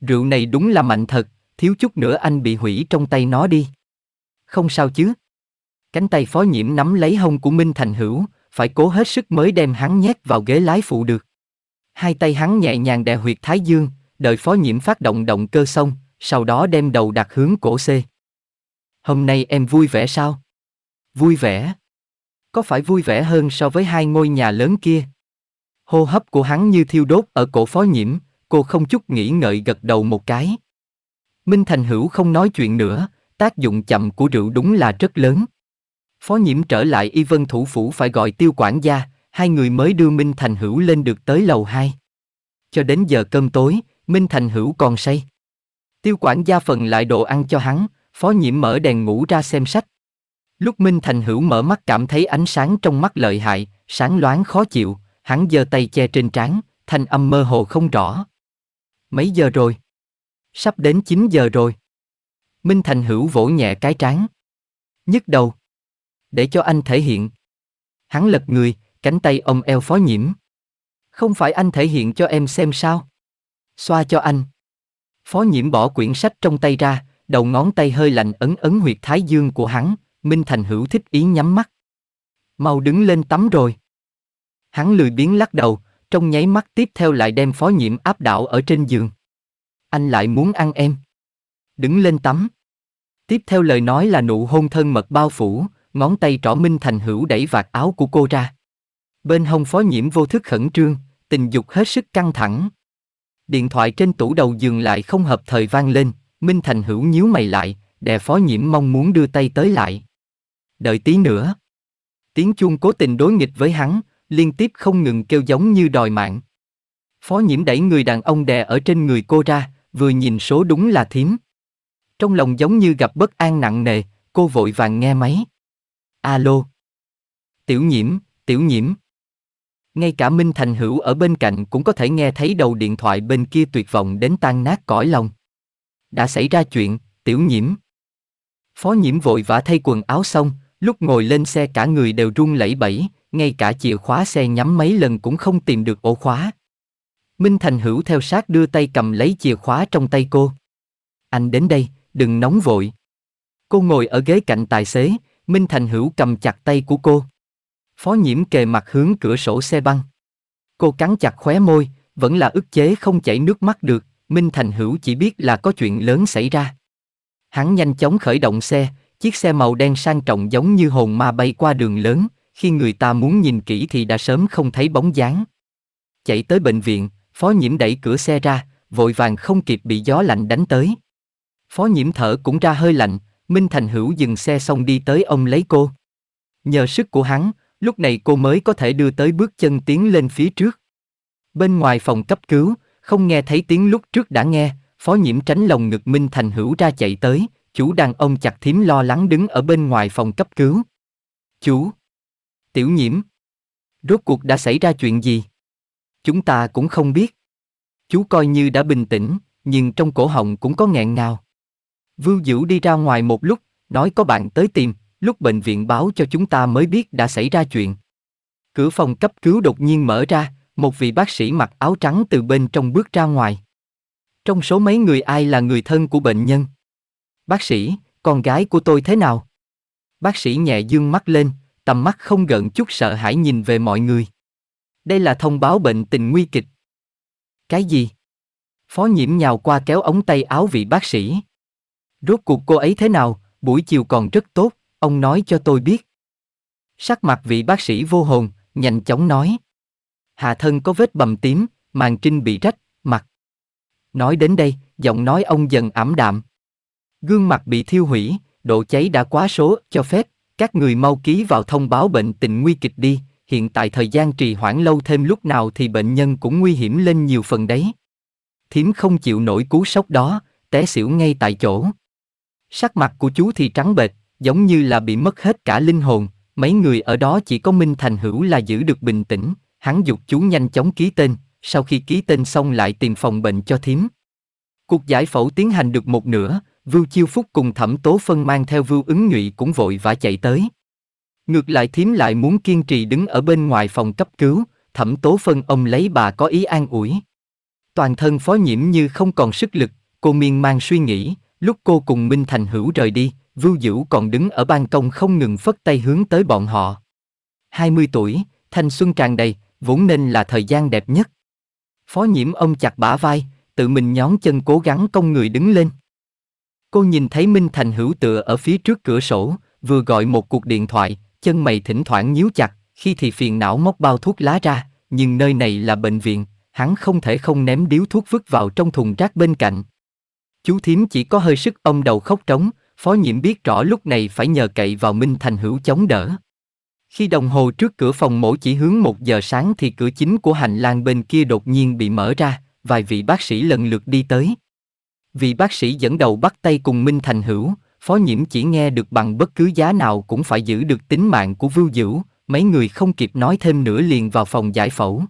Rượu này đúng là mạnh thật, thiếu chút nữa anh bị hủy trong tay nó đi. Không sao chứ. Cánh tay phó nhiễm nắm lấy hông của Minh Thành Hữu, phải cố hết sức mới đem hắn nhét vào ghế lái phụ được. Hai tay hắn nhẹ nhàng đè huyệt thái dương, Đợi phó nhiễm phát động động cơ xong, sau đó đem đầu đặt hướng cổ C. Hôm nay em vui vẻ sao? Vui vẻ. Có phải vui vẻ hơn so với hai ngôi nhà lớn kia? Hô hấp của hắn như thiêu đốt ở cổ phó nhiễm, cô không chút nghĩ ngợi gật đầu một cái. Minh Thành Hữu không nói chuyện nữa, tác dụng chậm của rượu đúng là rất lớn. Phó nhiễm trở lại y vân thủ phủ phải gọi tiêu quản gia, hai người mới đưa Minh Thành Hữu lên được tới lầu 2. Cho đến giờ cơm tối, Minh Thành Hữu còn say. Tiêu quản gia phần lại đồ ăn cho hắn, phó nhiễm mở đèn ngủ ra xem sách. Lúc Minh Thành Hữu mở mắt cảm thấy ánh sáng trong mắt lợi hại, sáng loáng khó chịu, hắn giơ tay che trên trán, thanh âm mơ hồ không rõ. Mấy giờ rồi? Sắp đến 9 giờ rồi. Minh Thành Hữu vỗ nhẹ cái trán. Nhức đầu. Để cho anh thể hiện. Hắn lật người, cánh tay ông eo phó nhiễm. Không phải anh thể hiện cho em xem sao? Xoa cho anh. Phó nhiễm bỏ quyển sách trong tay ra, đầu ngón tay hơi lạnh ấn ấn huyệt thái dương của hắn, Minh Thành hữu thích ý nhắm mắt. Mau đứng lên tắm rồi. Hắn lười biếng lắc đầu, trong nháy mắt tiếp theo lại đem phó nhiễm áp đảo ở trên giường. Anh lại muốn ăn em. Đứng lên tắm. Tiếp theo lời nói là nụ hôn thân mật bao phủ, ngón tay trỏ Minh Thành hữu đẩy vạt áo của cô ra. Bên hông phó nhiễm vô thức khẩn trương, tình dục hết sức căng thẳng. Điện thoại trên tủ đầu giường lại không hợp thời vang lên, Minh Thành hữu nhíu mày lại, đè phó nhiễm mong muốn đưa tay tới lại. Đợi tí nữa. Tiếng chuông cố tình đối nghịch với hắn, liên tiếp không ngừng kêu giống như đòi mạng. Phó nhiễm đẩy người đàn ông đè ở trên người cô ra, vừa nhìn số đúng là thím. Trong lòng giống như gặp bất an nặng nề, cô vội vàng nghe máy. Alo. Tiểu nhiễm, tiểu nhiễm ngay cả Minh Thành Hữu ở bên cạnh cũng có thể nghe thấy đầu điện thoại bên kia tuyệt vọng đến tan nát cõi lòng. Đã xảy ra chuyện, tiểu nhiễm. Phó nhiễm vội vã thay quần áo xong, lúc ngồi lên xe cả người đều run lẩy bẩy, ngay cả chìa khóa xe nhắm mấy lần cũng không tìm được ổ khóa. Minh Thành Hữu theo sát đưa tay cầm lấy chìa khóa trong tay cô. Anh đến đây, đừng nóng vội. Cô ngồi ở ghế cạnh tài xế, Minh Thành Hữu cầm chặt tay của cô. Phó nhiễm kề mặt hướng cửa sổ xe băng. Cô cắn chặt khóe môi, vẫn là ức chế không chảy nước mắt được, Minh Thành Hữu chỉ biết là có chuyện lớn xảy ra. Hắn nhanh chóng khởi động xe, chiếc xe màu đen sang trọng giống như hồn ma bay qua đường lớn, khi người ta muốn nhìn kỹ thì đã sớm không thấy bóng dáng. Chạy tới bệnh viện, Phó Nhiễm đẩy cửa xe ra, vội vàng không kịp bị gió lạnh đánh tới. Phó Nhiễm thở cũng ra hơi lạnh, Minh Thành Hữu dừng xe xong đi tới ông lấy cô. Nhờ sức của hắn, Lúc này cô mới có thể đưa tới bước chân tiến lên phía trước. Bên ngoài phòng cấp cứu, không nghe thấy tiếng lúc trước đã nghe, phó nhiễm tránh lòng ngực Minh Thành Hữu ra chạy tới, chủ đàn ông chặt thím lo lắng đứng ở bên ngoài phòng cấp cứu. Chú! Tiểu nhiễm! Rốt cuộc đã xảy ra chuyện gì? Chúng ta cũng không biết. Chú coi như đã bình tĩnh, nhưng trong cổ họng cũng có nghẹn ngào. Vưu Dữ đi ra ngoài một lúc, nói có bạn tới tìm, lúc bệnh viện báo cho chúng ta mới biết đã xảy ra chuyện. Cửa phòng cấp cứu đột nhiên mở ra, một vị bác sĩ mặc áo trắng từ bên trong bước ra ngoài. Trong số mấy người ai là người thân của bệnh nhân? Bác sĩ, con gái của tôi thế nào? Bác sĩ nhẹ dương mắt lên, tầm mắt không gợn chút sợ hãi nhìn về mọi người. Đây là thông báo bệnh tình nguy kịch. Cái gì? Phó nhiễm nhào qua kéo ống tay áo vị bác sĩ. Rốt cuộc cô ấy thế nào, buổi chiều còn rất tốt ông nói cho tôi biết. Sắc mặt vị bác sĩ vô hồn, nhanh chóng nói. Hạ thân có vết bầm tím, màn trinh bị rách, mặt. Nói đến đây, giọng nói ông dần ảm đạm. Gương mặt bị thiêu hủy, độ cháy đã quá số, cho phép, các người mau ký vào thông báo bệnh tình nguy kịch đi, hiện tại thời gian trì hoãn lâu thêm lúc nào thì bệnh nhân cũng nguy hiểm lên nhiều phần đấy. Thiếm không chịu nổi cú sốc đó, té xỉu ngay tại chỗ. Sắc mặt của chú thì trắng bệch, giống như là bị mất hết cả linh hồn, mấy người ở đó chỉ có Minh Thành Hữu là giữ được bình tĩnh, hắn dục chú nhanh chóng ký tên, sau khi ký tên xong lại tìm phòng bệnh cho thím. Cuộc giải phẫu tiến hành được một nửa, Vưu Chiêu Phúc cùng Thẩm Tố Phân mang theo Vưu ứng nhụy cũng vội vã chạy tới. Ngược lại thím lại muốn kiên trì đứng ở bên ngoài phòng cấp cứu, Thẩm Tố Phân ông lấy bà có ý an ủi. Toàn thân phó nhiễm như không còn sức lực, cô miên man suy nghĩ, lúc cô cùng Minh Thành Hữu rời đi, Vưu Dữ còn đứng ở ban công không ngừng phất tay hướng tới bọn họ. 20 tuổi, thanh xuân tràn đầy, vốn nên là thời gian đẹp nhất. Phó nhiễm ông chặt bả vai, tự mình nhón chân cố gắng cong người đứng lên. Cô nhìn thấy Minh Thành hữu tựa ở phía trước cửa sổ, vừa gọi một cuộc điện thoại, chân mày thỉnh thoảng nhíu chặt, khi thì phiền não móc bao thuốc lá ra, nhưng nơi này là bệnh viện, hắn không thể không ném điếu thuốc vứt vào trong thùng rác bên cạnh. Chú thím chỉ có hơi sức ông đầu khóc trống, Phó nhiễm biết rõ lúc này phải nhờ cậy vào Minh Thành Hữu chống đỡ. Khi đồng hồ trước cửa phòng mổ chỉ hướng một giờ sáng thì cửa chính của hành lang bên kia đột nhiên bị mở ra, vài vị bác sĩ lần lượt đi tới. Vị bác sĩ dẫn đầu bắt tay cùng Minh Thành Hữu, phó nhiễm chỉ nghe được bằng bất cứ giá nào cũng phải giữ được tính mạng của Vưu Dữ. mấy người không kịp nói thêm nữa liền vào phòng giải phẫu.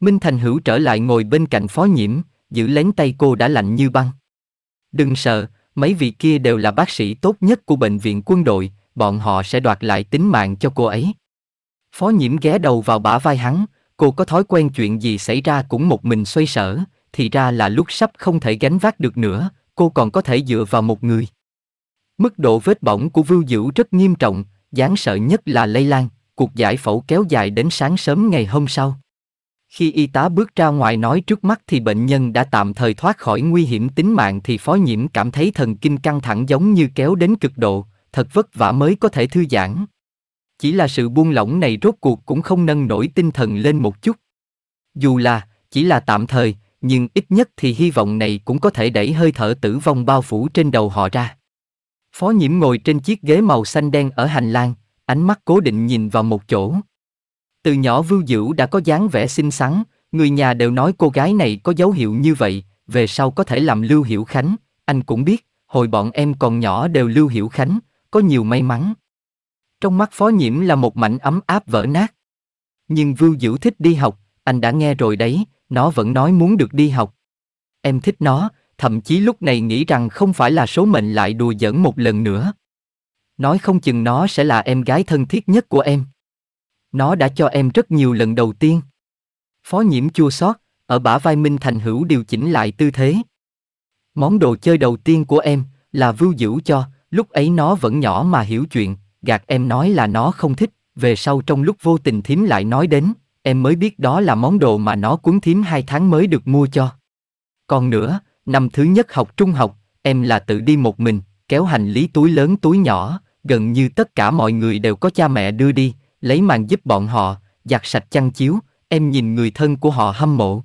Minh Thành Hữu trở lại ngồi bên cạnh phó nhiễm, giữ lén tay cô đã lạnh như băng. Đừng sợ, mấy vị kia đều là bác sĩ tốt nhất của bệnh viện quân đội, bọn họ sẽ đoạt lại tính mạng cho cô ấy. Phó nhiễm ghé đầu vào bả vai hắn, cô có thói quen chuyện gì xảy ra cũng một mình xoay sở, thì ra là lúc sắp không thể gánh vác được nữa, cô còn có thể dựa vào một người. Mức độ vết bỏng của Vưu Dữ rất nghiêm trọng, đáng sợ nhất là lây lan, cuộc giải phẫu kéo dài đến sáng sớm ngày hôm sau. Khi y tá bước ra ngoài nói trước mắt thì bệnh nhân đã tạm thời thoát khỏi nguy hiểm tính mạng thì phó nhiễm cảm thấy thần kinh căng thẳng giống như kéo đến cực độ, thật vất vả mới có thể thư giãn. Chỉ là sự buông lỏng này rốt cuộc cũng không nâng nổi tinh thần lên một chút. Dù là, chỉ là tạm thời, nhưng ít nhất thì hy vọng này cũng có thể đẩy hơi thở tử vong bao phủ trên đầu họ ra. Phó nhiễm ngồi trên chiếc ghế màu xanh đen ở hành lang, ánh mắt cố định nhìn vào một chỗ. Từ nhỏ Vưu Dữ đã có dáng vẻ xinh xắn, người nhà đều nói cô gái này có dấu hiệu như vậy, về sau có thể làm Lưu Hiểu Khánh, anh cũng biết, hồi bọn em còn nhỏ đều Lưu Hiểu Khánh, có nhiều may mắn. Trong mắt Phó Nhiễm là một mảnh ấm áp vỡ nát. Nhưng Vưu Dữ thích đi học, anh đã nghe rồi đấy, nó vẫn nói muốn được đi học. Em thích nó, thậm chí lúc này nghĩ rằng không phải là số mệnh lại đùa giỡn một lần nữa. Nói không chừng nó sẽ là em gái thân thiết nhất của em. Nó đã cho em rất nhiều lần đầu tiên. Phó nhiễm chua xót, ở bả vai Minh Thành Hữu điều chỉnh lại tư thế. Món đồ chơi đầu tiên của em là vưu dữ cho, lúc ấy nó vẫn nhỏ mà hiểu chuyện, gạt em nói là nó không thích, về sau trong lúc vô tình thím lại nói đến, em mới biết đó là món đồ mà nó cuốn thím hai tháng mới được mua cho. Còn nữa, năm thứ nhất học trung học, em là tự đi một mình, kéo hành lý túi lớn túi nhỏ, gần như tất cả mọi người đều có cha mẹ đưa đi, lấy màn giúp bọn họ, giặt sạch chăn chiếu, em nhìn người thân của họ hâm mộ.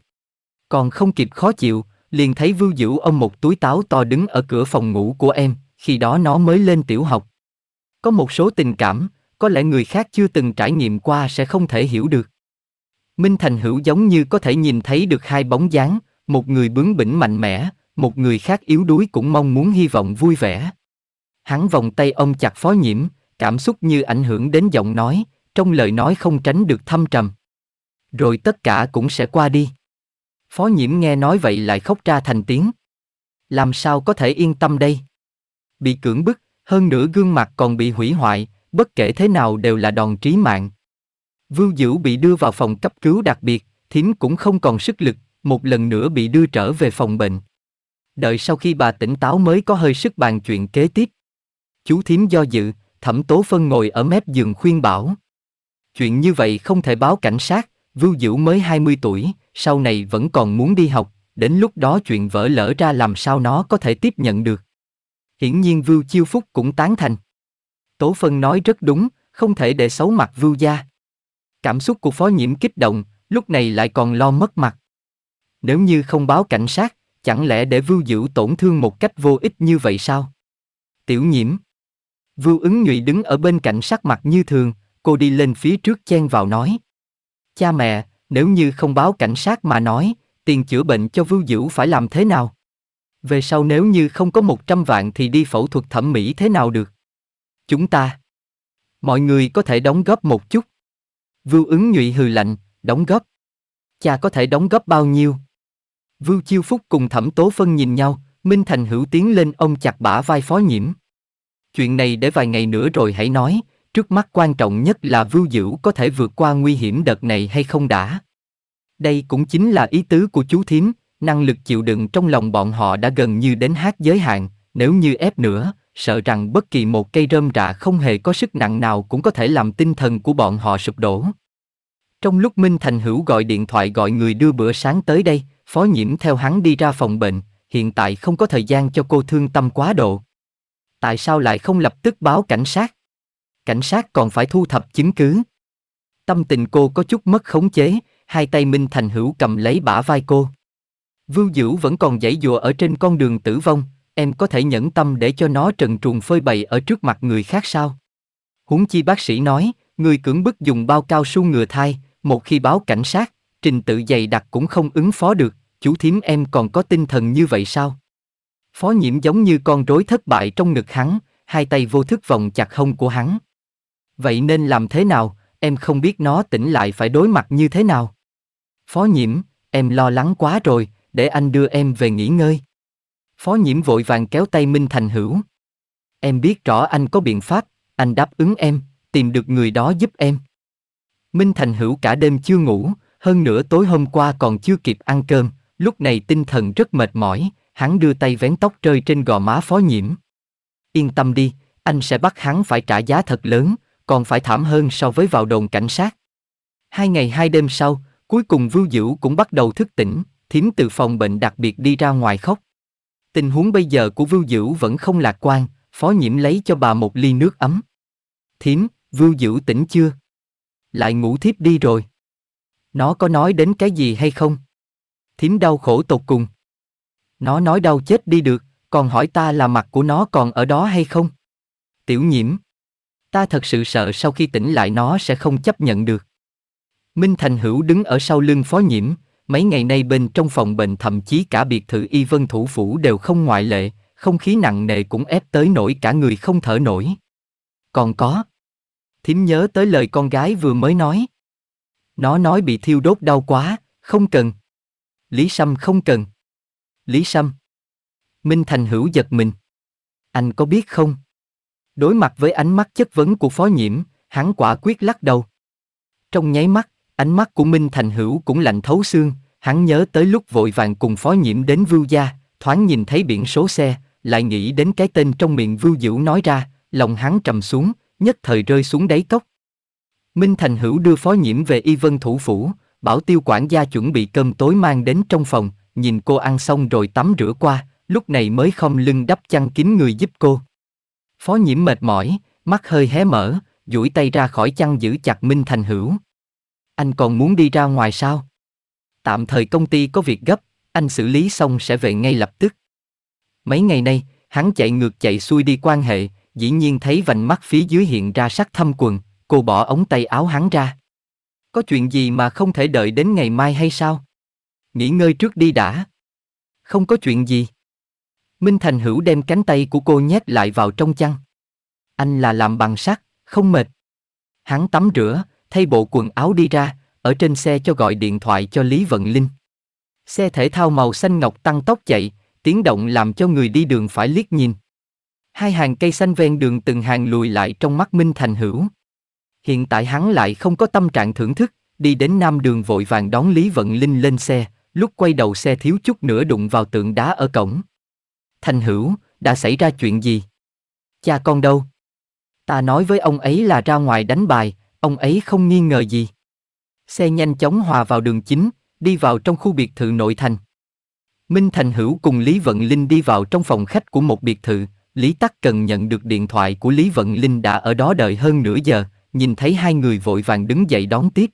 Còn không kịp khó chịu, liền thấy Vưu Dữu ông một túi táo to đứng ở cửa phòng ngủ của em, khi đó nó mới lên tiểu học. Có một số tình cảm, có lẽ người khác chưa từng trải nghiệm qua sẽ không thể hiểu được. Minh Thành Hữu giống như có thể nhìn thấy được hai bóng dáng, một người bướng bỉnh mạnh mẽ, một người khác yếu đuối cũng mong muốn hy vọng vui vẻ. Hắn vòng tay ông chặt phó nhiễm, cảm xúc như ảnh hưởng đến giọng nói, trong lời nói không tránh được thâm trầm. Rồi tất cả cũng sẽ qua đi. Phó nhiễm nghe nói vậy lại khóc ra thành tiếng. Làm sao có thể yên tâm đây? Bị cưỡng bức, hơn nữa gương mặt còn bị hủy hoại, bất kể thế nào đều là đòn trí mạng. Vưu Dữ bị đưa vào phòng cấp cứu đặc biệt, thím cũng không còn sức lực, một lần nữa bị đưa trở về phòng bệnh. Đợi sau khi bà tỉnh táo mới có hơi sức bàn chuyện kế tiếp. Chú thím do dự, thẩm tố phân ngồi ở mép giường khuyên bảo. Chuyện như vậy không thể báo cảnh sát, Vưu Diễu mới 20 tuổi, sau này vẫn còn muốn đi học, đến lúc đó chuyện vỡ lỡ ra làm sao nó có thể tiếp nhận được. Hiển nhiên Vưu Chiêu Phúc cũng tán thành. Tố Phân nói rất đúng, không thể để xấu mặt Vưu gia. Cảm xúc của phó nhiễm kích động, lúc này lại còn lo mất mặt. Nếu như không báo cảnh sát, chẳng lẽ để Vưu Diễu tổn thương một cách vô ích như vậy sao? Tiểu nhiễm Vưu ứng nhụy đứng ở bên cạnh sắc mặt như thường, Cô đi lên phía trước chen vào nói. Cha mẹ, nếu như không báo cảnh sát mà nói, tiền chữa bệnh cho Vưu Diễu phải làm thế nào? Về sau nếu như không có 100 vạn thì đi phẫu thuật thẩm mỹ thế nào được? Chúng ta. Mọi người có thể đóng góp một chút. Vưu ứng nhụy hừ lạnh, đóng góp. Cha có thể đóng góp bao nhiêu? Vưu Chiêu Phúc cùng Thẩm Tố Phân nhìn nhau, Minh Thành Hữu tiến lên ông chặt bả vai phó nhiễm. Chuyện này để vài ngày nữa rồi hãy nói, Trước mắt quan trọng nhất là Vưu Dữu có thể vượt qua nguy hiểm đợt này hay không đã. Đây cũng chính là ý tứ của chú thím, năng lực chịu đựng trong lòng bọn họ đã gần như đến hát giới hạn, nếu như ép nữa, sợ rằng bất kỳ một cây rơm rạ không hề có sức nặng nào cũng có thể làm tinh thần của bọn họ sụp đổ. Trong lúc Minh Thành Hữu gọi điện thoại gọi người đưa bữa sáng tới đây, phó nhiễm theo hắn đi ra phòng bệnh, hiện tại không có thời gian cho cô thương tâm quá độ. Tại sao lại không lập tức báo cảnh sát? cảnh sát còn phải thu thập chứng cứ. Tâm tình cô có chút mất khống chế, hai tay Minh Thành Hữu cầm lấy bả vai cô. Vưu Dữ vẫn còn dãy dùa ở trên con đường tử vong, em có thể nhẫn tâm để cho nó trần truồng phơi bày ở trước mặt người khác sao? Huống chi bác sĩ nói, người cưỡng bức dùng bao cao su ngừa thai, một khi báo cảnh sát, trình tự dày đặc cũng không ứng phó được, chú thím em còn có tinh thần như vậy sao? Phó nhiễm giống như con rối thất bại trong ngực hắn, hai tay vô thức vòng chặt hông của hắn. Vậy nên làm thế nào, em không biết nó tỉnh lại phải đối mặt như thế nào. Phó nhiễm, em lo lắng quá rồi, để anh đưa em về nghỉ ngơi. Phó nhiễm vội vàng kéo tay Minh Thành Hữu. Em biết rõ anh có biện pháp, anh đáp ứng em, tìm được người đó giúp em. Minh Thành Hữu cả đêm chưa ngủ, hơn nữa tối hôm qua còn chưa kịp ăn cơm, lúc này tinh thần rất mệt mỏi, hắn đưa tay vén tóc rơi trên gò má phó nhiễm. Yên tâm đi, anh sẽ bắt hắn phải trả giá thật lớn, còn phải thảm hơn so với vào đồn cảnh sát. Hai ngày hai đêm sau, cuối cùng Vưu diễu cũng bắt đầu thức tỉnh, thím từ phòng bệnh đặc biệt đi ra ngoài khóc. Tình huống bây giờ của Vưu diễu vẫn không lạc quan, phó nhiễm lấy cho bà một ly nước ấm. Thím, Vưu diễu tỉnh chưa? Lại ngủ thiếp đi rồi. Nó có nói đến cái gì hay không? Thím đau khổ tột cùng. Nó nói đau chết đi được, còn hỏi ta là mặt của nó còn ở đó hay không? Tiểu nhiễm, ta thật sự sợ sau khi tỉnh lại nó sẽ không chấp nhận được. Minh Thành Hữu đứng ở sau lưng phó nhiễm, mấy ngày nay bên trong phòng bệnh thậm chí cả biệt thự y vân thủ phủ đều không ngoại lệ, không khí nặng nề cũng ép tới nổi cả người không thở nổi. Còn có. Thím nhớ tới lời con gái vừa mới nói. Nó nói bị thiêu đốt đau quá, không cần. Lý Sâm không cần. Lý Sâm. Minh Thành Hữu giật mình. Anh có biết không? Đối mặt với ánh mắt chất vấn của phó nhiễm, hắn quả quyết lắc đầu. Trong nháy mắt, ánh mắt của Minh Thành Hữu cũng lạnh thấu xương, hắn nhớ tới lúc vội vàng cùng phó nhiễm đến Vưu Gia, thoáng nhìn thấy biển số xe, lại nghĩ đến cái tên trong miệng Vưu Dữu nói ra, lòng hắn trầm xuống, nhất thời rơi xuống đáy cốc. Minh Thành Hữu đưa phó nhiễm về Y Vân Thủ Phủ, bảo tiêu quản gia chuẩn bị cơm tối mang đến trong phòng, nhìn cô ăn xong rồi tắm rửa qua, lúc này mới không lưng đắp chăn kín người giúp cô. Phó nhiễm mệt mỏi, mắt hơi hé mở, duỗi tay ra khỏi chăn giữ chặt Minh Thành Hữu. Anh còn muốn đi ra ngoài sao? Tạm thời công ty có việc gấp, anh xử lý xong sẽ về ngay lập tức. Mấy ngày nay, hắn chạy ngược chạy xuôi đi quan hệ, dĩ nhiên thấy vành mắt phía dưới hiện ra sắc thâm quần, cô bỏ ống tay áo hắn ra. Có chuyện gì mà không thể đợi đến ngày mai hay sao? Nghỉ ngơi trước đi đã. Không có chuyện gì. Minh Thành Hữu đem cánh tay của cô nhét lại vào trong chăn. Anh là làm bằng sắt, không mệt. Hắn tắm rửa, thay bộ quần áo đi ra, ở trên xe cho gọi điện thoại cho Lý Vận Linh. Xe thể thao màu xanh ngọc tăng tốc chạy, tiếng động làm cho người đi đường phải liếc nhìn. Hai hàng cây xanh ven đường từng hàng lùi lại trong mắt Minh Thành Hữu. Hiện tại hắn lại không có tâm trạng thưởng thức, đi đến nam đường vội vàng đón Lý Vận Linh lên xe, lúc quay đầu xe thiếu chút nữa đụng vào tượng đá ở cổng. Thành Hữu, đã xảy ra chuyện gì? Cha con đâu? Ta nói với ông ấy là ra ngoài đánh bài, ông ấy không nghi ngờ gì. Xe nhanh chóng hòa vào đường chính, đi vào trong khu biệt thự nội thành. Minh Thành Hữu cùng Lý Vận Linh đi vào trong phòng khách của một biệt thự, Lý Tắc Cần nhận được điện thoại của Lý Vận Linh đã ở đó đợi hơn nửa giờ, nhìn thấy hai người vội vàng đứng dậy đón tiếp.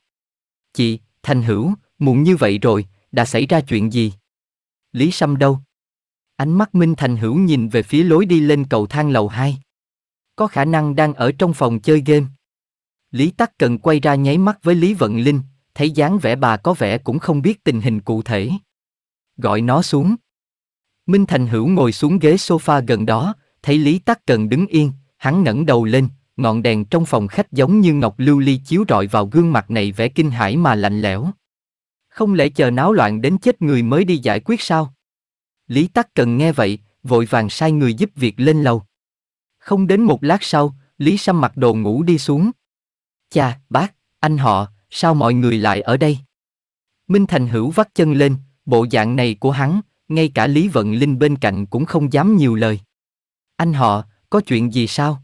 Chị, Thành Hữu, muộn như vậy rồi, đã xảy ra chuyện gì? Lý Sâm đâu? Ánh mắt Minh Thành Hữu nhìn về phía lối đi lên cầu thang lầu 2. Có khả năng đang ở trong phòng chơi game. Lý Tắc Cần quay ra nháy mắt với Lý Vận Linh, thấy dáng vẻ bà có vẻ cũng không biết tình hình cụ thể. Gọi nó xuống. Minh Thành Hữu ngồi xuống ghế sofa gần đó, thấy Lý Tắc Cần đứng yên, hắn ngẩng đầu lên, ngọn đèn trong phòng khách giống như ngọc lưu ly chiếu rọi vào gương mặt này vẻ kinh hãi mà lạnh lẽo. Không lẽ chờ náo loạn đến chết người mới đi giải quyết sao? Lý Tắc Cần nghe vậy, vội vàng sai người giúp việc lên lầu. Không đến một lát sau, Lý Sâm mặc đồ ngủ đi xuống. Chà, bác, anh họ, sao mọi người lại ở đây? Minh Thành Hữu vắt chân lên, bộ dạng này của hắn, ngay cả Lý Vận Linh bên cạnh cũng không dám nhiều lời. Anh họ, có chuyện gì sao?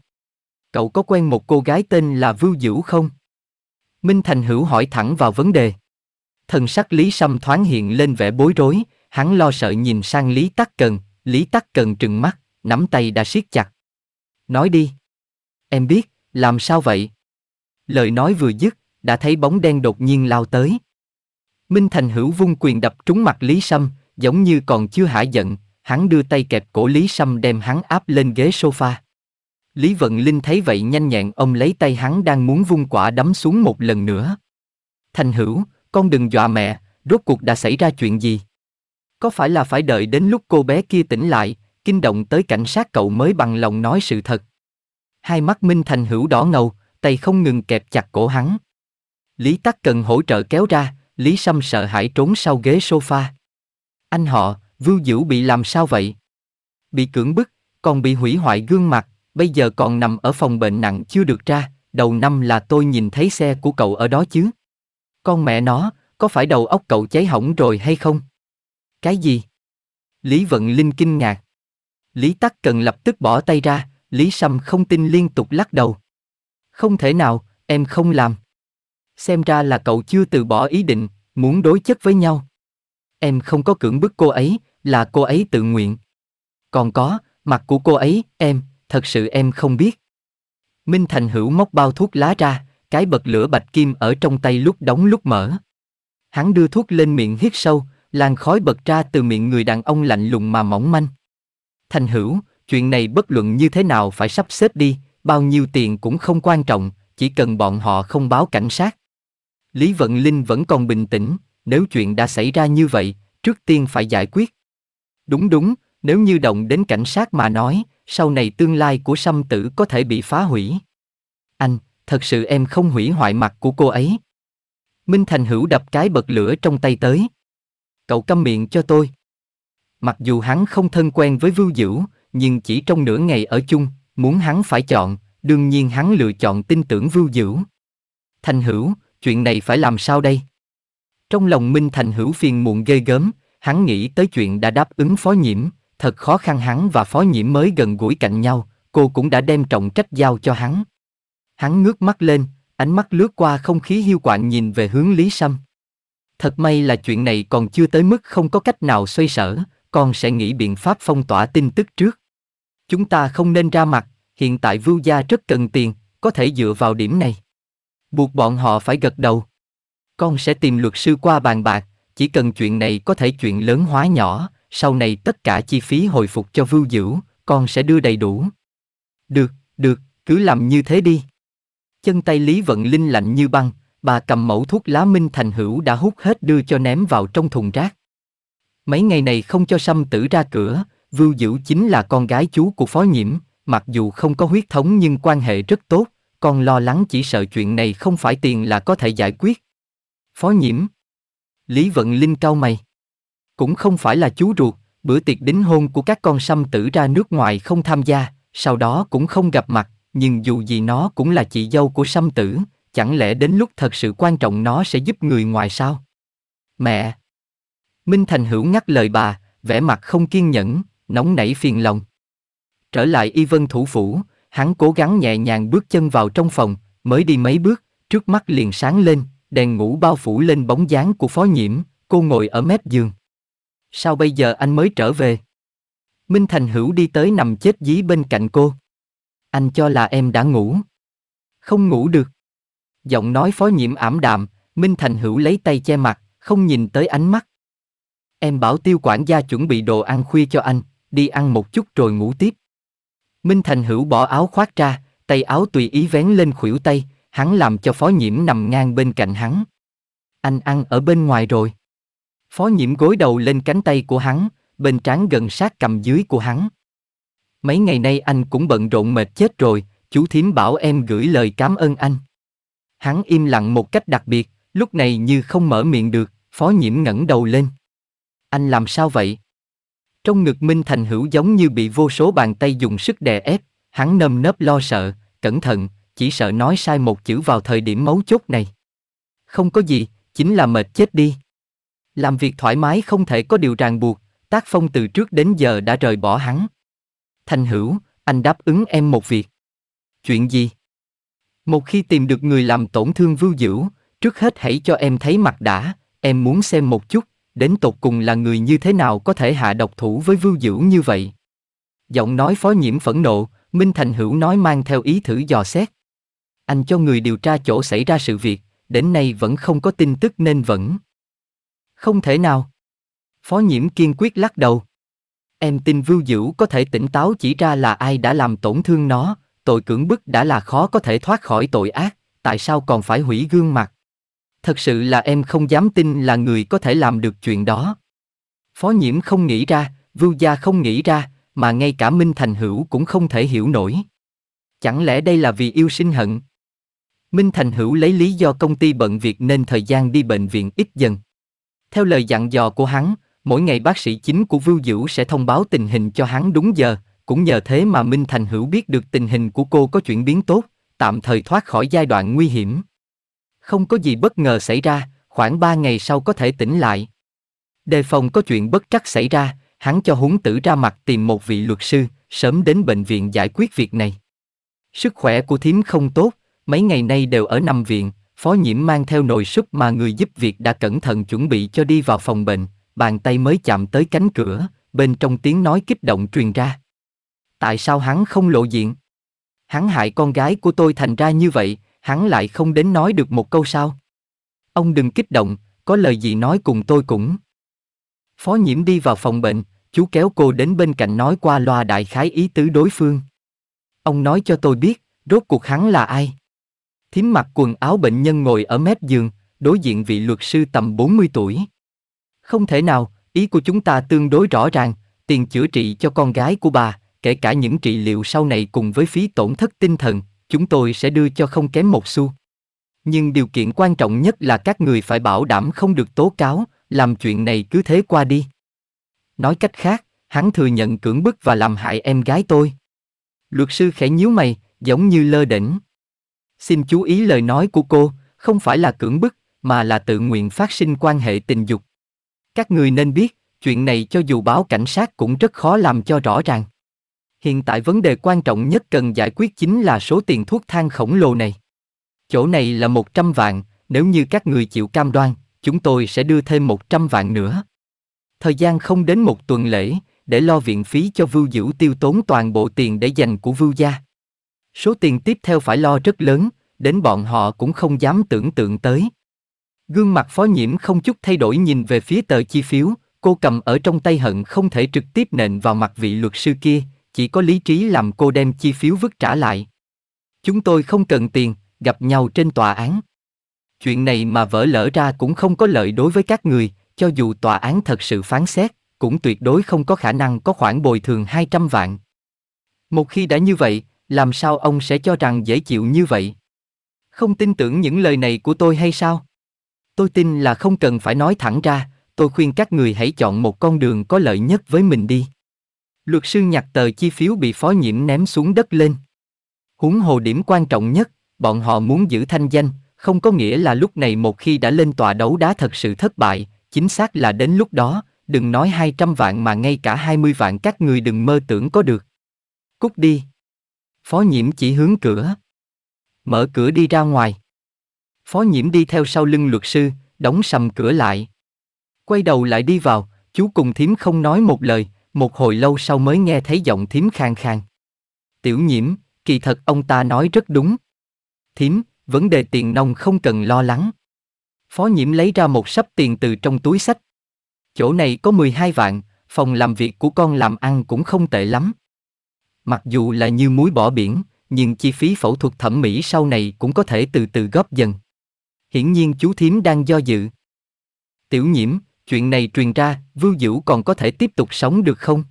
Cậu có quen một cô gái tên là Vưu Dữ không? Minh Thành Hữu hỏi thẳng vào vấn đề. Thần sắc Lý Sâm thoáng hiện lên vẻ bối rối, Hắn lo sợ nhìn sang Lý Tắc Cần, Lý Tắc Cần trừng mắt, nắm tay đã siết chặt. Nói đi. Em biết, làm sao vậy? Lời nói vừa dứt, đã thấy bóng đen đột nhiên lao tới. Minh Thành Hữu vung quyền đập trúng mặt Lý Sâm, giống như còn chưa hả giận, hắn đưa tay kẹp cổ Lý Sâm đem hắn áp lên ghế sofa. Lý Vận Linh thấy vậy nhanh nhẹn ông lấy tay hắn đang muốn vung quả đấm xuống một lần nữa. Thành Hữu, con đừng dọa mẹ, rốt cuộc đã xảy ra chuyện gì? Có phải là phải đợi đến lúc cô bé kia tỉnh lại, kinh động tới cảnh sát cậu mới bằng lòng nói sự thật. Hai mắt Minh Thành hữu đỏ ngầu, tay không ngừng kẹp chặt cổ hắn. Lý Tắc cần hỗ trợ kéo ra, Lý Sâm sợ hãi trốn sau ghế sofa. Anh họ, Vưu Diễu bị làm sao vậy? Bị cưỡng bức, còn bị hủy hoại gương mặt, bây giờ còn nằm ở phòng bệnh nặng chưa được ra, đầu năm là tôi nhìn thấy xe của cậu ở đó chứ. Con mẹ nó, có phải đầu óc cậu cháy hỏng rồi hay không? Cái gì? Lý Vận Linh kinh ngạc. Lý Tắc cần lập tức bỏ tay ra, Lý Sâm không tin liên tục lắc đầu. Không thể nào, em không làm. Xem ra là cậu chưa từ bỏ ý định, muốn đối chất với nhau. Em không có cưỡng bức cô ấy, là cô ấy tự nguyện. Còn có, mặt của cô ấy, em, thật sự em không biết. Minh Thành Hữu móc bao thuốc lá ra, cái bật lửa bạch kim ở trong tay lúc đóng lúc mở. Hắn đưa thuốc lên miệng hít sâu, làn khói bật ra từ miệng người đàn ông lạnh lùng mà mỏng manh. Thành hữu, chuyện này bất luận như thế nào phải sắp xếp đi, bao nhiêu tiền cũng không quan trọng, chỉ cần bọn họ không báo cảnh sát. Lý Vận Linh vẫn còn bình tĩnh, nếu chuyện đã xảy ra như vậy, trước tiên phải giải quyết. Đúng đúng, nếu như động đến cảnh sát mà nói, sau này tương lai của Sâm Tử có thể bị phá hủy. Anh, thật sự em không hủy hoại mặt của cô ấy. Minh Thành Hữu đập cái bật lửa trong tay tới, cậu câm miệng cho tôi. Mặc dù hắn không thân quen với Vưu Dữ, nhưng chỉ trong nửa ngày ở chung, muốn hắn phải chọn, đương nhiên hắn lựa chọn tin tưởng Vưu Dữ. Thành Hữu, chuyện này phải làm sao đây? Trong lòng Minh Thành Hữu phiền muộn ghê gớm, hắn nghĩ tới chuyện đã đáp ứng phó nhiễm, thật khó khăn hắn và phó nhiễm mới gần gũi cạnh nhau, cô cũng đã đem trọng trách giao cho hắn. Hắn ngước mắt lên, ánh mắt lướt qua không khí hiu quạnh nhìn về hướng Lý Sâm. Thật may là chuyện này còn chưa tới mức không có cách nào xoay sở, con sẽ nghĩ biện pháp phong tỏa tin tức trước. Chúng ta không nên ra mặt, hiện tại Vưu Gia rất cần tiền, có thể dựa vào điểm này. Buộc bọn họ phải gật đầu. Con sẽ tìm luật sư qua bàn bạc, chỉ cần chuyện này có thể chuyện lớn hóa nhỏ, sau này tất cả chi phí hồi phục cho Vưu Dữ, con sẽ đưa đầy đủ. Được, được, cứ làm như thế đi. Chân tay Lý Vận Linh lạnh như băng, bà cầm mẫu thuốc lá minh thành hữu đã hút hết đưa cho ném vào trong thùng rác. Mấy ngày này không cho Sâm Tử ra cửa, Vưu Diễu chính là con gái chú của Phó Nhiễm, mặc dù không có huyết thống nhưng quan hệ rất tốt, con lo lắng chỉ sợ chuyện này không phải tiền là có thể giải quyết. Phó Nhiễm Lý Vận Linh cau mày Cũng không phải là chú ruột, bữa tiệc đính hôn của các con Sâm Tử ra nước ngoài không tham gia, sau đó cũng không gặp mặt, nhưng dù gì nó cũng là chị dâu của Sâm Tử, chẳng lẽ đến lúc thật sự quan trọng nó sẽ giúp người ngoài sao? Mẹ! Minh Thành Hữu ngắt lời bà, vẻ mặt không kiên nhẫn, nóng nảy phiền lòng. Trở lại y vân thủ phủ, hắn cố gắng nhẹ nhàng bước chân vào trong phòng, mới đi mấy bước, trước mắt liền sáng lên, đèn ngủ bao phủ lên bóng dáng của phó nhiễm, cô ngồi ở mép giường. Sao bây giờ anh mới trở về? Minh Thành Hữu đi tới nằm chết dí bên cạnh cô. Anh cho là em đã ngủ. Không ngủ được giọng nói phó nhiệm ảm đạm, Minh Thành Hữu lấy tay che mặt, không nhìn tới ánh mắt. Em bảo tiêu quản gia chuẩn bị đồ ăn khuya cho anh, đi ăn một chút rồi ngủ tiếp. Minh Thành Hữu bỏ áo khoác ra, tay áo tùy ý vén lên khuỷu tay, hắn làm cho phó nhiễm nằm ngang bên cạnh hắn. Anh ăn ở bên ngoài rồi. Phó nhiễm gối đầu lên cánh tay của hắn, bên trán gần sát cầm dưới của hắn. Mấy ngày nay anh cũng bận rộn mệt chết rồi, chú thím bảo em gửi lời cảm ơn anh. Hắn im lặng một cách đặc biệt, lúc này như không mở miệng được, phó nhiễm ngẩng đầu lên. Anh làm sao vậy? Trong ngực Minh Thành hữu giống như bị vô số bàn tay dùng sức đè ép, hắn nâm nớp lo sợ, cẩn thận, chỉ sợ nói sai một chữ vào thời điểm mấu chốt này. Không có gì, chính là mệt chết đi. Làm việc thoải mái không thể có điều ràng buộc, tác phong từ trước đến giờ đã rời bỏ hắn. Thành hữu, anh đáp ứng em một việc. Chuyện gì? Một khi tìm được người làm tổn thương vưu dữ, trước hết hãy cho em thấy mặt đã, em muốn xem một chút, đến tột cùng là người như thế nào có thể hạ độc thủ với vưu dữ như vậy. Giọng nói phó nhiễm phẫn nộ, Minh Thành Hữu nói mang theo ý thử dò xét. Anh cho người điều tra chỗ xảy ra sự việc, đến nay vẫn không có tin tức nên vẫn. Không thể nào. Phó nhiễm kiên quyết lắc đầu. Em tin Vưu Dữ có thể tỉnh táo chỉ ra là ai đã làm tổn thương nó, Tội cưỡng bức đã là khó có thể thoát khỏi tội ác, tại sao còn phải hủy gương mặt? Thật sự là em không dám tin là người có thể làm được chuyện đó. Phó nhiễm không nghĩ ra, Vưu Gia không nghĩ ra, mà ngay cả Minh Thành Hữu cũng không thể hiểu nổi. Chẳng lẽ đây là vì yêu sinh hận? Minh Thành Hữu lấy lý do công ty bận việc nên thời gian đi bệnh viện ít dần. Theo lời dặn dò của hắn, mỗi ngày bác sĩ chính của Vưu Dữ sẽ thông báo tình hình cho hắn đúng giờ, cũng nhờ thế mà Minh Thành Hữu biết được tình hình của cô có chuyển biến tốt, tạm thời thoát khỏi giai đoạn nguy hiểm. Không có gì bất ngờ xảy ra, khoảng 3 ngày sau có thể tỉnh lại. Đề phòng có chuyện bất trắc xảy ra, hắn cho huấn tử ra mặt tìm một vị luật sư, sớm đến bệnh viện giải quyết việc này. Sức khỏe của thím không tốt, mấy ngày nay đều ở nằm viện, phó nhiễm mang theo nồi súp mà người giúp việc đã cẩn thận chuẩn bị cho đi vào phòng bệnh, bàn tay mới chạm tới cánh cửa, bên trong tiếng nói kích động truyền ra tại sao hắn không lộ diện? Hắn hại con gái của tôi thành ra như vậy, hắn lại không đến nói được một câu sao? Ông đừng kích động, có lời gì nói cùng tôi cũng. Phó nhiễm đi vào phòng bệnh, chú kéo cô đến bên cạnh nói qua loa đại khái ý tứ đối phương. Ông nói cho tôi biết, rốt cuộc hắn là ai? Thím mặc quần áo bệnh nhân ngồi ở mép giường, đối diện vị luật sư tầm 40 tuổi. Không thể nào, ý của chúng ta tương đối rõ ràng, tiền chữa trị cho con gái của bà, kể cả những trị liệu sau này cùng với phí tổn thất tinh thần, chúng tôi sẽ đưa cho không kém một xu. Nhưng điều kiện quan trọng nhất là các người phải bảo đảm không được tố cáo, làm chuyện này cứ thế qua đi. Nói cách khác, hắn thừa nhận cưỡng bức và làm hại em gái tôi. Luật sư khẽ nhíu mày, giống như lơ đỉnh. Xin chú ý lời nói của cô, không phải là cưỡng bức, mà là tự nguyện phát sinh quan hệ tình dục. Các người nên biết, chuyện này cho dù báo cảnh sát cũng rất khó làm cho rõ ràng. Hiện tại vấn đề quan trọng nhất cần giải quyết chính là số tiền thuốc thang khổng lồ này. Chỗ này là 100 vạn, nếu như các người chịu cam đoan, chúng tôi sẽ đưa thêm 100 vạn nữa. Thời gian không đến một tuần lễ, để lo viện phí cho Vưu Dữ tiêu tốn toàn bộ tiền để dành của Vưu gia. Số tiền tiếp theo phải lo rất lớn, đến bọn họ cũng không dám tưởng tượng tới. Gương mặt phó nhiễm không chút thay đổi nhìn về phía tờ chi phiếu, cô cầm ở trong tay hận không thể trực tiếp nện vào mặt vị luật sư kia, chỉ có lý trí làm cô đem chi phiếu vứt trả lại. Chúng tôi không cần tiền, gặp nhau trên tòa án. Chuyện này mà vỡ lỡ ra cũng không có lợi đối với các người, cho dù tòa án thật sự phán xét, cũng tuyệt đối không có khả năng có khoản bồi thường 200 vạn. Một khi đã như vậy, làm sao ông sẽ cho rằng dễ chịu như vậy? Không tin tưởng những lời này của tôi hay sao? Tôi tin là không cần phải nói thẳng ra, tôi khuyên các người hãy chọn một con đường có lợi nhất với mình đi. Luật sư nhặt tờ chi phiếu bị phó nhiễm ném xuống đất lên. Huống hồ điểm quan trọng nhất, bọn họ muốn giữ thanh danh, không có nghĩa là lúc này một khi đã lên tòa đấu đá thật sự thất bại, chính xác là đến lúc đó, đừng nói 200 vạn mà ngay cả 20 vạn các người đừng mơ tưởng có được. Cút đi. Phó nhiễm chỉ hướng cửa. Mở cửa đi ra ngoài. Phó nhiễm đi theo sau lưng luật sư, đóng sầm cửa lại. Quay đầu lại đi vào, chú cùng thím không nói một lời, một hồi lâu sau mới nghe thấy giọng thím khang khang. Tiểu nhiễm, kỳ thật ông ta nói rất đúng. Thím, vấn đề tiền nông không cần lo lắng. Phó nhiễm lấy ra một sấp tiền từ trong túi sách. Chỗ này có 12 vạn, phòng làm việc của con làm ăn cũng không tệ lắm. Mặc dù là như muối bỏ biển, nhưng chi phí phẫu thuật thẩm mỹ sau này cũng có thể từ từ góp dần. Hiển nhiên chú thím đang do dự. Tiểu nhiễm, chuyện này truyền ra, Vương Dữu còn có thể tiếp tục sống được không?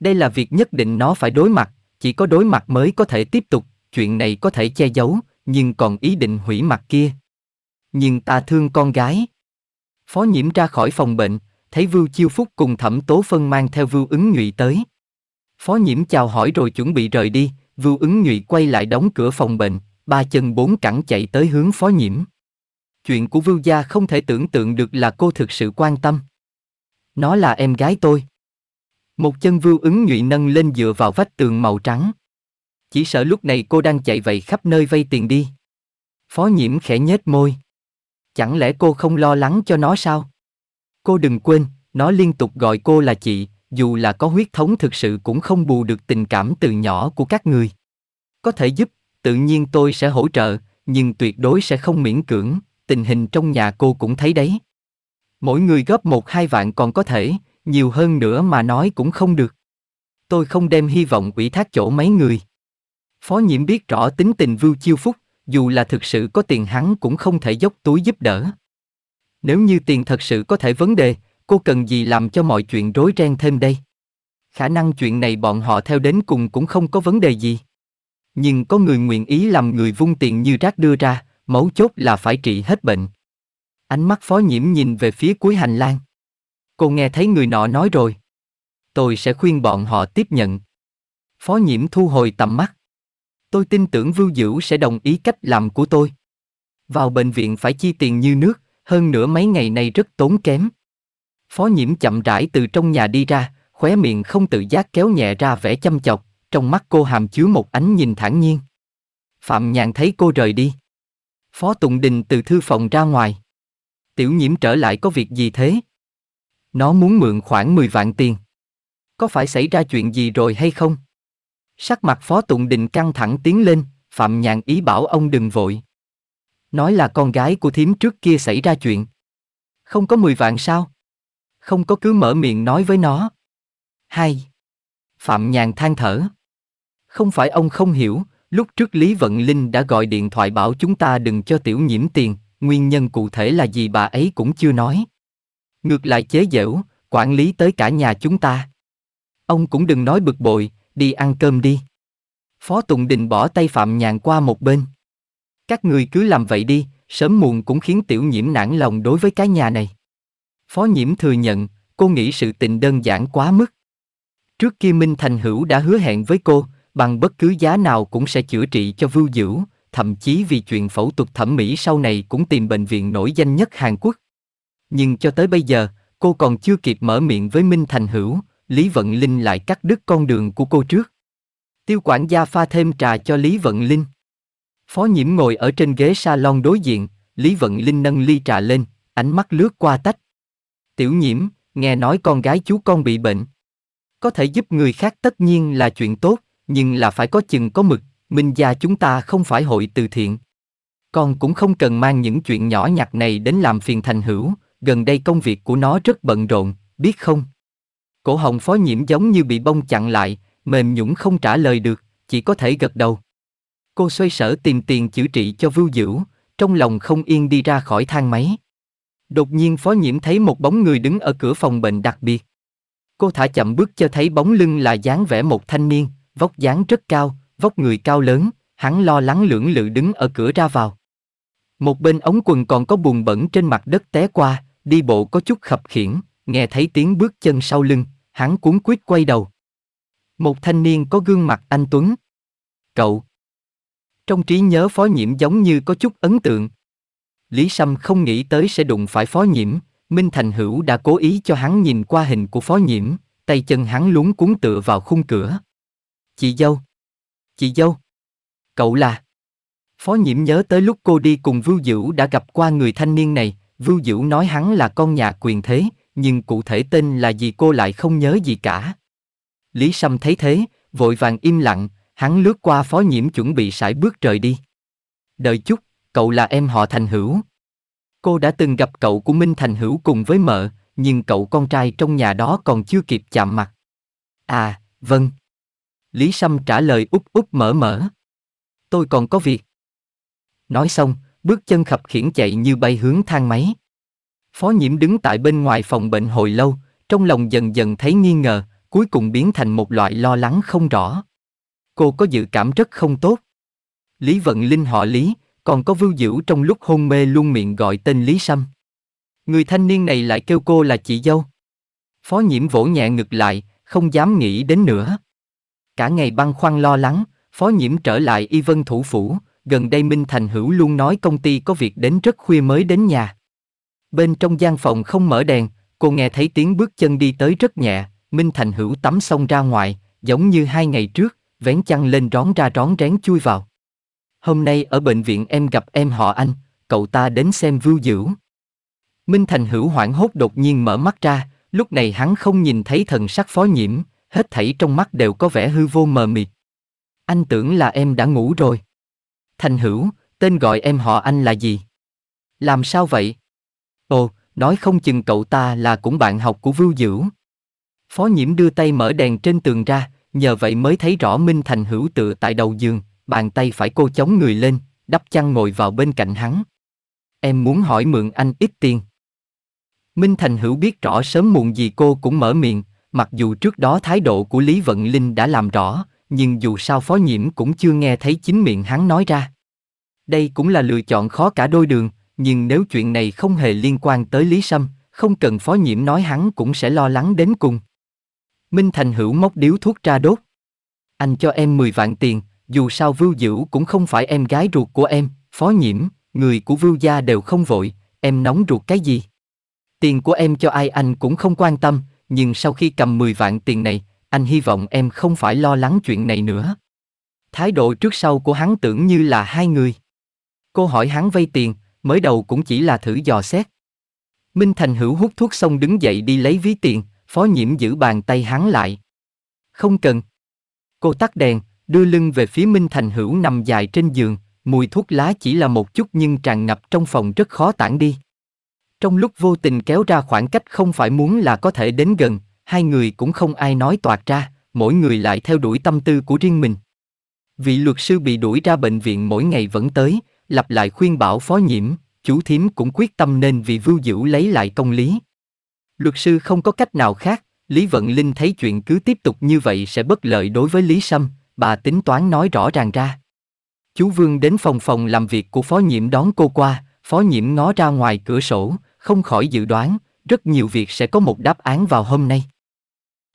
Đây là việc nhất định nó phải đối mặt, chỉ có đối mặt mới có thể tiếp tục, chuyện này có thể che giấu, nhưng còn ý định hủy mặt kia. Nhưng ta thương con gái. Phó nhiễm ra khỏi phòng bệnh, thấy Vưu Chiêu Phúc cùng Thẩm Tố Phân mang theo Vưu ứng nhụy tới. Phó nhiễm chào hỏi rồi chuẩn bị rời đi, Vưu ứng nhụy quay lại đóng cửa phòng bệnh, ba chân bốn cẳng chạy tới hướng phó nhiễm chuyện của Vưu Gia không thể tưởng tượng được là cô thực sự quan tâm. Nó là em gái tôi. Một chân Vưu ứng nhụy nâng lên dựa vào vách tường màu trắng. Chỉ sợ lúc này cô đang chạy vậy khắp nơi vay tiền đi. Phó nhiễm khẽ nhếch môi. Chẳng lẽ cô không lo lắng cho nó sao? Cô đừng quên, nó liên tục gọi cô là chị, dù là có huyết thống thực sự cũng không bù được tình cảm từ nhỏ của các người. Có thể giúp, tự nhiên tôi sẽ hỗ trợ, nhưng tuyệt đối sẽ không miễn cưỡng, tình hình trong nhà cô cũng thấy đấy. Mỗi người góp một hai vạn còn có thể, nhiều hơn nữa mà nói cũng không được. Tôi không đem hy vọng ủy thác chỗ mấy người. Phó nhiễm biết rõ tính tình Vưu Chiêu Phúc, dù là thực sự có tiền hắn cũng không thể dốc túi giúp đỡ. Nếu như tiền thật sự có thể vấn đề, cô cần gì làm cho mọi chuyện rối ren thêm đây? Khả năng chuyện này bọn họ theo đến cùng cũng không có vấn đề gì. Nhưng có người nguyện ý làm người vung tiền như rác đưa ra, mấu chốt là phải trị hết bệnh. Ánh mắt phó nhiễm nhìn về phía cuối hành lang. Cô nghe thấy người nọ nói rồi. Tôi sẽ khuyên bọn họ tiếp nhận. Phó nhiễm thu hồi tầm mắt. Tôi tin tưởng Vưu Dữ sẽ đồng ý cách làm của tôi. Vào bệnh viện phải chi tiền như nước, hơn nữa mấy ngày này rất tốn kém. Phó nhiễm chậm rãi từ trong nhà đi ra, khóe miệng không tự giác kéo nhẹ ra vẻ chăm chọc, trong mắt cô hàm chứa một ánh nhìn thản nhiên. Phạm Nhàn thấy cô rời đi. Phó Tùng Đình từ thư phòng ra ngoài. Tiểu nhiễm trở lại có việc gì thế? Nó muốn mượn khoảng 10 vạn tiền. Có phải xảy ra chuyện gì rồi hay không? Sắc mặt Phó Tùng Đình căng thẳng tiến lên, Phạm Nhàn ý bảo ông đừng vội. Nói là con gái của thím trước kia xảy ra chuyện. Không có 10 vạn sao? Không có cứ mở miệng nói với nó. Hay. Phạm Nhàn than thở. Không phải ông không hiểu, Lúc trước Lý Vận Linh đã gọi điện thoại bảo chúng ta đừng cho tiểu nhiễm tiền, nguyên nhân cụ thể là gì bà ấy cũng chưa nói. Ngược lại chế giễu, quản lý tới cả nhà chúng ta. Ông cũng đừng nói bực bội, đi ăn cơm đi. Phó Tùng Đình bỏ tay Phạm Nhàn qua một bên. Các người cứ làm vậy đi, sớm muộn cũng khiến tiểu nhiễm nản lòng đối với cái nhà này. Phó nhiễm thừa nhận, cô nghĩ sự tình đơn giản quá mức. Trước kia Minh Thành Hữu đã hứa hẹn với cô, bằng bất cứ giá nào cũng sẽ chữa trị cho Vưu Dữu, thậm chí vì chuyện phẫu thuật thẩm mỹ sau này cũng tìm bệnh viện nổi danh nhất Hàn Quốc. Nhưng cho tới bây giờ, cô còn chưa kịp mở miệng với Minh Thành Hữu, Lý Vận Linh lại cắt đứt con đường của cô trước. Tiêu quản gia pha thêm trà cho Lý Vận Linh. Phó nhiễm ngồi ở trên ghế salon đối diện, Lý Vận Linh nâng ly trà lên, ánh mắt lướt qua tách. Tiểu nhiễm, nghe nói con gái chú con bị bệnh. Có thể giúp người khác tất nhiên là chuyện tốt, nhưng là phải có chừng có mực, Minh gia chúng ta không phải hội từ thiện. Con cũng không cần mang những chuyện nhỏ nhặt này đến làm phiền thành hữu, gần đây công việc của nó rất bận rộn, biết không? Cổ hồng phó nhiễm giống như bị bông chặn lại, mềm nhũng không trả lời được, chỉ có thể gật đầu. Cô xoay sở tìm tiền chữa trị cho vưu dữ, trong lòng không yên đi ra khỏi thang máy. Đột nhiên phó nhiễm thấy một bóng người đứng ở cửa phòng bệnh đặc biệt. Cô thả chậm bước cho thấy bóng lưng là dáng vẻ một thanh niên, vóc dáng rất cao, vóc người cao lớn, hắn lo lắng lưỡng lự đứng ở cửa ra vào. Một bên ống quần còn có bùn bẩn trên mặt đất té qua, đi bộ có chút khập khiển, nghe thấy tiếng bước chân sau lưng, hắn cuốn quyết quay đầu. Một thanh niên có gương mặt anh Tuấn. Cậu. Trong trí nhớ phó nhiễm giống như có chút ấn tượng. Lý Sâm không nghĩ tới sẽ đụng phải phó nhiễm, Minh Thành Hữu đã cố ý cho hắn nhìn qua hình của phó nhiễm, tay chân hắn lúng cuốn tựa vào khung cửa. Chị dâu. Chị dâu. Cậu là. Phó nhiễm nhớ tới lúc cô đi cùng Vưu Dữu đã gặp qua người thanh niên này, Vưu Dữu nói hắn là con nhà quyền thế, nhưng cụ thể tên là gì cô lại không nhớ gì cả. Lý Sâm thấy thế, vội vàng im lặng, hắn lướt qua phó nhiễm chuẩn bị sải bước trời đi. Đợi chút, cậu là em họ Thành Hữu. Cô đã từng gặp cậu của Minh Thành Hữu cùng với mợ, nhưng cậu con trai trong nhà đó còn chưa kịp chạm mặt. À, vâng. Lý Sâm trả lời úp úp mở mở. Tôi còn có việc. Nói xong, bước chân khập khiển chạy như bay hướng thang máy. Phó nhiễm đứng tại bên ngoài phòng bệnh hồi lâu, trong lòng dần dần thấy nghi ngờ, cuối cùng biến thành một loại lo lắng không rõ. Cô có dự cảm rất không tốt. Lý Vận Linh họ Lý, còn có Vưu Diễu trong lúc hôn mê luôn miệng gọi tên Lý Sâm. Người thanh niên này lại kêu cô là chị dâu. Phó nhiễm vỗ nhẹ ngực lại, không dám nghĩ đến nữa cả ngày băn khoăn lo lắng, phó nhiễm trở lại y vân thủ phủ, gần đây Minh Thành Hữu luôn nói công ty có việc đến rất khuya mới đến nhà. Bên trong gian phòng không mở đèn, cô nghe thấy tiếng bước chân đi tới rất nhẹ, Minh Thành Hữu tắm xong ra ngoài, giống như hai ngày trước, vén chăn lên rón ra rón rén chui vào. Hôm nay ở bệnh viện em gặp em họ anh, cậu ta đến xem vưu dưỡng. Minh Thành Hữu hoảng hốt đột nhiên mở mắt ra, lúc này hắn không nhìn thấy thần sắc phó nhiễm, hết thảy trong mắt đều có vẻ hư vô mờ mịt. Anh tưởng là em đã ngủ rồi. Thành hữu, tên gọi em họ anh là gì? Làm sao vậy? Ồ, nói không chừng cậu ta là cũng bạn học của Vưu Dữ. Phó nhiễm đưa tay mở đèn trên tường ra, nhờ vậy mới thấy rõ Minh Thành hữu tựa tại đầu giường, bàn tay phải cô chống người lên, đắp chăn ngồi vào bên cạnh hắn. Em muốn hỏi mượn anh ít tiền. Minh Thành hữu biết rõ sớm muộn gì cô cũng mở miệng, Mặc dù trước đó thái độ của Lý Vận Linh đã làm rõ, nhưng dù sao phó nhiễm cũng chưa nghe thấy chính miệng hắn nói ra. Đây cũng là lựa chọn khó cả đôi đường, nhưng nếu chuyện này không hề liên quan tới Lý Sâm, không cần phó nhiễm nói hắn cũng sẽ lo lắng đến cùng. Minh Thành hữu móc điếu thuốc ra đốt. Anh cho em 10 vạn tiền, dù sao Vưu Dữ cũng không phải em gái ruột của em, phó nhiễm, người của Vưu gia đều không vội, em nóng ruột cái gì. Tiền của em cho ai anh cũng không quan tâm, nhưng sau khi cầm 10 vạn tiền này, anh hy vọng em không phải lo lắng chuyện này nữa. Thái độ trước sau của hắn tưởng như là hai người. Cô hỏi hắn vay tiền, mới đầu cũng chỉ là thử dò xét. Minh Thành hữu hút thuốc xong đứng dậy đi lấy ví tiền, phó nhiễm giữ bàn tay hắn lại. Không cần. Cô tắt đèn, đưa lưng về phía Minh Thành hữu nằm dài trên giường, mùi thuốc lá chỉ là một chút nhưng tràn ngập trong phòng rất khó tản đi. Trong lúc vô tình kéo ra khoảng cách không phải muốn là có thể đến gần, hai người cũng không ai nói toạc ra, mỗi người lại theo đuổi tâm tư của riêng mình. Vị luật sư bị đuổi ra bệnh viện mỗi ngày vẫn tới, lặp lại khuyên bảo phó nhiễm, chú thím cũng quyết tâm nên vì vưu dữ lấy lại công lý. Luật sư không có cách nào khác, Lý Vận Linh thấy chuyện cứ tiếp tục như vậy sẽ bất lợi đối với Lý Sâm, bà tính toán nói rõ ràng ra. Chú Vương đến phòng phòng làm việc của phó nhiễm đón cô qua, phó nhiễm ngó ra ngoài cửa sổ, không khỏi dự đoán, rất nhiều việc sẽ có một đáp án vào hôm nay.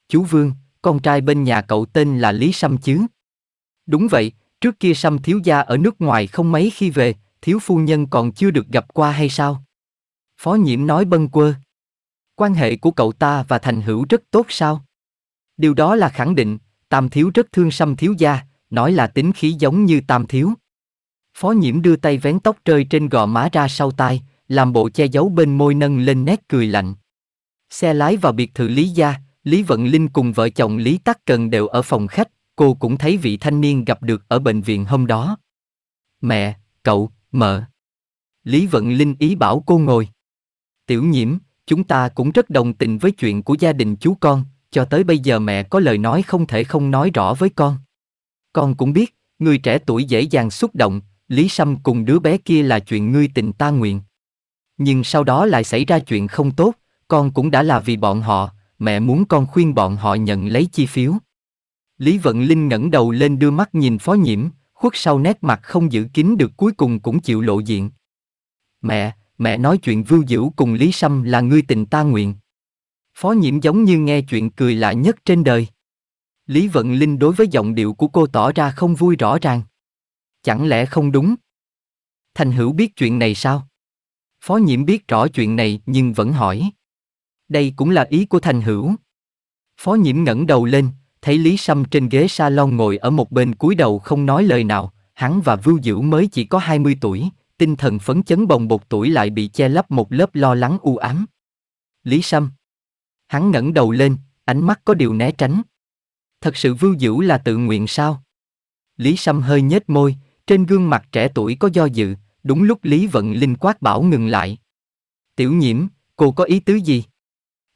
Chú Vương, con trai bên nhà cậu tên là Lý Sâm chứ? Đúng vậy, trước kia Sâm thiếu gia ở nước ngoài không mấy khi về, thiếu phu nhân còn chưa được gặp qua hay sao? Phó nhiễm nói bâng quơ. Quan hệ của cậu ta và thành hữu rất tốt sao? Điều đó là khẳng định, Tam Thiếu rất thương Sâm Thiếu Gia, nói là tính khí giống như Tam Thiếu. Phó nhiễm đưa tay vén tóc rơi trên gò má ra sau tai, làm bộ che giấu bên môi nâng lên nét cười lạnh. Xe lái vào biệt thự Lý Gia, Lý Vận Linh cùng vợ chồng Lý Tắc Cần đều ở phòng khách, cô cũng thấy vị thanh niên gặp được ở bệnh viện hôm đó. Mẹ, cậu, mợ. Lý Vận Linh ý bảo cô ngồi. Tiểu nhiễm, chúng ta cũng rất đồng tình với chuyện của gia đình chú con, cho tới bây giờ mẹ có lời nói không thể không nói rõ với con. Con cũng biết, người trẻ tuổi dễ dàng xúc động, Lý Sâm cùng đứa bé kia là chuyện ngươi tình ta nguyện. Nhưng sau đó lại xảy ra chuyện không tốt, con cũng đã là vì bọn họ, mẹ muốn con khuyên bọn họ nhận lấy chi phiếu. Lý Vận Linh ngẩng đầu lên đưa mắt nhìn phó nhiễm, khuất sau nét mặt không giữ kín được cuối cùng cũng chịu lộ diện. Mẹ, mẹ nói chuyện vưu dữ cùng Lý Sâm là ngươi tình ta nguyện. Phó nhiễm giống như nghe chuyện cười lạ nhất trên đời. Lý Vận Linh đối với giọng điệu của cô tỏ ra không vui rõ ràng. Chẳng lẽ không đúng? Thành Hữu biết chuyện này sao? Phó nhiễm biết rõ chuyện này nhưng vẫn hỏi. Đây cũng là ý của Thành Hữu. Phó nhiễm ngẩng đầu lên, thấy Lý Sâm trên ghế salon ngồi ở một bên cúi đầu không nói lời nào, hắn và Vưu Dữ mới chỉ có 20 tuổi, tinh thần phấn chấn bồng bột tuổi lại bị che lấp một lớp lo lắng u ám. Lý Sâm. Hắn ngẩng đầu lên, ánh mắt có điều né tránh. Thật sự Vưu Dữ là tự nguyện sao? Lý Sâm hơi nhếch môi, trên gương mặt trẻ tuổi có do dự, Đúng lúc Lý Vận Linh quát bảo ngừng lại. Tiểu nhiễm, cô có ý tứ gì?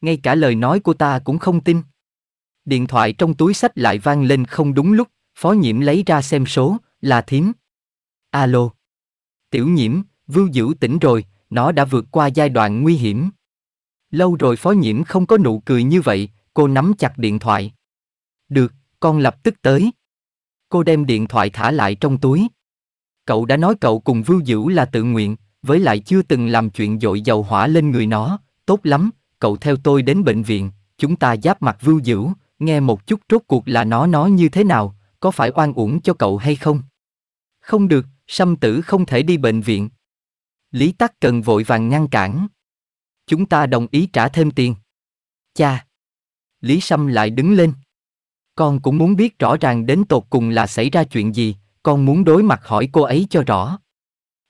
Ngay cả lời nói của ta cũng không tin. Điện thoại trong túi sách lại vang lên không đúng lúc, phó nhiễm lấy ra xem số, là thím. Alo. Tiểu nhiễm, vưu dữ tỉnh rồi, nó đã vượt qua giai đoạn nguy hiểm. Lâu rồi phó nhiễm không có nụ cười như vậy, cô nắm chặt điện thoại. Được, con lập tức tới. Cô đem điện thoại thả lại trong túi. Cậu đã nói cậu cùng Vưu Dữ là tự nguyện, với lại chưa từng làm chuyện dội dầu hỏa lên người nó, tốt lắm, cậu theo tôi đến bệnh viện, chúng ta giáp mặt Vưu Dữ, nghe một chút rốt cuộc là nó nói như thế nào, có phải oan uổng cho cậu hay không? Không được, Sâm Tử không thể đi bệnh viện. Lý Tắc cần vội vàng ngăn cản. Chúng ta đồng ý trả thêm tiền. Cha! Lý Sâm lại đứng lên. Con cũng muốn biết rõ ràng đến tột cùng là xảy ra chuyện gì, con muốn đối mặt hỏi cô ấy cho rõ.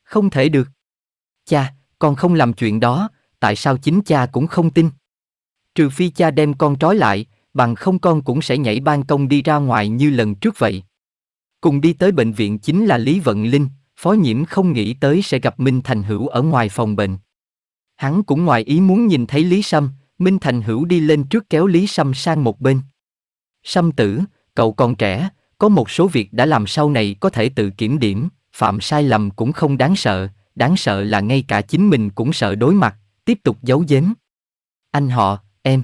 Không thể được. Cha, con không làm chuyện đó, tại sao chính cha cũng không tin? Trừ phi cha đem con trói lại, bằng không con cũng sẽ nhảy ban công đi ra ngoài như lần trước vậy. Cùng đi tới bệnh viện chính là Lý Vận Linh, phó nhiễm không nghĩ tới sẽ gặp Minh Thành Hữu ở ngoài phòng bệnh. Hắn cũng ngoài ý muốn nhìn thấy Lý Sâm, Minh Thành Hữu đi lên trước kéo Lý Sâm sang một bên. Sâm tử, cậu còn trẻ, có một số việc đã làm sau này có thể tự kiểm điểm, phạm sai lầm cũng không đáng sợ, đáng sợ là ngay cả chính mình cũng sợ đối mặt, tiếp tục giấu giếm. Anh họ, em.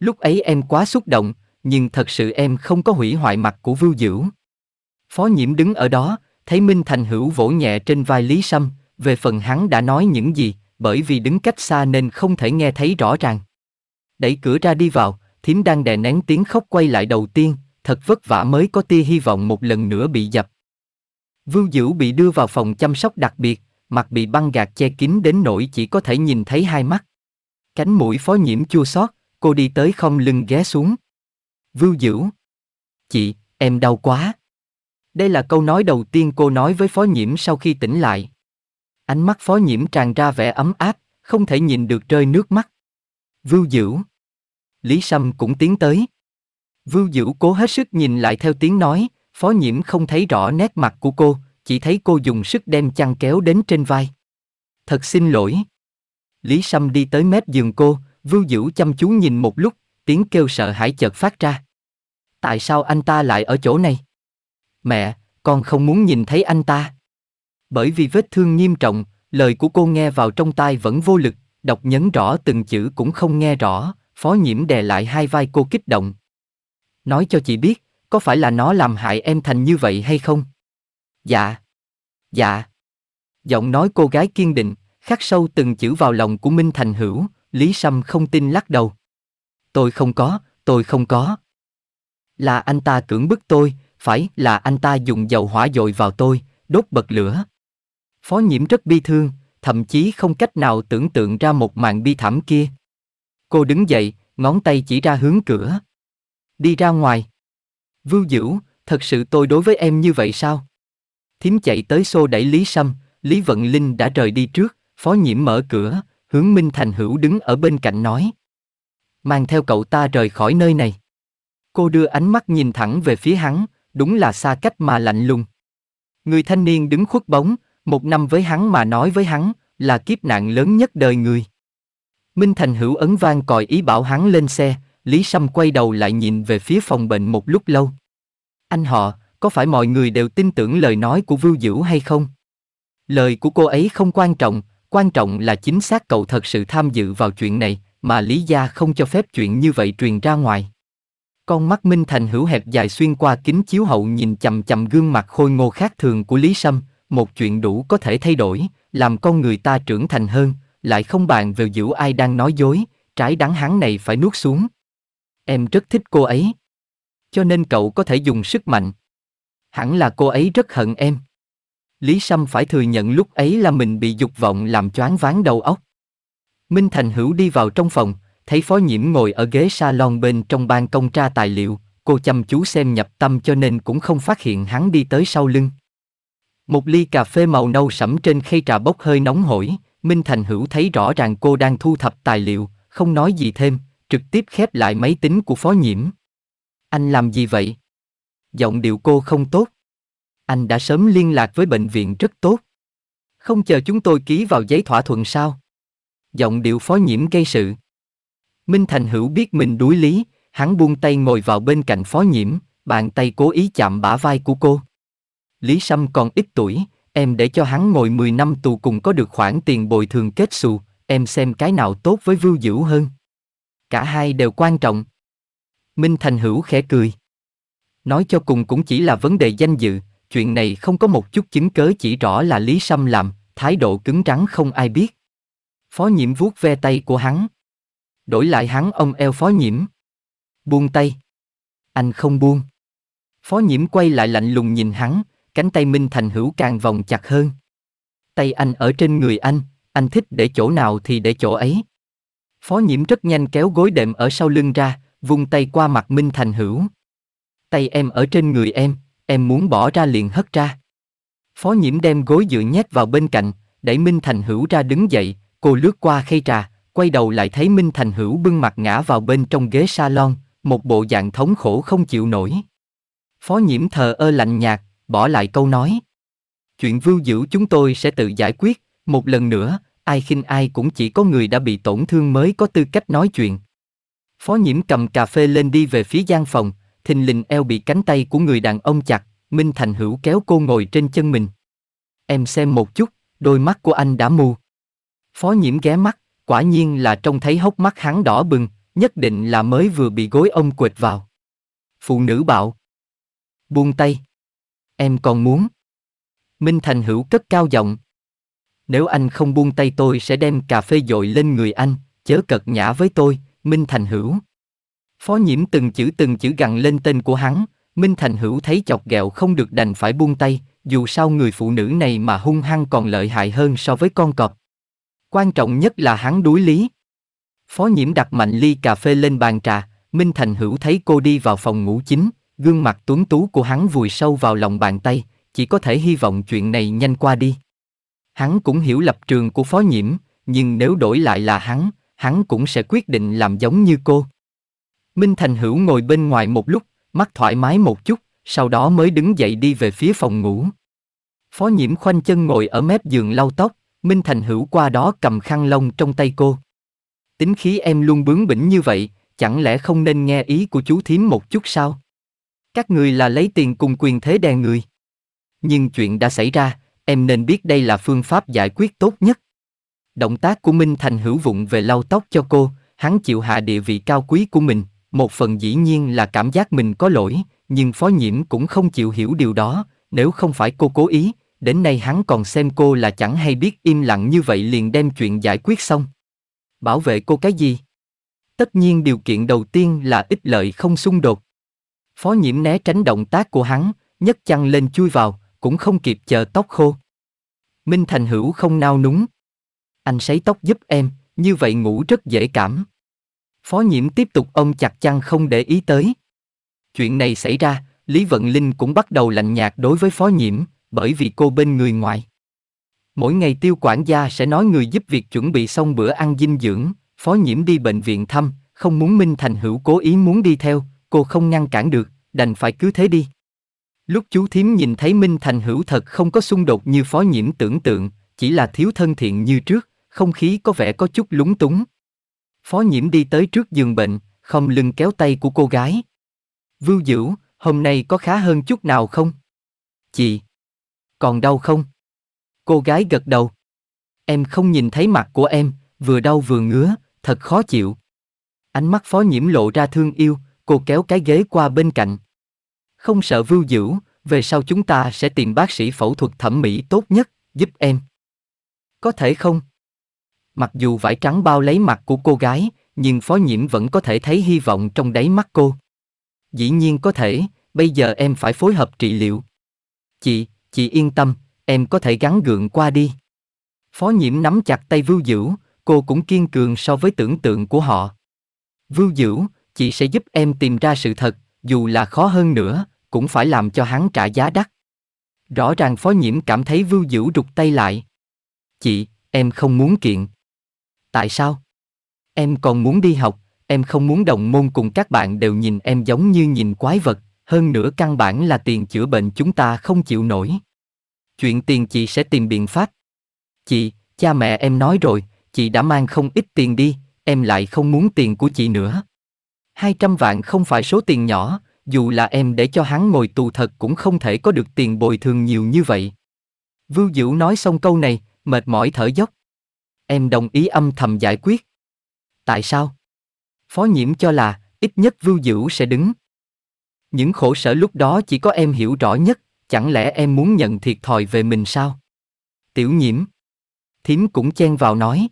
Lúc ấy em quá xúc động, nhưng thật sự em không có hủy hoại mặt của Vưu Dữ Phó nhiễm đứng ở đó, thấy Minh Thành Hữu vỗ nhẹ trên vai Lý Sâm, về phần hắn đã nói những gì, bởi vì đứng cách xa nên không thể nghe thấy rõ ràng. Đẩy cửa ra đi vào, thím đang đè nén tiếng khóc quay lại đầu tiên, thật vất vả mới có tia hy vọng một lần nữa bị dập. Vưu Dữ bị đưa vào phòng chăm sóc đặc biệt, mặt bị băng gạc che kín đến nỗi chỉ có thể nhìn thấy hai mắt. Cánh mũi phó nhiễm chua xót, cô đi tới không lưng ghé xuống. Vưu Dữ, Chị, em đau quá. Đây là câu nói đầu tiên cô nói với phó nhiễm sau khi tỉnh lại. Ánh mắt phó nhiễm tràn ra vẻ ấm áp, không thể nhìn được rơi nước mắt. Vưu Dữ, Lý Sâm cũng tiến tới. Vưu Dữ cố hết sức nhìn lại theo tiếng nói, phó nhiễm không thấy rõ nét mặt của cô, chỉ thấy cô dùng sức đem chăn kéo đến trên vai. Thật xin lỗi. Lý Sâm đi tới mép giường cô, Vưu Dữ chăm chú nhìn một lúc, tiếng kêu sợ hãi chợt phát ra. Tại sao anh ta lại ở chỗ này? Mẹ, con không muốn nhìn thấy anh ta. Bởi vì vết thương nghiêm trọng, lời của cô nghe vào trong tai vẫn vô lực, đọc nhấn rõ từng chữ cũng không nghe rõ, phó nhiễm đè lại hai vai cô kích động, nói cho chị biết, có phải là nó làm hại em thành như vậy hay không? Dạ. Dạ. Giọng nói cô gái kiên định, khắc sâu từng chữ vào lòng của Minh Thành Hữu, Lý Sâm không tin lắc đầu. Tôi không có, tôi không có. Là anh ta cưỡng bức tôi, phải là anh ta dùng dầu hỏa dội vào tôi, đốt bật lửa. Phó nhiễm rất bi thương, thậm chí không cách nào tưởng tượng ra một màn bi thảm kia. Cô đứng dậy, ngón tay chỉ ra hướng cửa đi ra ngoài. Vưu Dữ, thật sự tôi đối với em như vậy sao? Thím chạy tới xô đẩy Lý Sâm, Lý Vận Linh đã rời đi trước, Phó Nhiễm mở cửa, hướng Minh Thành Hữu đứng ở bên cạnh nói. Mang theo cậu ta rời khỏi nơi này. Cô đưa ánh mắt nhìn thẳng về phía hắn, đúng là xa cách mà lạnh lùng. Người thanh niên đứng khuất bóng, một năm với hắn mà nói với hắn, là kiếp nạn lớn nhất đời người. Minh Thành Hữu ấn vang còi ý bảo hắn lên xe, Lý Sâm quay đầu lại nhìn về phía phòng bệnh một lúc lâu. Anh họ, có phải mọi người đều tin tưởng lời nói của Vưu Dữ hay không? Lời của cô ấy không quan trọng, quan trọng là chính xác cậu thật sự tham dự vào chuyện này, mà Lý Gia không cho phép chuyện như vậy truyền ra ngoài. Con mắt Minh Thành hữu hẹp dài xuyên qua kính chiếu hậu nhìn chầm chầm gương mặt khôi ngô khác thường của Lý Sâm, một chuyện đủ có thể thay đổi, làm con người ta trưởng thành hơn, lại không bàn về giữa ai đang nói dối, trái đắng hắn này phải nuốt xuống. Em rất thích cô ấy. Cho nên cậu có thể dùng sức mạnh. Hẳn là cô ấy rất hận em. Lý Sâm phải thừa nhận lúc ấy là mình bị dục vọng làm choáng váng đầu óc. Minh Thành Hữu đi vào trong phòng, thấy Phó Nhiễm ngồi ở ghế salon bên trong ban công tra tài liệu, cô chăm chú xem nhập tâm cho nên cũng không phát hiện hắn đi tới sau lưng. Một ly cà phê màu nâu sẫm trên khay trà bốc hơi nóng hổi, Minh Thành Hữu thấy rõ ràng cô đang thu thập tài liệu, không nói gì thêm, trực tiếp khép lại máy tính của phó nhiễm. Anh làm gì vậy? Giọng điệu cô không tốt. Anh đã sớm liên lạc với bệnh viện rất tốt. Không chờ chúng tôi ký vào giấy thỏa thuận sao? Giọng điệu phó nhiễm gây sự. Minh Thành Hữu biết mình đuối lý, hắn buông tay ngồi vào bên cạnh phó nhiễm, bàn tay cố ý chạm bả vai của cô. Lý Sâm còn ít tuổi, em để cho hắn ngồi 10 năm tù cùng có được khoản tiền bồi thường kết xù, em xem cái nào tốt với Vưu Dữu hơn cả hai đều quan trọng. Minh Thành Hữu khẽ cười. Nói cho cùng cũng chỉ là vấn đề danh dự, chuyện này không có một chút chứng cớ chỉ rõ là Lý Sâm làm, thái độ cứng rắn không ai biết. Phó nhiễm vuốt ve tay của hắn. Đổi lại hắn ông eo phó nhiễm. Buông tay. Anh không buông. Phó nhiễm quay lại lạnh lùng nhìn hắn, cánh tay Minh Thành Hữu càng vòng chặt hơn. Tay anh ở trên người anh, anh thích để chỗ nào thì để chỗ ấy, Phó nhiễm rất nhanh kéo gối đệm ở sau lưng ra, vung tay qua mặt Minh Thành Hữu. Tay em ở trên người em, em muốn bỏ ra liền hất ra. Phó nhiễm đem gối dựa nhét vào bên cạnh, đẩy Minh Thành Hữu ra đứng dậy, cô lướt qua khay trà, quay đầu lại thấy Minh Thành Hữu bưng mặt ngã vào bên trong ghế salon, một bộ dạng thống khổ không chịu nổi. Phó nhiễm thờ ơ lạnh nhạt, bỏ lại câu nói. Chuyện vưu dữ chúng tôi sẽ tự giải quyết, một lần nữa, ai khinh ai cũng chỉ có người đã bị tổn thương mới có tư cách nói chuyện. Phó nhiễm cầm cà phê lên đi về phía gian phòng, thình lình eo bị cánh tay của người đàn ông chặt, Minh Thành Hữu kéo cô ngồi trên chân mình. Em xem một chút, đôi mắt của anh đã mù. Phó nhiễm ghé mắt, quả nhiên là trông thấy hốc mắt hắn đỏ bừng, nhất định là mới vừa bị gối ông quệt vào. Phụ nữ bảo. Buông tay. Em còn muốn. Minh Thành Hữu cất cao giọng, nếu anh không buông tay tôi sẽ đem cà phê dội lên người anh, chớ cật nhã với tôi, Minh Thành Hữu. Phó nhiễm từng chữ từng chữ gằn lên tên của hắn, Minh Thành Hữu thấy chọc ghẹo không được đành phải buông tay, dù sao người phụ nữ này mà hung hăng còn lợi hại hơn so với con cọp. Quan trọng nhất là hắn đuối lý. Phó nhiễm đặt mạnh ly cà phê lên bàn trà, Minh Thành Hữu thấy cô đi vào phòng ngủ chính, gương mặt tuấn tú của hắn vùi sâu vào lòng bàn tay, chỉ có thể hy vọng chuyện này nhanh qua đi. Hắn cũng hiểu lập trường của phó nhiễm, nhưng nếu đổi lại là hắn, hắn cũng sẽ quyết định làm giống như cô. Minh Thành Hữu ngồi bên ngoài một lúc, mắt thoải mái một chút, sau đó mới đứng dậy đi về phía phòng ngủ. Phó nhiễm khoanh chân ngồi ở mép giường lau tóc, Minh Thành Hữu qua đó cầm khăn lông trong tay cô. Tính khí em luôn bướng bỉnh như vậy, chẳng lẽ không nên nghe ý của chú thím một chút sao? Các người là lấy tiền cùng quyền thế đè người. Nhưng chuyện đã xảy ra, em nên biết đây là phương pháp giải quyết tốt nhất. Động tác của Minh Thành hữu vụng về lau tóc cho cô, hắn chịu hạ địa vị cao quý của mình, một phần dĩ nhiên là cảm giác mình có lỗi, nhưng phó nhiễm cũng không chịu hiểu điều đó, nếu không phải cô cố ý, đến nay hắn còn xem cô là chẳng hay biết im lặng như vậy liền đem chuyện giải quyết xong. Bảo vệ cô cái gì? Tất nhiên điều kiện đầu tiên là ích lợi không xung đột. Phó nhiễm né tránh động tác của hắn, nhấc chăn lên chui vào, cũng không kịp chờ tóc khô. Minh Thành Hữu không nao núng. Anh sấy tóc giúp em, như vậy ngủ rất dễ cảm. Phó nhiễm tiếp tục ôm chặt chăn không để ý tới. Chuyện này xảy ra, Lý Vận Linh cũng bắt đầu lạnh nhạt đối với phó nhiễm, bởi vì cô bên người ngoại. Mỗi ngày tiêu quản gia sẽ nói người giúp việc chuẩn bị xong bữa ăn dinh dưỡng, phó nhiễm đi bệnh viện thăm, không muốn Minh Thành Hữu cố ý muốn đi theo, cô không ngăn cản được, đành phải cứ thế đi. Lúc chú thím nhìn thấy Minh Thành hữu thật không có xung đột như phó nhiễm tưởng tượng, chỉ là thiếu thân thiện như trước, không khí có vẻ có chút lúng túng. Phó nhiễm đi tới trước giường bệnh, không lưng kéo tay của cô gái. Vưu Dữu, hôm nay có khá hơn chút nào không? Chị, còn đau không? Cô gái gật đầu. Em không nhìn thấy mặt của em, vừa đau vừa ngứa, thật khó chịu. Ánh mắt phó nhiễm lộ ra thương yêu, cô kéo cái ghế qua bên cạnh không sợ vưu dữ, về sau chúng ta sẽ tìm bác sĩ phẫu thuật thẩm mỹ tốt nhất, giúp em. Có thể không? Mặc dù vải trắng bao lấy mặt của cô gái, nhưng phó nhiễm vẫn có thể thấy hy vọng trong đáy mắt cô. Dĩ nhiên có thể, bây giờ em phải phối hợp trị liệu. Chị, chị yên tâm, em có thể gắn gượng qua đi. Phó nhiễm nắm chặt tay Vưu Dữ, cô cũng kiên cường so với tưởng tượng của họ. Vưu Dữ, chị sẽ giúp em tìm ra sự thật, dù là khó hơn nữa, cũng phải làm cho hắn trả giá đắt. Rõ ràng phó nhiễm cảm thấy vưu dữ rụt tay lại. Chị, em không muốn kiện. Tại sao? Em còn muốn đi học, em không muốn đồng môn cùng các bạn đều nhìn em giống như nhìn quái vật, hơn nữa căn bản là tiền chữa bệnh chúng ta không chịu nổi. Chuyện tiền chị sẽ tìm biện pháp. Chị, cha mẹ em nói rồi, chị đã mang không ít tiền đi, em lại không muốn tiền của chị nữa. 200 vạn không phải số tiền nhỏ, dù là em để cho hắn ngồi tù thật cũng không thể có được tiền bồi thường nhiều như vậy. Vưu Dữ nói xong câu này, mệt mỏi thở dốc. Em đồng ý âm thầm giải quyết. Tại sao? Phó nhiễm cho là, ít nhất Vưu Dữ sẽ đứng. Những khổ sở lúc đó chỉ có em hiểu rõ nhất, chẳng lẽ em muốn nhận thiệt thòi về mình sao? Tiểu nhiễm. Thím cũng chen vào nói.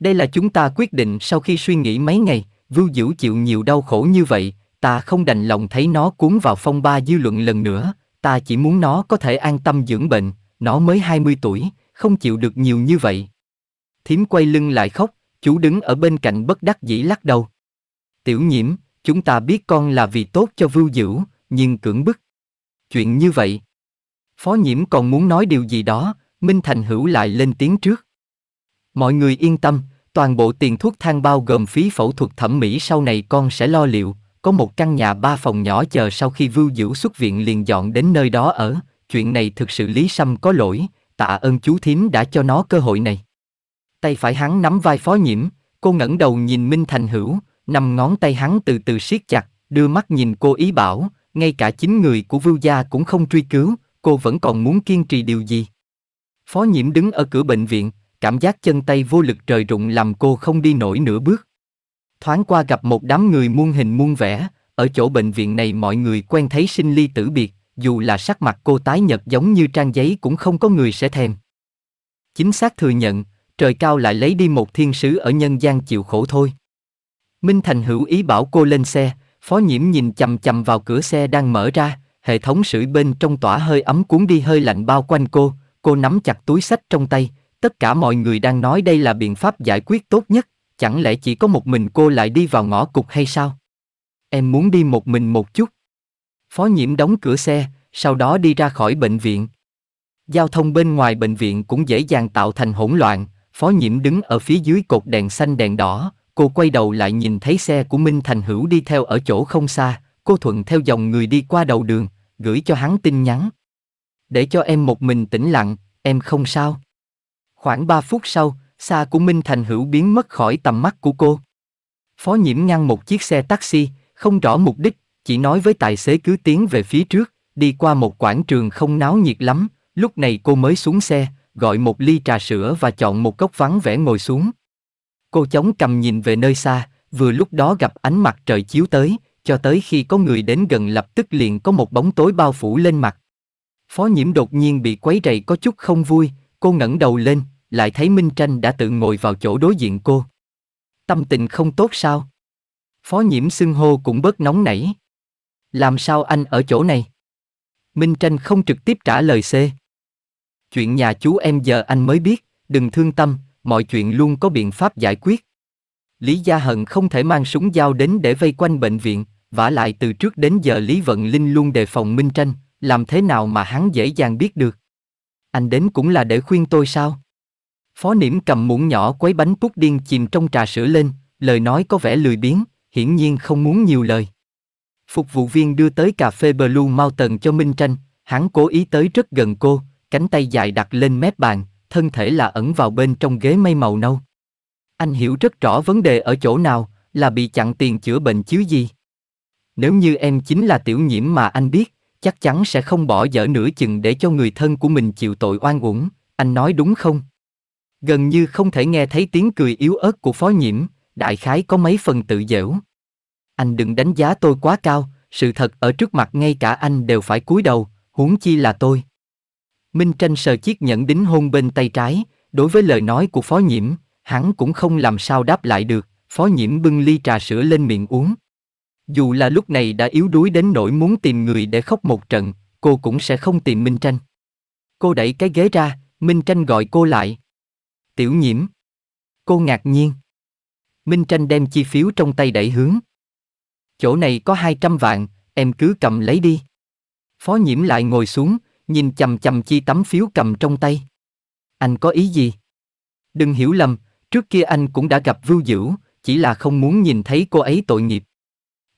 Đây là chúng ta quyết định sau khi suy nghĩ mấy ngày, Vưu Dữ chịu nhiều đau khổ như vậy, ta không đành lòng thấy nó cuốn vào phong ba dư luận lần nữa, ta chỉ muốn nó có thể an tâm dưỡng bệnh, nó mới 20 tuổi, không chịu được nhiều như vậy. Thiếm quay lưng lại khóc, chú đứng ở bên cạnh bất đắc dĩ lắc đầu. Tiểu nhiễm, chúng ta biết con là vì tốt cho vưu dữ, nhưng cưỡng bức. Chuyện như vậy. Phó nhiễm còn muốn nói điều gì đó, Minh Thành hữu lại lên tiếng trước. Mọi người yên tâm, toàn bộ tiền thuốc thang bao gồm phí phẫu thuật thẩm mỹ sau này con sẽ lo liệu, có một căn nhà ba phòng nhỏ chờ sau khi Vưu Diễu xuất viện liền dọn đến nơi đó ở, chuyện này thực sự Lý Sâm có lỗi, tạ ơn chú thím đã cho nó cơ hội này. Tay phải hắn nắm vai phó nhiễm, cô ngẩng đầu nhìn Minh Thành Hữu, năm ngón tay hắn từ từ siết chặt, đưa mắt nhìn cô ý bảo, ngay cả chính người của Vưu Gia cũng không truy cứu, cô vẫn còn muốn kiên trì điều gì. Phó nhiễm đứng ở cửa bệnh viện, cảm giác chân tay vô lực trời rụng làm cô không đi nổi nửa bước thoáng qua gặp một đám người muôn hình muôn vẻ, ở chỗ bệnh viện này mọi người quen thấy sinh ly tử biệt, dù là sắc mặt cô tái nhật giống như trang giấy cũng không có người sẽ thèm. Chính xác thừa nhận, trời cao lại lấy đi một thiên sứ ở nhân gian chịu khổ thôi. Minh Thành hữu ý bảo cô lên xe, phó nhiễm nhìn chầm chầm vào cửa xe đang mở ra, hệ thống sưởi bên trong tỏa hơi ấm cuốn đi hơi lạnh bao quanh cô, cô nắm chặt túi sách trong tay, tất cả mọi người đang nói đây là biện pháp giải quyết tốt nhất, Chẳng lẽ chỉ có một mình cô lại đi vào ngõ cục hay sao? Em muốn đi một mình một chút. Phó nhiễm đóng cửa xe, sau đó đi ra khỏi bệnh viện. Giao thông bên ngoài bệnh viện cũng dễ dàng tạo thành hỗn loạn, phó nhiễm đứng ở phía dưới cột đèn xanh đèn đỏ, cô quay đầu lại nhìn thấy xe của Minh Thành Hữu đi theo ở chỗ không xa, cô thuận theo dòng người đi qua đầu đường, gửi cho hắn tin nhắn. Để cho em một mình tĩnh lặng, em không sao. Khoảng 3 phút sau, xa của Minh Thành Hữu biến mất khỏi tầm mắt của cô. Phó nhiễm ngăn một chiếc xe taxi, không rõ mục đích, chỉ nói với tài xế cứ tiến về phía trước, đi qua một quảng trường không náo nhiệt lắm, lúc này cô mới xuống xe, gọi một ly trà sữa và chọn một cốc vắng vẻ ngồi xuống. Cô chống cầm nhìn về nơi xa, vừa lúc đó gặp ánh mặt trời chiếu tới, cho tới khi có người đến gần lập tức liền có một bóng tối bao phủ lên mặt. Phó nhiễm đột nhiên bị quấy rầy có chút không vui, cô ngẩng đầu lên, lại thấy Minh Tranh đã tự ngồi vào chỗ đối diện cô. Tâm tình không tốt sao? Phó nhiễm xưng hô cũng bớt nóng nảy. Làm sao anh ở chỗ này? Minh Tranh không trực tiếp trả lời C. Chuyện nhà chú em giờ anh mới biết, đừng thương tâm, mọi chuyện luôn có biện pháp giải quyết. Lý Gia Hận không thể mang súng dao đến để vây quanh bệnh viện, vả lại từ trước đến giờ Lý Vận Linh luôn đề phòng Minh Tranh, làm thế nào mà hắn dễ dàng biết được. Anh đến cũng là để khuyên tôi sao? Phó Niệm cầm muỗng nhỏ quấy bánh bút điên chìm trong trà sữa lên, lời nói có vẻ lười biếng, hiển nhiên không muốn nhiều lời. Phục vụ viên đưa tới cà phê Blue Mountain cho Minh Tranh, hắn cố ý tới rất gần cô, cánh tay dài đặt lên mép bàn, thân thể là ẩn vào bên trong ghế mây màu nâu. Anh hiểu rất rõ vấn đề ở chỗ nào, là bị chặn tiền chữa bệnh chứ gì. Nếu như em chính là tiểu nhiễm mà anh biết, chắc chắn sẽ không bỏ dở nửa chừng để cho người thân của mình chịu tội oan uổng, anh nói đúng không? Gần như không thể nghe thấy tiếng cười yếu ớt của phó nhiễm, đại khái có mấy phần tự dễu. Anh đừng đánh giá tôi quá cao, sự thật ở trước mặt ngay cả anh đều phải cúi đầu, huống chi là tôi. Minh Tranh sờ chiếc nhẫn đính hôn bên tay trái, đối với lời nói của phó nhiễm, hắn cũng không làm sao đáp lại được, phó nhiễm bưng ly trà sữa lên miệng uống. Dù là lúc này đã yếu đuối đến nỗi muốn tìm người để khóc một trận, cô cũng sẽ không tìm Minh Tranh. Cô đẩy cái ghế ra, Minh Tranh gọi cô lại, Tiểu nhiễm. Cô ngạc nhiên. Minh Tranh đem chi phiếu trong tay đẩy hướng. Chỗ này có 200 vạn, em cứ cầm lấy đi. Phó nhiễm lại ngồi xuống, nhìn chầm chầm chi tấm phiếu cầm trong tay. Anh có ý gì? Đừng hiểu lầm, trước kia anh cũng đã gặp Vưu Dữu, chỉ là không muốn nhìn thấy cô ấy tội nghiệp.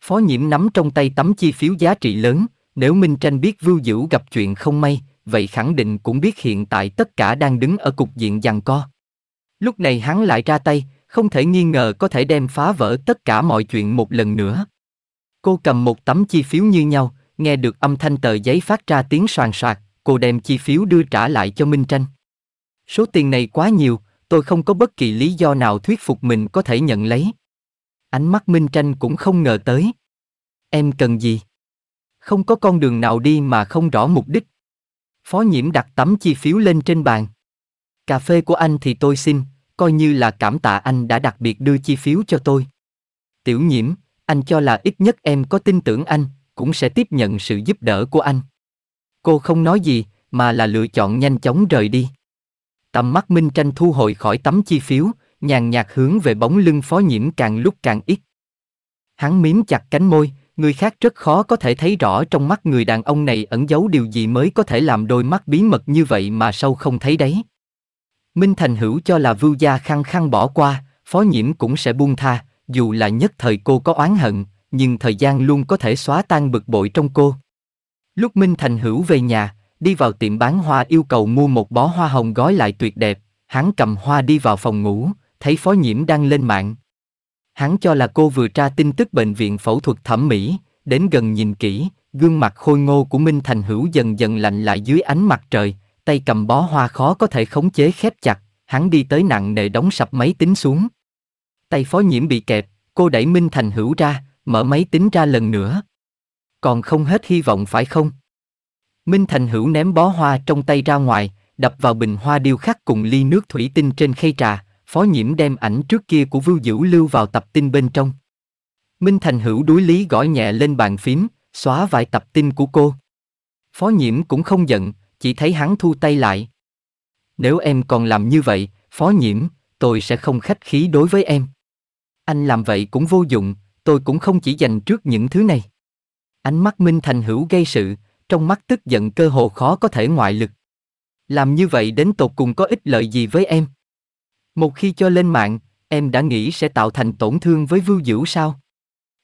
Phó nhiễm nắm trong tay tấm chi phiếu giá trị lớn, nếu Minh Tranh biết Vưu Dữu gặp chuyện không may, vậy khẳng định cũng biết hiện tại tất cả đang đứng ở cục diện giằng co. Lúc này hắn lại ra tay, không thể nghi ngờ có thể đem phá vỡ tất cả mọi chuyện một lần nữa. Cô cầm một tấm chi phiếu như nhau, nghe được âm thanh tờ giấy phát ra tiếng soàn soạt, cô đem chi phiếu đưa trả lại cho Minh Tranh. Số tiền này quá nhiều, tôi không có bất kỳ lý do nào thuyết phục mình có thể nhận lấy. Ánh mắt Minh Tranh cũng không ngờ tới. Em cần gì? Không có con đường nào đi mà không rõ mục đích. Phó nhiễm đặt tấm chi phiếu lên trên bàn. Cà phê của anh thì tôi xin, coi như là cảm tạ anh đã đặc biệt đưa chi phiếu cho tôi. Tiểu nhiễm, anh cho là ít nhất em có tin tưởng anh, cũng sẽ tiếp nhận sự giúp đỡ của anh. Cô không nói gì, mà là lựa chọn nhanh chóng rời đi. Tầm mắt Minh Tranh thu hồi khỏi tấm chi phiếu, nhàn nhạt hướng về bóng lưng phó nhiễm càng lúc càng ít. Hắn miếm chặt cánh môi, người khác rất khó có thể thấy rõ trong mắt người đàn ông này ẩn giấu điều gì mới có thể làm đôi mắt bí mật như vậy mà sâu không thấy đấy. Minh Thành hữu cho là Vưu Gia khăng khăng bỏ qua, Phó Nhiễm cũng sẽ buông tha, dù là nhất thời cô có oán hận, nhưng thời gian luôn có thể xóa tan bực bội trong cô. Lúc Minh Thành hữu về nhà, đi vào tiệm bán hoa yêu cầu mua một bó hoa hồng gói lại tuyệt đẹp, hắn cầm hoa đi vào phòng ngủ, thấy Phó Nhiễm đang lên mạng. Hắn cho là cô vừa tra tin tức bệnh viện phẫu thuật thẩm mỹ, đến gần nhìn kỹ, gương mặt khôi ngô của Minh Thành Hữu dần dần lạnh lại dưới ánh mặt trời, tay cầm bó hoa khó có thể khống chế khép chặt, hắn đi tới nặng nề đóng sập máy tính xuống. Tay phó nhiễm bị kẹp, cô đẩy Minh Thành Hữu ra, mở máy tính ra lần nữa. Còn không hết hy vọng phải không? Minh Thành Hữu ném bó hoa trong tay ra ngoài, đập vào bình hoa điêu khắc cùng ly nước thủy tinh trên khay trà, phó nhiễm đem ảnh trước kia của Vưu Dữ lưu vào tập tin bên trong. Minh Thành Hữu đuối lý gõ nhẹ lên bàn phím, xóa vài tập tin của cô. Phó nhiễm cũng không giận, chỉ thấy hắn thu tay lại. Nếu em còn làm như vậy, phó nhiễm, tôi sẽ không khách khí đối với em. Anh làm vậy cũng vô dụng, tôi cũng không chỉ dành trước những thứ này. Ánh mắt Minh Thành hữu gây sự, trong mắt tức giận cơ hồ khó có thể ngoại lực. Làm như vậy đến tột cùng có ích lợi gì với em? Một khi cho lên mạng, em đã nghĩ sẽ tạo thành tổn thương với Vưu Dữu sao?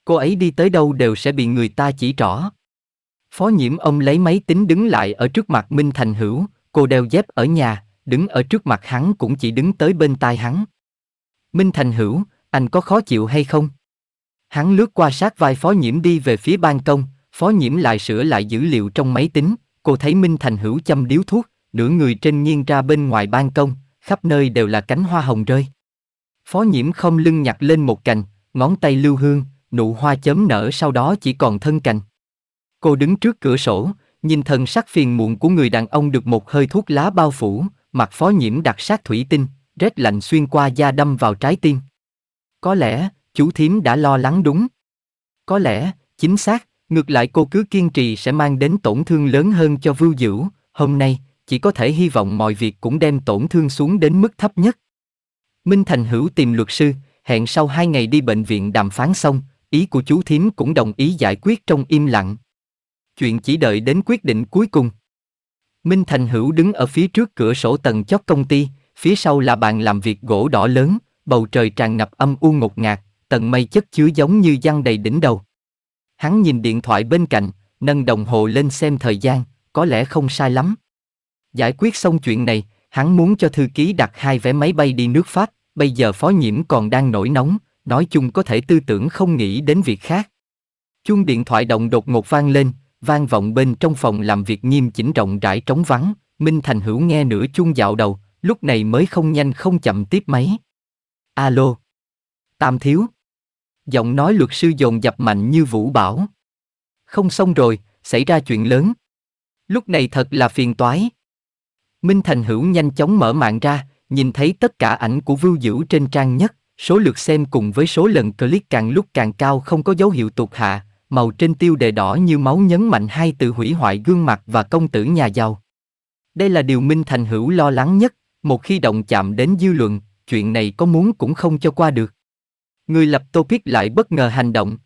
Cô ấy đi tới đâu đều sẽ bị người ta chỉ trỏ. Phó nhiễm ông lấy máy tính đứng lại ở trước mặt Minh Thành Hữu, cô đeo dép ở nhà, đứng ở trước mặt hắn cũng chỉ đứng tới bên tai hắn. Minh Thành Hữu, anh có khó chịu hay không? Hắn lướt qua sát vai phó nhiễm đi về phía ban công, phó nhiễm lại sửa lại dữ liệu trong máy tính, cô thấy Minh Thành Hữu châm điếu thuốc, nửa người trên nghiêng ra bên ngoài ban công, khắp nơi đều là cánh hoa hồng rơi. Phó nhiễm không lưng nhặt lên một cành, ngón tay lưu hương, nụ hoa chấm nở sau đó chỉ còn thân cành. Cô đứng trước cửa sổ, nhìn thần sắc phiền muộn của người đàn ông được một hơi thuốc lá bao phủ, mặt phó nhiễm đặc sát thủy tinh, rét lạnh xuyên qua da đâm vào trái tim. Có lẽ, chú thím đã lo lắng đúng. Có lẽ, chính xác, ngược lại cô cứ kiên trì sẽ mang đến tổn thương lớn hơn cho Vưu Dữu, hôm nay, chỉ có thể hy vọng mọi việc cũng đem tổn thương xuống đến mức thấp nhất. Minh Thành Hữu tìm luật sư, hẹn sau hai ngày đi bệnh viện đàm phán xong, ý của chú thím cũng đồng ý giải quyết trong im lặng chuyện chỉ đợi đến quyết định cuối cùng. Minh Thành Hữu đứng ở phía trước cửa sổ tầng chót công ty, phía sau là bàn làm việc gỗ đỏ lớn, bầu trời tràn ngập âm u ngột ngạt, tầng mây chất chứa giống như giăng đầy đỉnh đầu. Hắn nhìn điện thoại bên cạnh, nâng đồng hồ lên xem thời gian, có lẽ không sai lắm. Giải quyết xong chuyện này, hắn muốn cho thư ký đặt hai vé máy bay đi nước Pháp, bây giờ phó nhiễm còn đang nổi nóng, nói chung có thể tư tưởng không nghĩ đến việc khác. Chuông điện thoại động đột ngột vang lên, vang vọng bên trong phòng làm việc nghiêm chỉnh rộng rãi trống vắng, Minh Thành Hữu nghe nửa chuông dạo đầu, lúc này mới không nhanh không chậm tiếp máy. Alo. Tam thiếu. Giọng nói luật sư dồn dập mạnh như vũ bảo. Không xong rồi, xảy ra chuyện lớn. Lúc này thật là phiền toái. Minh Thành Hữu nhanh chóng mở mạng ra, nhìn thấy tất cả ảnh của Vưu Dữ trên trang nhất, số lượt xem cùng với số lần click càng lúc càng cao không có dấu hiệu tụt hạ, màu trên tiêu đề đỏ như máu nhấn mạnh hai từ hủy hoại gương mặt và công tử nhà giàu. Đây là điều Minh Thành Hữu lo lắng nhất, một khi động chạm đến dư luận, chuyện này có muốn cũng không cho qua được. Người lập topic lại bất ngờ hành động.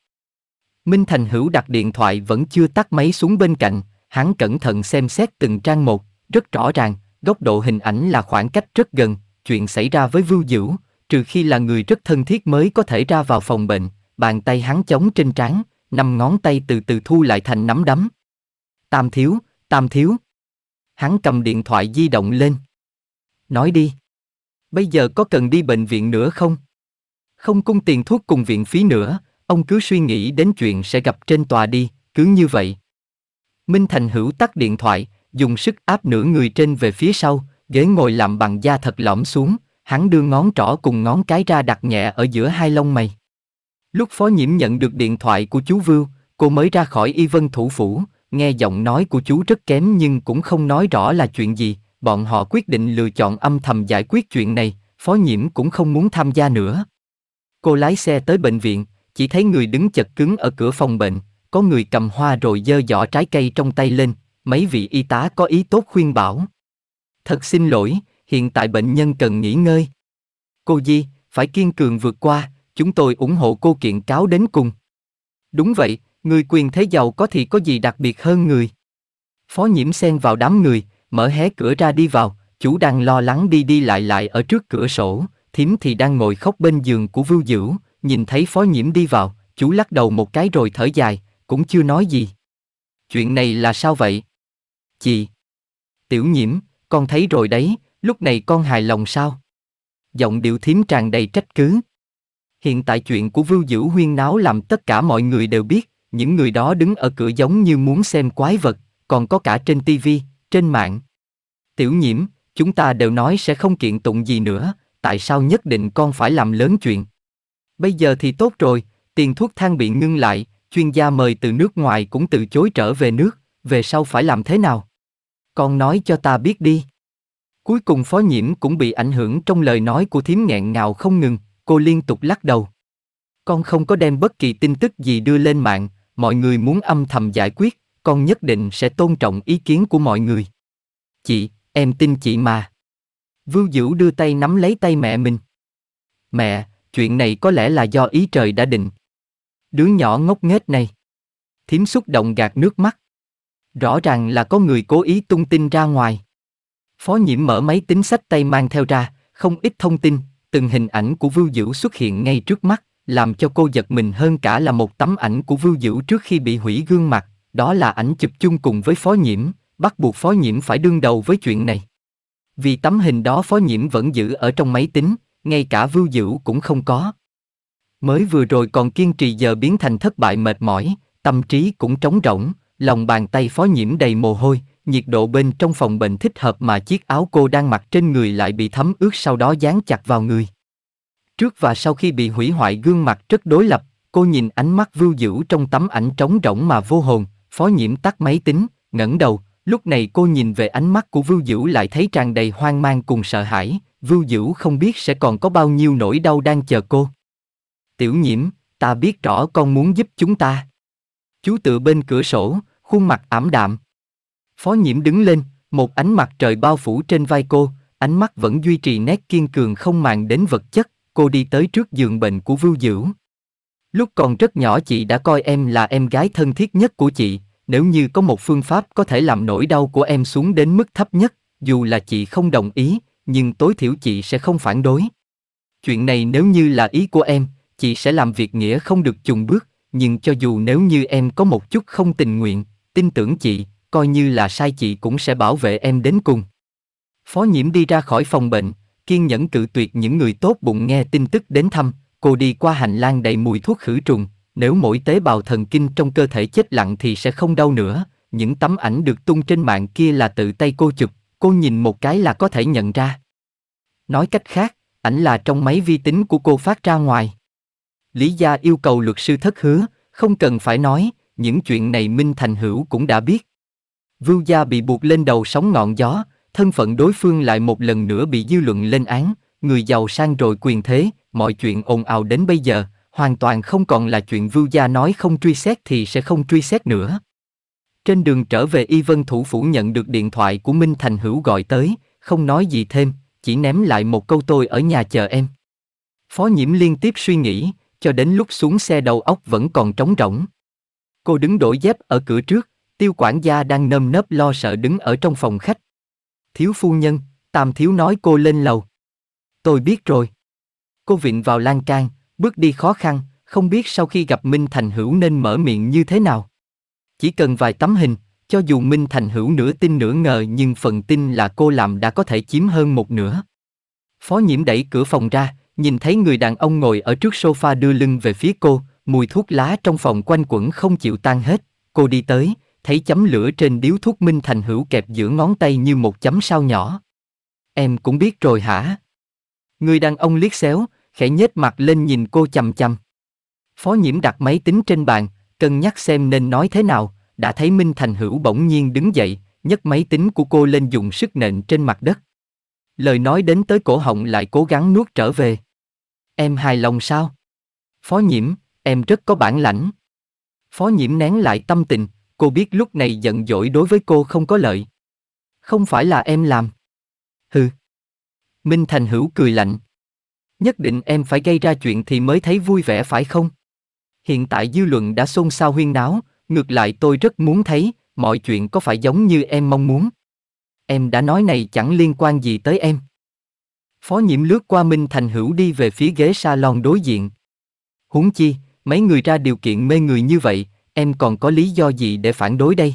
Minh Thành Hữu đặt điện thoại vẫn chưa tắt máy xuống bên cạnh, hắn cẩn thận xem xét từng trang một, rất rõ ràng, góc độ hình ảnh là khoảng cách rất gần, chuyện xảy ra với Vưu Dữ, trừ khi là người rất thân thiết mới có thể ra vào phòng bệnh, bàn tay hắn chống trên trán, năm ngón tay từ từ thu lại thành nắm đấm. Tam thiếu, tam thiếu. Hắn cầm điện thoại di động lên. Nói đi. Bây giờ có cần đi bệnh viện nữa không? Không cung tiền thuốc cùng viện phí nữa, ông cứ suy nghĩ đến chuyện sẽ gặp trên tòa đi, cứ như vậy. Minh Thành Hữu tắt điện thoại, dùng sức áp nửa người trên về phía sau, ghế ngồi làm bằng da thật lõm xuống, hắn đưa ngón trỏ cùng ngón cái ra đặt nhẹ ở giữa hai lông mày. Lúc Phó Nhiễm nhận được điện thoại của chú Vưu, cô mới ra khỏi Y Vân Thủ Phủ, nghe giọng nói của chú rất kém nhưng cũng không nói rõ là chuyện gì, bọn họ quyết định lựa chọn âm thầm giải quyết chuyện này, Phó Nhiễm cũng không muốn tham gia nữa. Cô lái xe tới bệnh viện, chỉ thấy người đứng chật cứng ở cửa phòng bệnh, có người cầm hoa rồi dơ giỏ trái cây trong tay lên, mấy vị y tá có ý tốt khuyên bảo. Thật xin lỗi, hiện tại bệnh nhân cần nghỉ ngơi. Cô Di, phải kiên cường vượt qua, chúng tôi ủng hộ cô kiện cáo đến cùng. Đúng vậy, người quyền thế giàu có thì có gì đặc biệt hơn người. Phó nhiễm xen vào đám người, mở hé cửa ra đi vào, chủ đang lo lắng đi đi lại lại ở trước cửa sổ, thím thì đang ngồi khóc bên giường của vưu dữ, nhìn thấy phó nhiễm đi vào, chú lắc đầu một cái rồi thở dài, cũng chưa nói gì. Chuyện này là sao vậy? Chị! Tiểu nhiễm, con thấy rồi đấy, lúc này con hài lòng sao? Giọng điệu thím tràn đầy trách cứ. Hiện tại chuyện của Vưu Dữ huyên náo làm tất cả mọi người đều biết, những người đó đứng ở cửa giống như muốn xem quái vật, còn có cả trên tivi, trên mạng. Tiểu nhiễm, chúng ta đều nói sẽ không kiện tụng gì nữa, tại sao nhất định con phải làm lớn chuyện? Bây giờ thì tốt rồi, tiền thuốc thang bị ngưng lại, chuyên gia mời từ nước ngoài cũng từ chối trở về nước, về sau phải làm thế nào? Con nói cho ta biết đi. Cuối cùng phó nhiễm cũng bị ảnh hưởng trong lời nói của thím nghẹn ngào không ngừng, Cô liên tục lắc đầu. Con không có đem bất kỳ tin tức gì đưa lên mạng, mọi người muốn âm thầm giải quyết, con nhất định sẽ tôn trọng ý kiến của mọi người. Chị, em tin chị mà. Vưu Dữ đưa tay nắm lấy tay mẹ mình. Mẹ, chuyện này có lẽ là do ý trời đã định. Đứa nhỏ ngốc nghếch này. Thím xúc động gạt nước mắt. Rõ ràng là có người cố ý tung tin ra ngoài. Phó nhiễm mở máy tính sách tay mang theo ra, không ít thông tin, từng hình ảnh của Vưu Dữu xuất hiện ngay trước mắt, làm cho cô giật mình hơn cả là một tấm ảnh của Vưu Dữu trước khi bị hủy gương mặt, đó là ảnh chụp chung cùng với Phó Nhiễm, bắt buộc Phó Nhiễm phải đương đầu với chuyện này. Vì tấm hình đó Phó Nhiễm vẫn giữ ở trong máy tính, ngay cả Vưu Dữu cũng không có. Mới vừa rồi còn kiên trì giờ biến thành thất bại mệt mỏi, tâm trí cũng trống rỗng, lòng bàn tay Phó Nhiễm đầy mồ hôi, nhiệt độ bên trong phòng bệnh thích hợp mà chiếc áo cô đang mặc trên người lại bị thấm ướt sau đó dán chặt vào người. Trước và sau khi bị hủy hoại gương mặt rất đối lập, cô nhìn ánh mắt vưu dữ trong tấm ảnh trống rỗng mà vô hồn, phó nhiễm tắt máy tính, ngẩng đầu, lúc này cô nhìn về ánh mắt của vưu dữ lại thấy tràn đầy hoang mang cùng sợ hãi, vưu dữ không biết sẽ còn có bao nhiêu nỗi đau đang chờ cô. Tiểu nhiễm, ta biết rõ con muốn giúp chúng ta. Chú tự bên cửa sổ, khuôn mặt ảm đạm, Phó nhiễm đứng lên, một ánh mặt trời bao phủ trên vai cô, ánh mắt vẫn duy trì nét kiên cường không màng đến vật chất, cô đi tới trước giường bệnh của Vưu Dữ. Lúc còn rất nhỏ chị đã coi em là em gái thân thiết nhất của chị, nếu như có một phương pháp có thể làm nỗi đau của em xuống đến mức thấp nhất, dù là chị không đồng ý, nhưng tối thiểu chị sẽ không phản đối. Chuyện này nếu như là ý của em, chị sẽ làm việc nghĩa không được chùng bước, nhưng cho dù nếu như em có một chút không tình nguyện, tin tưởng chị, coi như là sai chị cũng sẽ bảo vệ em đến cùng. Phó nhiễm đi ra khỏi phòng bệnh, kiên nhẫn cự tuyệt những người tốt bụng nghe tin tức đến thăm, cô đi qua hành lang đầy mùi thuốc khử trùng, nếu mỗi tế bào thần kinh trong cơ thể chết lặng thì sẽ không đau nữa, những tấm ảnh được tung trên mạng kia là tự tay cô chụp, cô nhìn một cái là có thể nhận ra. Nói cách khác, ảnh là trong máy vi tính của cô phát ra ngoài. Lý gia yêu cầu luật sư thất hứa, không cần phải nói, những chuyện này Minh Thành Hữu cũng đã biết. Vưu Gia bị buộc lên đầu sóng ngọn gió, thân phận đối phương lại một lần nữa bị dư luận lên án, người giàu sang rồi quyền thế, mọi chuyện ồn ào đến bây giờ, hoàn toàn không còn là chuyện Vưu Gia nói không truy xét thì sẽ không truy xét nữa. Trên đường trở về Y Vân Thủ Phủ nhận được điện thoại của Minh Thành Hữu gọi tới, không nói gì thêm, chỉ ném lại một câu tôi ở nhà chờ em. Phó nhiễm liên tiếp suy nghĩ, cho đến lúc xuống xe đầu óc vẫn còn trống rỗng. Cô đứng đổi dép ở cửa trước, Tiêu quản gia đang nơm nớp lo sợ đứng ở trong phòng khách. Thiếu phu nhân, Tam Thiếu nói cô lên lầu. Tôi biết rồi. Cô vịn vào lan can, bước đi khó khăn, không biết sau khi gặp Minh Thành Hữu nên mở miệng như thế nào. Chỉ cần vài tấm hình, cho dù Minh Thành Hữu nửa tin nửa ngờ nhưng phần tin là cô làm đã có thể chiếm hơn một nửa. Phó nhiễm đẩy cửa phòng ra, nhìn thấy người đàn ông ngồi ở trước sofa đưa lưng về phía cô, mùi thuốc lá trong phòng quanh quẩn không chịu tan hết, cô đi tới, thấy chấm lửa trên điếu thuốc minh thành hữu kẹp giữa ngón tay như một chấm sao nhỏ. Em cũng biết rồi hả? Người đàn ông liếc xéo, khẽ nhếch mặt lên nhìn cô chầm chầm. Phó nhiễm đặt máy tính trên bàn, cân nhắc xem nên nói thế nào, đã thấy Minh Thành Hữu bỗng nhiên đứng dậy, nhấc máy tính của cô lên dùng sức nện trên mặt đất. Lời nói đến tới cổ họng lại cố gắng nuốt trở về. Em hài lòng sao? Phó nhiễm, em rất có bản lãnh. Phó nhiễm nén lại tâm tình, Cô biết lúc này giận dỗi đối với cô không có lợi. Không phải là em làm. Hừ. Minh Thành Hữu cười lạnh. Nhất định em phải gây ra chuyện thì mới thấy vui vẻ phải không? Hiện tại dư luận đã xôn xao huyên náo, ngược lại tôi rất muốn thấy, mọi chuyện có phải giống như em mong muốn. Em đã nói này chẳng liên quan gì tới em. Phó nhiễm lướt qua Minh Thành Hữu đi về phía ghế salon đối diện. Huống chi, mấy người ra điều kiện mê người như vậy, em còn có lý do gì để phản đối đây?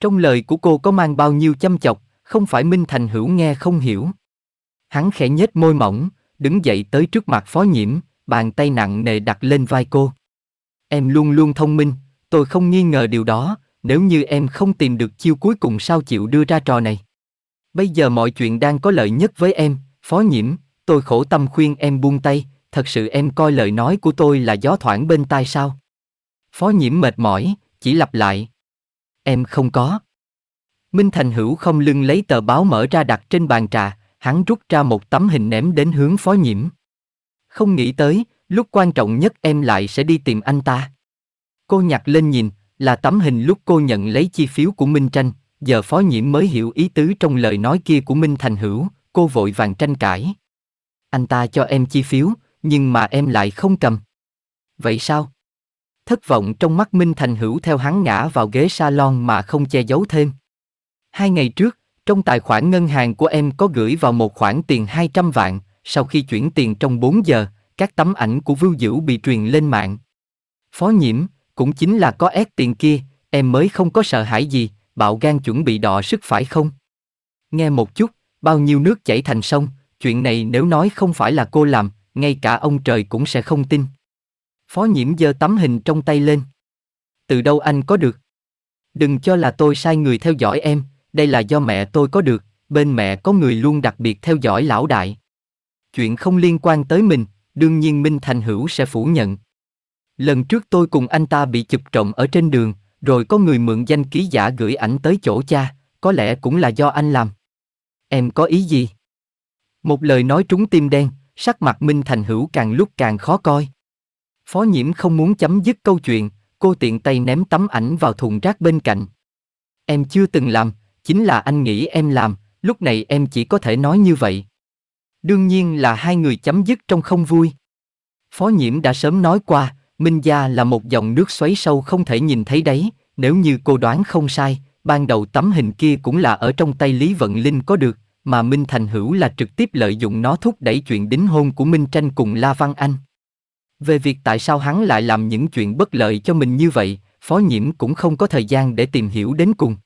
Trong lời của cô có mang bao nhiêu chăm chọc, không phải Minh Thành Hữu nghe không hiểu. Hắn khẽ nhếch môi mỏng, đứng dậy tới trước mặt phó nhiễm, bàn tay nặng nề đặt lên vai cô. Em luôn luôn thông minh, tôi không nghi ngờ điều đó, nếu như em không tìm được chiêu cuối cùng sao chịu đưa ra trò này. Bây giờ mọi chuyện đang có lợi nhất với em, phó nhiễm, tôi khổ tâm khuyên em buông tay, thật sự em coi lời nói của tôi là gió thoảng bên tai sao? Phó nhiễm mệt mỏi, chỉ lặp lại. Em không có. Minh Thành Hữu không lưng lấy tờ báo mở ra đặt trên bàn trà, hắn rút ra một tấm hình ném đến hướng phó nhiễm. Không nghĩ tới, lúc quan trọng nhất em lại sẽ đi tìm anh ta. Cô nhặt lên nhìn, là tấm hình lúc cô nhận lấy chi phiếu của Minh Tranh, giờ phó nhiễm mới hiểu ý tứ trong lời nói kia của Minh Thành Hữu, cô vội vàng tranh cãi. Anh ta cho em chi phiếu, nhưng mà em lại không cầm. Vậy sao? Thất vọng trong mắt Minh Thành Hữu theo hắn ngã vào ghế salon mà không che giấu thêm. Hai ngày trước, trong tài khoản ngân hàng của em có gửi vào một khoản tiền 200 vạn, sau khi chuyển tiền trong 4 giờ, các tấm ảnh của Vưu Dữ bị truyền lên mạng. Phó nhiễm, cũng chính là có ép tiền kia, em mới không có sợ hãi gì, bạo gan chuẩn bị đọ sức phải không? Nghe một chút, bao nhiêu nước chảy thành sông, chuyện này nếu nói không phải là cô làm, ngay cả ông trời cũng sẽ không tin. Phó nhiễm giơ tấm hình trong tay lên. Từ đâu anh có được? Đừng cho là tôi sai người theo dõi em, đây là do mẹ tôi có được, bên mẹ có người luôn đặc biệt theo dõi lão đại. Chuyện không liên quan tới mình, đương nhiên Minh Thành Hữu sẽ phủ nhận. Lần trước tôi cùng anh ta bị chụp trộm ở trên đường, rồi có người mượn danh ký giả gửi ảnh tới chỗ cha, có lẽ cũng là do anh làm. Em có ý gì? Một lời nói trúng tim đen, sắc mặt Minh Thành Hữu càng lúc càng khó coi. Phó nhiễm không muốn chấm dứt câu chuyện, cô tiện tay ném tấm ảnh vào thùng rác bên cạnh. Em chưa từng làm, chính là anh nghĩ em làm, lúc này em chỉ có thể nói như vậy. Đương nhiên là hai người chấm dứt trong không vui. Phó nhiễm đã sớm nói qua, Minh Gia là một dòng nước xoáy sâu không thể nhìn thấy đấy, nếu như cô đoán không sai, ban đầu tấm hình kia cũng là ở trong tay Lý Vận Linh có được, mà Minh Thành Hữu là trực tiếp lợi dụng nó thúc đẩy chuyện đính hôn của Minh Tranh cùng La Văn Anh. Về việc tại sao hắn lại làm những chuyện bất lợi cho mình như vậy, phó nhiễm cũng không có thời gian để tìm hiểu đến cùng.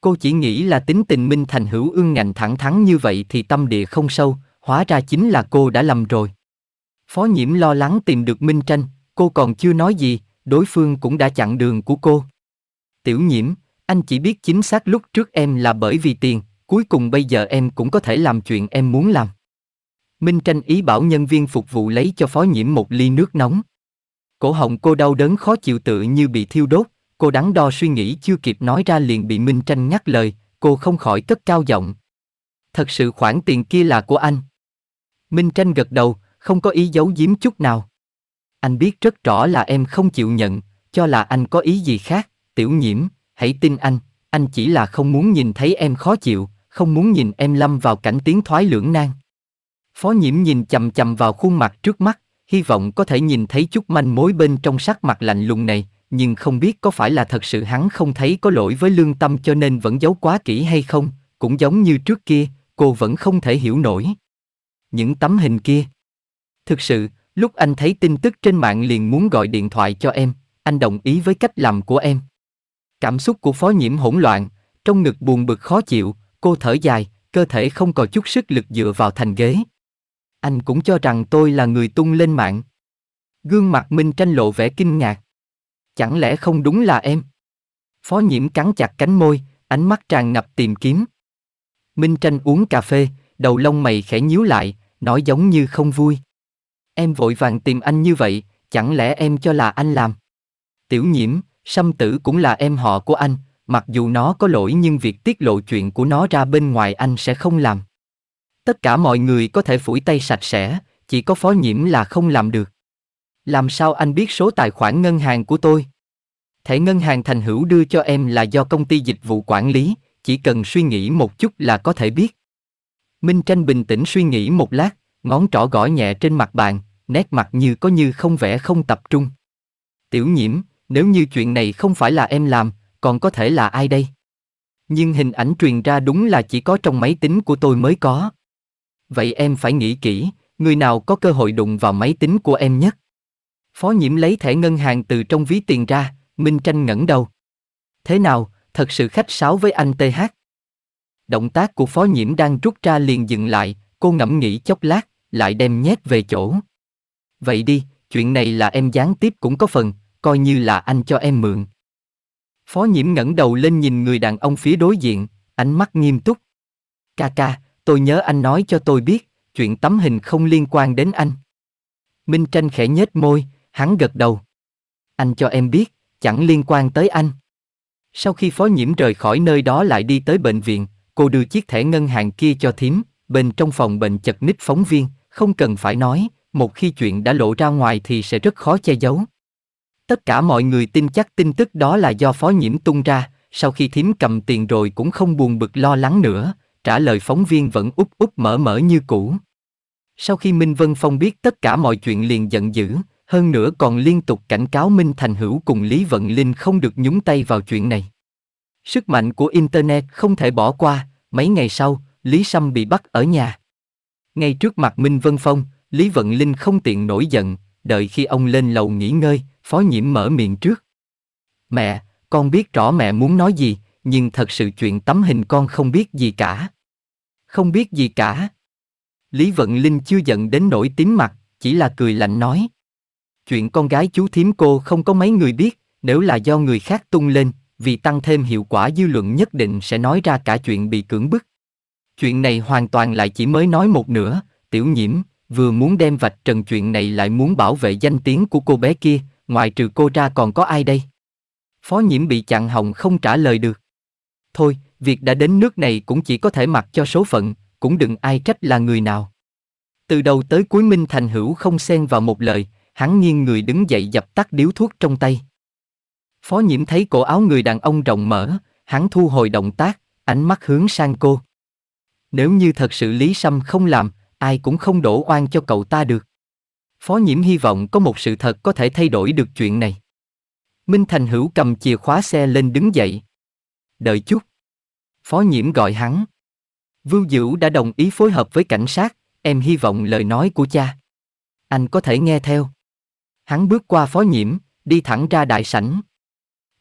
Cô chỉ nghĩ là tính tình Minh Thành hữu ương ngạnh thẳng thắn như vậy thì tâm địa không sâu, hóa ra chính là cô đã lầm rồi. Phó nhiễm lo lắng tìm được Minh Tranh, cô còn chưa nói gì, đối phương cũng đã chặn đường của cô. Tiểu nhiễm, anh chỉ biết chính xác lúc trước em là bởi vì tiền, cuối cùng bây giờ em cũng có thể làm chuyện em muốn làm. Minh Tranh ý bảo nhân viên phục vụ lấy cho phó nhiễm một ly nước nóng. Cổ họng cô đau đớn khó chịu tự như bị thiêu đốt, cô đắn đo suy nghĩ chưa kịp nói ra liền bị Minh Tranh nhắc lời, cô không khỏi cất cao giọng. Thật sự khoản tiền kia là của anh. Minh Tranh gật đầu, không có ý giấu giếm chút nào. Anh biết rất rõ là em không chịu nhận, cho là anh có ý gì khác, tiểu nhiễm, hãy tin anh, anh chỉ là không muốn nhìn thấy em khó chịu, không muốn nhìn em lâm vào cảnh tiến thoái lưỡng nan. Phó nhiễm nhìn chầm chầm vào khuôn mặt trước mắt, hy vọng có thể nhìn thấy chút manh mối bên trong sắc mặt lạnh lùng này, nhưng không biết có phải là thật sự hắn không thấy có lỗi với lương tâm cho nên vẫn giấu quá kỹ hay không, cũng giống như trước kia, cô vẫn không thể hiểu nổi. Những tấm hình kia. Thực sự, lúc anh thấy tin tức trên mạng liền muốn gọi điện thoại cho em, anh đồng ý với cách làm của em. Cảm xúc của phó nhiễm hỗn loạn, trong ngực buồn bực khó chịu, cô thở dài, cơ thể không còn chút sức lực dựa vào thành ghế. Anh cũng cho rằng tôi là người tung lên mạng. Gương mặt Minh tranh lộ vẻ kinh ngạc. Chẳng lẽ không đúng là em? Phó nhiễm cắn chặt cánh môi, ánh mắt tràn ngập tìm kiếm. Minh tranh uống cà phê, đầu lông mày khẽ nhíu lại, nói giống như không vui. Em vội vàng tìm anh như vậy, chẳng lẽ em cho là anh làm? Tiểu nhiễm, Sâm tử cũng là em họ của anh, mặc dù nó có lỗi nhưng việc tiết lộ chuyện của nó ra bên ngoài anh sẽ không làm. Tất cả mọi người có thể phủi tay sạch sẽ, chỉ có phó nhiễm là không làm được. Làm sao anh biết số tài khoản ngân hàng của tôi? Thẻ ngân hàng thành hữu đưa cho em là do công ty dịch vụ quản lý, chỉ cần suy nghĩ một chút là có thể biết. Minh Tranh bình tĩnh suy nghĩ một lát, ngón trỏ gõ nhẹ trên mặt bàn, nét mặt như có như không vẻ không tập trung. Tiểu nhiễm, nếu như chuyện này không phải là em làm, còn có thể là ai đây? Nhưng hình ảnh truyền ra đúng là chỉ có trong máy tính của tôi mới có. Vậy em phải nghĩ kỹ, người nào có cơ hội đụng vào máy tính của em nhất? Phó nhiễm lấy thẻ ngân hàng từ trong ví tiền ra, Minh Tranh ngẩng đầu. Thế nào, thật sự khách sáo với anh TH? Động tác của phó nhiễm đang rút ra liền dừng lại, cô ngẫm nghĩ chốc lát, lại đem nhét về chỗ. Vậy đi, chuyện này là em gián tiếp cũng có phần, coi như là anh cho em mượn. Phó nhiễm ngẩng đầu lên nhìn người đàn ông phía đối diện, ánh mắt nghiêm túc. Ca ca, tôi nhớ anh nói cho tôi biết, chuyện tấm hình không liên quan đến anh. Minh Tranh khẽ nhếch môi, hắn gật đầu. Anh cho em biết, chẳng liên quan tới anh. Sau khi phó nhiễm rời khỏi nơi đó lại đi tới bệnh viện, cô đưa chiếc thẻ ngân hàng kia cho thím, bên trong phòng bệnh chật ních phóng viên, không cần phải nói, một khi chuyện đã lộ ra ngoài thì sẽ rất khó che giấu. Tất cả mọi người tin chắc tin tức đó là do phó nhiễm tung ra, sau khi thím cầm tiền rồi cũng không buồn bực lo lắng nữa, trả lời phóng viên vẫn úp úp mở mở như cũ. Sau khi Minh Vân Phong biết tất cả mọi chuyện liền giận dữ, hơn nữa còn liên tục cảnh cáo Minh Thành Hữu cùng Lý Vận Linh không được nhúng tay vào chuyện này. Sức mạnh của Internet không thể bỏ qua, mấy ngày sau, Lý Sâm bị bắt ở nhà. Ngay trước mặt Minh Vân Phong, Lý Vận Linh không tiện nổi giận, đợi khi ông lên lầu nghỉ ngơi, Phó Nhiễm mở miệng trước. Mẹ, con biết rõ mẹ muốn nói gì, nhưng thật sự chuyện tấm hình con không biết gì cả. Không biết gì cả. Lý Vận Linh chưa giận đến nỗi tím mặt, chỉ là cười lạnh nói. Chuyện con gái chú thím cô không có mấy người biết, nếu là do người khác tung lên, vì tăng thêm hiệu quả dư luận nhất định sẽ nói ra cả chuyện bị cưỡng bức. Chuyện này hoàn toàn lại chỉ mới nói một nửa, tiểu nhiễm, vừa muốn đem vạch trần chuyện này lại muốn bảo vệ danh tiếng của cô bé kia, ngoài trừ cô ra còn có ai đây? Phó nhiễm bị chặn hồng không trả lời được. Thôi, việc đã đến nước này cũng chỉ có thể mặc cho số phận, cũng đừng ai trách là người nào. Từ đầu tới cuối Minh Thành Hữu không xen vào một lời, hắn nghiêng người đứng dậy dập tắt điếu thuốc trong tay. Phó nhiễm thấy cổ áo người đàn ông rộng mở, hắn thu hồi động tác, ánh mắt hướng sang cô. Nếu như thật sự Lý Sâm không làm, ai cũng không đổ oan cho cậu ta được. Phó nhiễm hy vọng có một sự thật có thể thay đổi được chuyện này. Minh Thành Hữu cầm chìa khóa xe lên đứng dậy, đợi chút. Phó nhiễm gọi hắn. Vưu Dữ đã đồng ý phối hợp với cảnh sát, em hy vọng lời nói của cha. Anh có thể nghe theo. Hắn bước qua phó nhiễm, đi thẳng ra đại sảnh.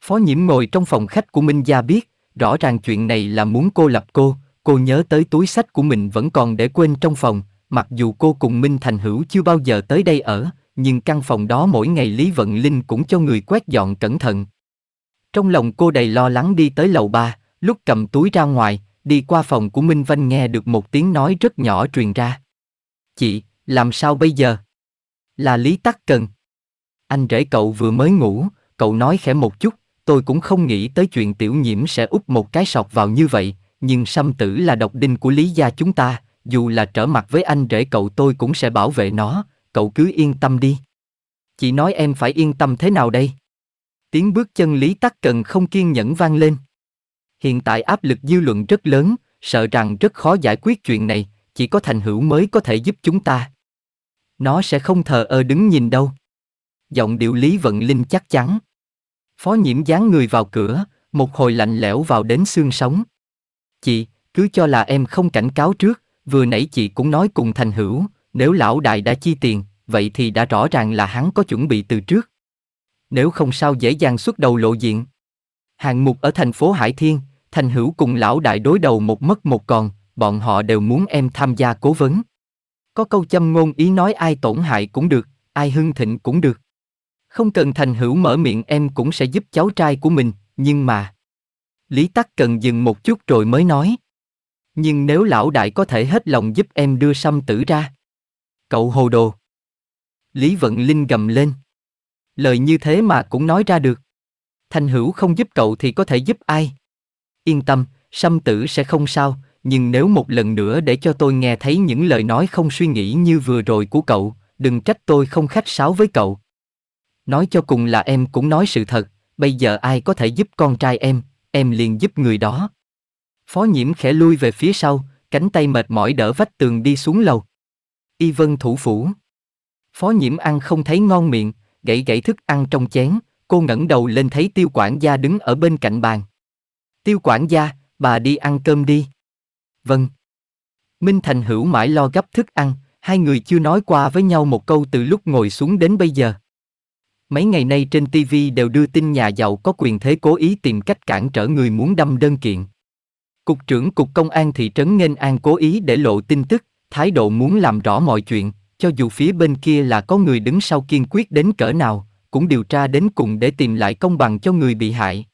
Phó nhiễm ngồi trong phòng khách của Minh Gia biết, rõ ràng chuyện này là muốn cô lập cô, cô nhớ tới túi sách của mình vẫn còn để quên trong phòng, mặc dù cô cùng Minh Thành Hữu chưa bao giờ tới đây ở, nhưng căn phòng đó mỗi ngày Lý Vận Linh cũng cho người quét dọn cẩn thận. Trong lòng cô đầy lo lắng đi tới lầu ba, lúc cầm túi ra ngoài, đi qua phòng của Minh Vanh nghe được một tiếng nói rất nhỏ truyền ra. Chị, làm sao bây giờ? Là Lý Tắc Cần. Anh rể cậu vừa mới ngủ, cậu nói khẽ một chút, tôi cũng không nghĩ tới chuyện tiểu nhiễm sẽ úp một cái sọt vào như vậy, nhưng Sâm Tử là độc đinh của Lý gia chúng ta, dù là trở mặt với anh rể cậu tôi cũng sẽ bảo vệ nó, cậu cứ yên tâm đi. Chị nói em phải yên tâm thế nào đây? Tiếng bước chân Lý Tắc Cần không kiên nhẫn vang lên. Hiện tại áp lực dư luận rất lớn, sợ rằng rất khó giải quyết chuyện này, chỉ có thành hữu mới có thể giúp chúng ta. Nó sẽ không thờ ơ đứng nhìn đâu. Giọng điệu Lý Vận Linh chắc chắn. Phó nhiễm dán người vào cửa, một hồi lạnh lẽo vào đến xương sống. Chị, cứ cho là em không cảnh cáo trước, vừa nãy chị cũng nói cùng thành hữu, nếu lão đại đã chi tiền, vậy thì đã rõ ràng là hắn có chuẩn bị từ trước nếu không sao dễ dàng xuất đầu lộ diện. Hạng mục ở thành phố Hải Thiên, Thành Hữu cùng lão đại đối đầu một mất một còn, bọn họ đều muốn em tham gia cố vấn. Có câu châm ngôn ý nói ai tổn hại cũng được, ai hưng thịnh cũng được. Không cần Thành Hữu mở miệng em cũng sẽ giúp cháu trai của mình, nhưng mà... Lý Tắc cần dừng một chút rồi mới nói. Nhưng nếu lão đại có thể hết lòng giúp em đưa Sâm Tử ra. Cậu hồ đồ. Lý Vận Linh gầm lên lời như thế mà cũng nói ra được. Thanh Hữu không giúp cậu thì có thể giúp ai? Yên tâm, Sâm Tử sẽ không sao, nhưng nếu một lần nữa để cho tôi nghe thấy những lời nói không suy nghĩ như vừa rồi của cậu, đừng trách tôi không khách sáo với cậu. Nói cho cùng là em cũng nói sự thật, bây giờ ai có thể giúp con trai em, em liền giúp người đó. Phó nhiễm khẽ lui về phía sau, cánh tay mệt mỏi đỡ vách tường đi xuống lầu. Y vân thủ phủ. Phó nhiễm ăn không thấy ngon miệng, gãy gãy thức ăn trong chén, cô ngẩng đầu lên thấy tiêu quản gia đứng ở bên cạnh bàn. Tiêu quản gia, bà đi ăn cơm đi. Vâng. Minh Thành Hữu mãi lo gấp thức ăn, hai người chưa nói qua với nhau một câu từ lúc ngồi xuống đến bây giờ. Mấy ngày nay trên TV đều đưa tin nhà giàu có quyền thế cố ý tìm cách cản trở người muốn đâm đơn kiện. Cục trưởng Cục Công an thị trấn Nghênh An cố ý để lộ tin tức, thái độ muốn làm rõ mọi chuyện, cho dù phía bên kia là có người đứng sau kiên quyết đến cỡ nào, cũng điều tra đến cùng để tìm lại công bằng cho người bị hại.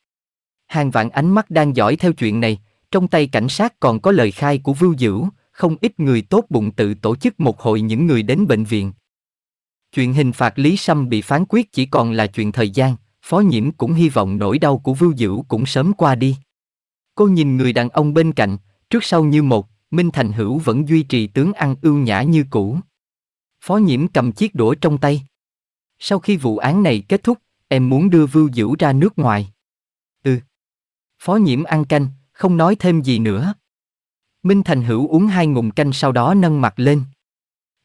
Hàng vạn ánh mắt đang dõi theo chuyện này, trong tay cảnh sát còn có lời khai của Vưu Dữ không ít người tốt bụng tự tổ chức một hội những người đến bệnh viện. Chuyện hình phạt Lý Sâm bị phán quyết chỉ còn là chuyện thời gian, phó nhiễm cũng hy vọng nỗi đau của Vưu Dữ cũng sớm qua đi. Cô nhìn người đàn ông bên cạnh, trước sau như một, Minh Thành Hữu vẫn duy trì tướng ăn ưu nhã như cũ. Phó nhiễm cầm chiếc đũa trong tay. Sau khi vụ án này kết thúc, em muốn đưa Vưu Dữ ra nước ngoài. Ừ. Phó nhiễm ăn canh, không nói thêm gì nữa. Minh Thành Hữu uống hai ngụm canh sau đó nâng mặt lên.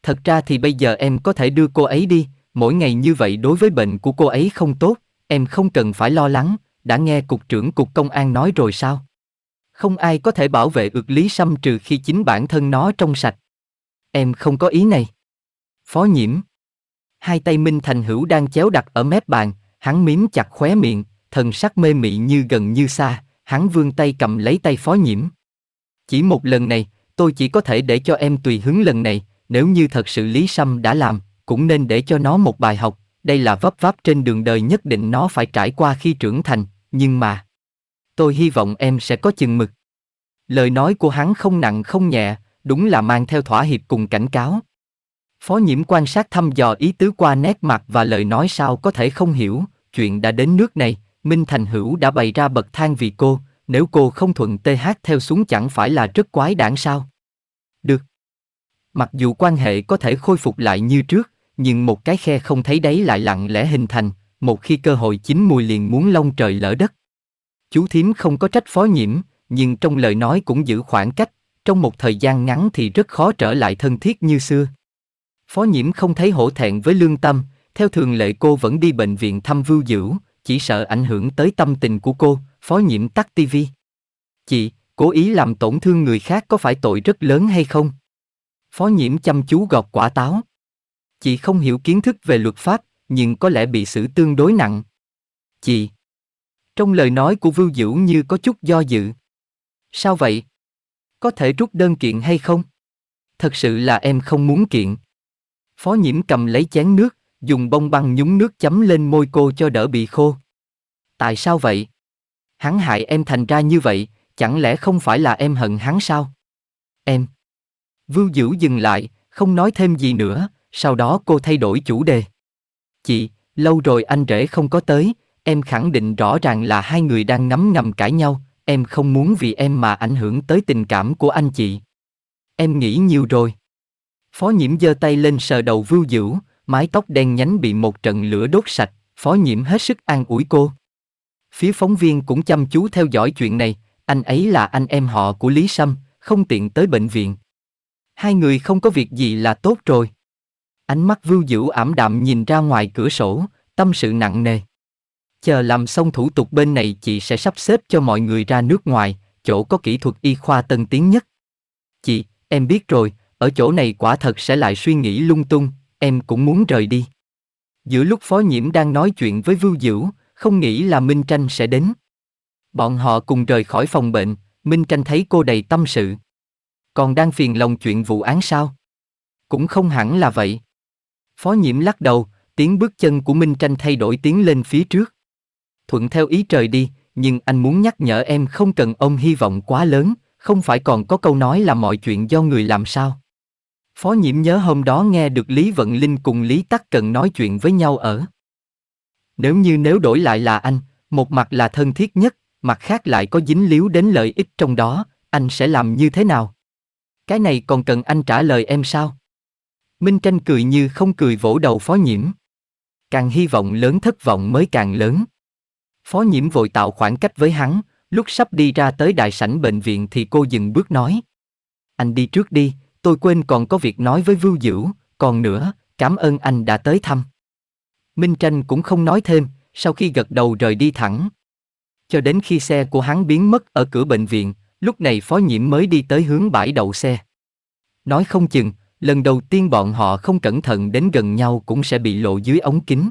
Thật ra thì bây giờ em có thể đưa cô ấy đi, mỗi ngày như vậy đối với bệnh của cô ấy không tốt, em không cần phải lo lắng, đã nghe cục trưởng cục công an nói rồi sao? Không ai có thể bảo vệ ược lý xâm trừ khi chính bản thân nó trong sạch. Em không có ý này. Phó nhiễm. Hai tay Minh Thành Hữu đang chéo đặt ở mép bàn, hắn mím chặt khóe miệng, thần sắc mê mị như gần như xa, hắn vươn tay cầm lấy tay phó nhiễm. Chỉ một lần này, tôi chỉ có thể để cho em tùy hứng lần này, nếu như thật sự Lý Sâm đã làm, cũng nên để cho nó một bài học, đây là vấp váp trên đường đời nhất định nó phải trải qua khi trưởng thành, nhưng mà... Tôi hy vọng em sẽ có chừng mực. Lời nói của hắn không nặng không nhẹ, đúng là mang theo thỏa hiệp cùng cảnh cáo. Phó nhiễm quan sát thăm dò ý tứ qua nét mặt và lời nói sao có thể không hiểu, chuyện đã đến nước này, Minh Thành Hữu đã bày ra bậc thang vì cô, nếu cô không thuận TH theo xuống chẳng phải là rất quái đản sao? Được. Mặc dù quan hệ có thể khôi phục lại như trước, nhưng một cái khe không thấy đấy lại lặng lẽ hình thành, một khi cơ hội chín mùi liền muốn lông trời lỡ đất. Chú thím không có trách phó nhiễm, nhưng trong lời nói cũng giữ khoảng cách, trong một thời gian ngắn thì rất khó trở lại thân thiết như xưa. Phó nhiễm không thấy hổ thẹn với lương tâm, theo thường lệ cô vẫn đi bệnh viện thăm vưu dữ, chỉ sợ ảnh hưởng tới tâm tình của cô, phó nhiễm tắt tivi. Chị, cố ý làm tổn thương người khác có phải tội rất lớn hay không? Phó nhiễm chăm chú gọt quả táo. Chị không hiểu kiến thức về luật pháp, nhưng có lẽ bị xử tương đối nặng. Chị. Trong lời nói của Vưu Dữ như có chút do dự. Sao vậy? Có thể rút đơn kiện hay không? Thật sự là em không muốn kiện. Phó nhiễm cầm lấy chén nước, dùng bông băng nhúng nước chấm lên môi cô cho đỡ bị khô. Tại sao vậy? Hắn hại em thành ra như vậy, chẳng lẽ không phải là em hận hắn sao? Em. Vưu Dữ dừng lại, không nói thêm gì nữa, sau đó cô thay đổi chủ đề. Chị, lâu rồi anh rể không có tới, em khẳng định rõ ràng là hai người đang ngấm ngầm cãi nhau, em không muốn vì em mà ảnh hưởng tới tình cảm của anh chị. Em nghĩ nhiều rồi. Phó nhiễm giơ tay lên sờ đầu vưu dữ, mái tóc đen nhánh bị một trận lửa đốt sạch, phó nhiễm hết sức an ủi cô. Phía phóng viên cũng chăm chú theo dõi chuyện này, anh ấy là anh em họ của Lý Sâm, không tiện tới bệnh viện. Hai người không có việc gì là tốt rồi. Ánh mắt vưu dữ ảm đạm nhìn ra ngoài cửa sổ, tâm sự nặng nề. Chờ làm xong thủ tục bên này chị sẽ sắp xếp cho mọi người ra nước ngoài, chỗ có kỹ thuật y khoa tân tiến nhất. Chị, em biết rồi, ở chỗ này quả thật sẽ lại suy nghĩ lung tung, em cũng muốn rời đi. Giữa lúc Phó Nhiễm đang nói chuyện với Vưu Diễu, không nghĩ là Minh Tranh sẽ đến. Bọn họ cùng rời khỏi phòng bệnh, Minh Tranh thấy cô đầy tâm sự. Còn đang phiền lòng chuyện vụ án sao? Cũng không hẳn là vậy. Phó Nhiễm lắc đầu, tiếng bước chân của Minh Tranh thay đổi tiến lên phía trước. Thuận theo ý trời đi, nhưng anh muốn nhắc nhở em không cần ông hy vọng quá lớn, không phải còn có câu nói là mọi chuyện do người làm sao. Phó nhiễm nhớ hôm đó nghe được Lý Vận Linh cùng Lý Tắc Cần nói chuyện với nhau ở. Nếu như nếu đổi lại là anh, một mặt là thân thiết nhất, mặt khác lại có dính líu đến lợi ích trong đó, anh sẽ làm như thế nào? Cái này còn cần anh trả lời em sao? Minh Tranh cười như không cười vỗ đầu phó nhiễm. Càng hy vọng lớn thất vọng mới càng lớn. Phó nhiễm vội tạo khoảng cách với hắn, lúc sắp đi ra tới đại sảnh bệnh viện thì cô dừng bước nói. Anh đi trước đi, tôi quên còn có việc nói với Vưu Dữ, còn nữa, cảm ơn anh đã tới thăm. Minh Tranh cũng không nói thêm, sau khi gật đầu rời đi thẳng. Cho đến khi xe của hắn biến mất ở cửa bệnh viện, lúc này phó nhiễm mới đi tới hướng bãi đậu xe. Nói không chừng, lần đầu tiên bọn họ không cẩn thận đến gần nhau cũng sẽ bị lộ dưới ống kính.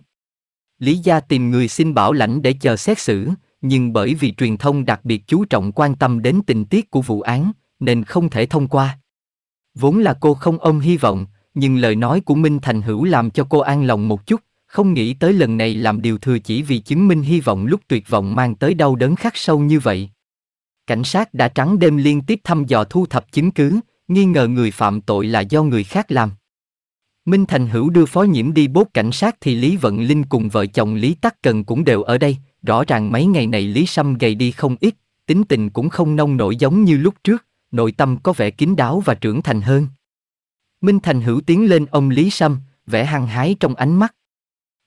Lý gia tìm người xin bảo lãnh để chờ xét xử, nhưng bởi vì truyền thông đặc biệt chú trọng quan tâm đến tình tiết của vụ án, nên không thể thông qua. Vốn là cô không ôm hy vọng, nhưng lời nói của Minh Thành Hữu làm cho cô an lòng một chút, không nghĩ tới lần này làm điều thừa chỉ vì chứng minh hy vọng lúc tuyệt vọng mang tới đau đớn khắc sâu như vậy. Cảnh sát đã trắng đêm liên tiếp thăm dò thu thập chứng cứ, nghi ngờ người phạm tội là do người khác làm. Minh Thành Hữu đưa phó nhiễm đi bốt cảnh sát thì Lý Vận Linh cùng vợ chồng Lý Tắc Cần cũng đều ở đây, rõ ràng mấy ngày này Lý Sâm gầy đi không ít, tính tình cũng không nông nổi giống như lúc trước, nội tâm có vẻ kín đáo và trưởng thành hơn. Minh Thành hữu tiến lên ông Lý Sâm, vẻ hăng hái trong ánh mắt.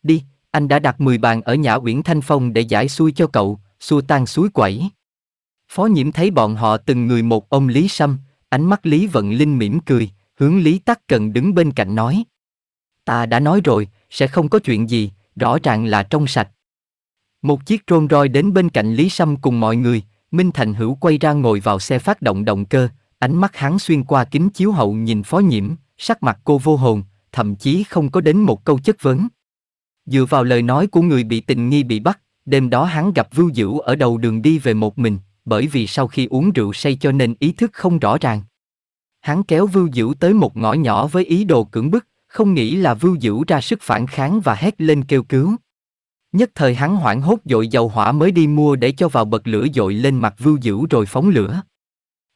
Đi, anh đã đặt 10 bàn ở nhà Uyển Thanh Phong để giải xuôi cho cậu, xua tan suối quẩy. Phó nhiễm thấy bọn họ từng người một ông Lý Sâm, ánh mắt Lý Vận Linh mỉm cười, hướng Lý Tắc Cần đứng bên cạnh nói. Ta đã nói rồi, sẽ không có chuyện gì, rõ ràng là trong sạch. Một chiếc rôn roi đến bên cạnh Lý Sâm cùng mọi người, Minh Thành Hữu quay ra ngồi vào xe phát động động cơ, ánh mắt hắn xuyên qua kính chiếu hậu nhìn phó nhiễm, sắc mặt cô vô hồn, thậm chí không có đến một câu chất vấn. Dựa vào lời nói của người bị tình nghi bị bắt, đêm đó hắn gặp Vưu Dữ ở đầu đường đi về một mình, bởi vì sau khi uống rượu say cho nên ý thức không rõ ràng. Hắn kéo Vưu Dữ tới một ngõ nhỏ với ý đồ cưỡng bức, không nghĩ là Vưu Dữ ra sức phản kháng và hét lên kêu cứu. Nhất thời hắn hoảng hốt dội dầu hỏa mới đi mua để cho vào bật lửa dội lên mặt vưu dữ rồi phóng lửa.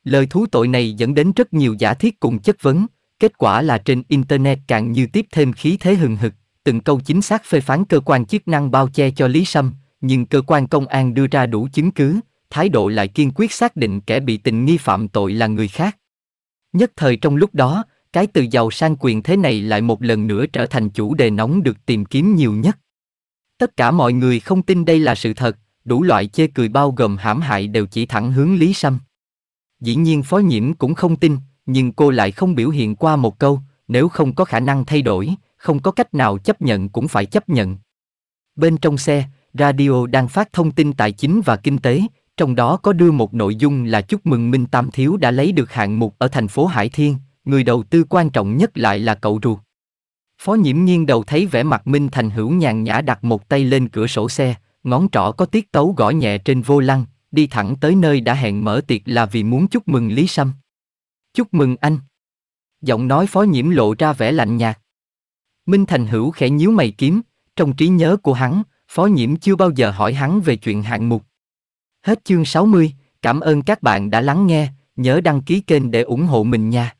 Lời thú tội này dẫn đến rất nhiều giả thiết cùng chất vấn, kết quả là trên Internet càng như tiếp thêm khí thế hừng hực, từng câu chính xác phê phán cơ quan chức năng bao che cho Lý Sâm, nhưng cơ quan công an đưa ra đủ chứng cứ, thái độ lại kiên quyết xác định kẻ bị tình nghi phạm tội là người khác. Nhất thời trong lúc đó, cái từ giàu sang quyền thế này lại một lần nữa trở thành chủ đề nóng được tìm kiếm nhiều nhất. Tất cả mọi người không tin đây là sự thật, đủ loại chê cười bao gồm hãm hại đều chỉ thẳng hướng Lý Sâm. Dĩ nhiên Phó Nhiễm cũng không tin, nhưng cô lại không biểu hiện qua một câu, nếu không có khả năng thay đổi, không có cách nào chấp nhận cũng phải chấp nhận. Bên trong xe, radio đang phát thông tin tài chính và kinh tế, trong đó có đưa một nội dung là chúc mừng Minh Tam Thiếu đã lấy được hạng mục ở thành phố Hải Thiên, người đầu tư quan trọng nhất lại là cậu ruột. Phó nhiễm nghiêng đầu thấy vẻ mặt Minh Thành hữu nhàn nhã đặt một tay lên cửa sổ xe, ngón trỏ có tiết tấu gõ nhẹ trên vô lăng, đi thẳng tới nơi đã hẹn mở tiệc là vì muốn chúc mừng Lý Sâm. Chúc mừng anh. Giọng nói phó nhiễm lộ ra vẻ lạnh nhạt. Minh Thành hữu khẽ nhíu mày kiếm, trong trí nhớ của hắn, phó nhiễm chưa bao giờ hỏi hắn về chuyện hạng mục. Hết chương 60, cảm ơn các bạn đã lắng nghe, nhớ đăng ký kênh để ủng hộ mình nha.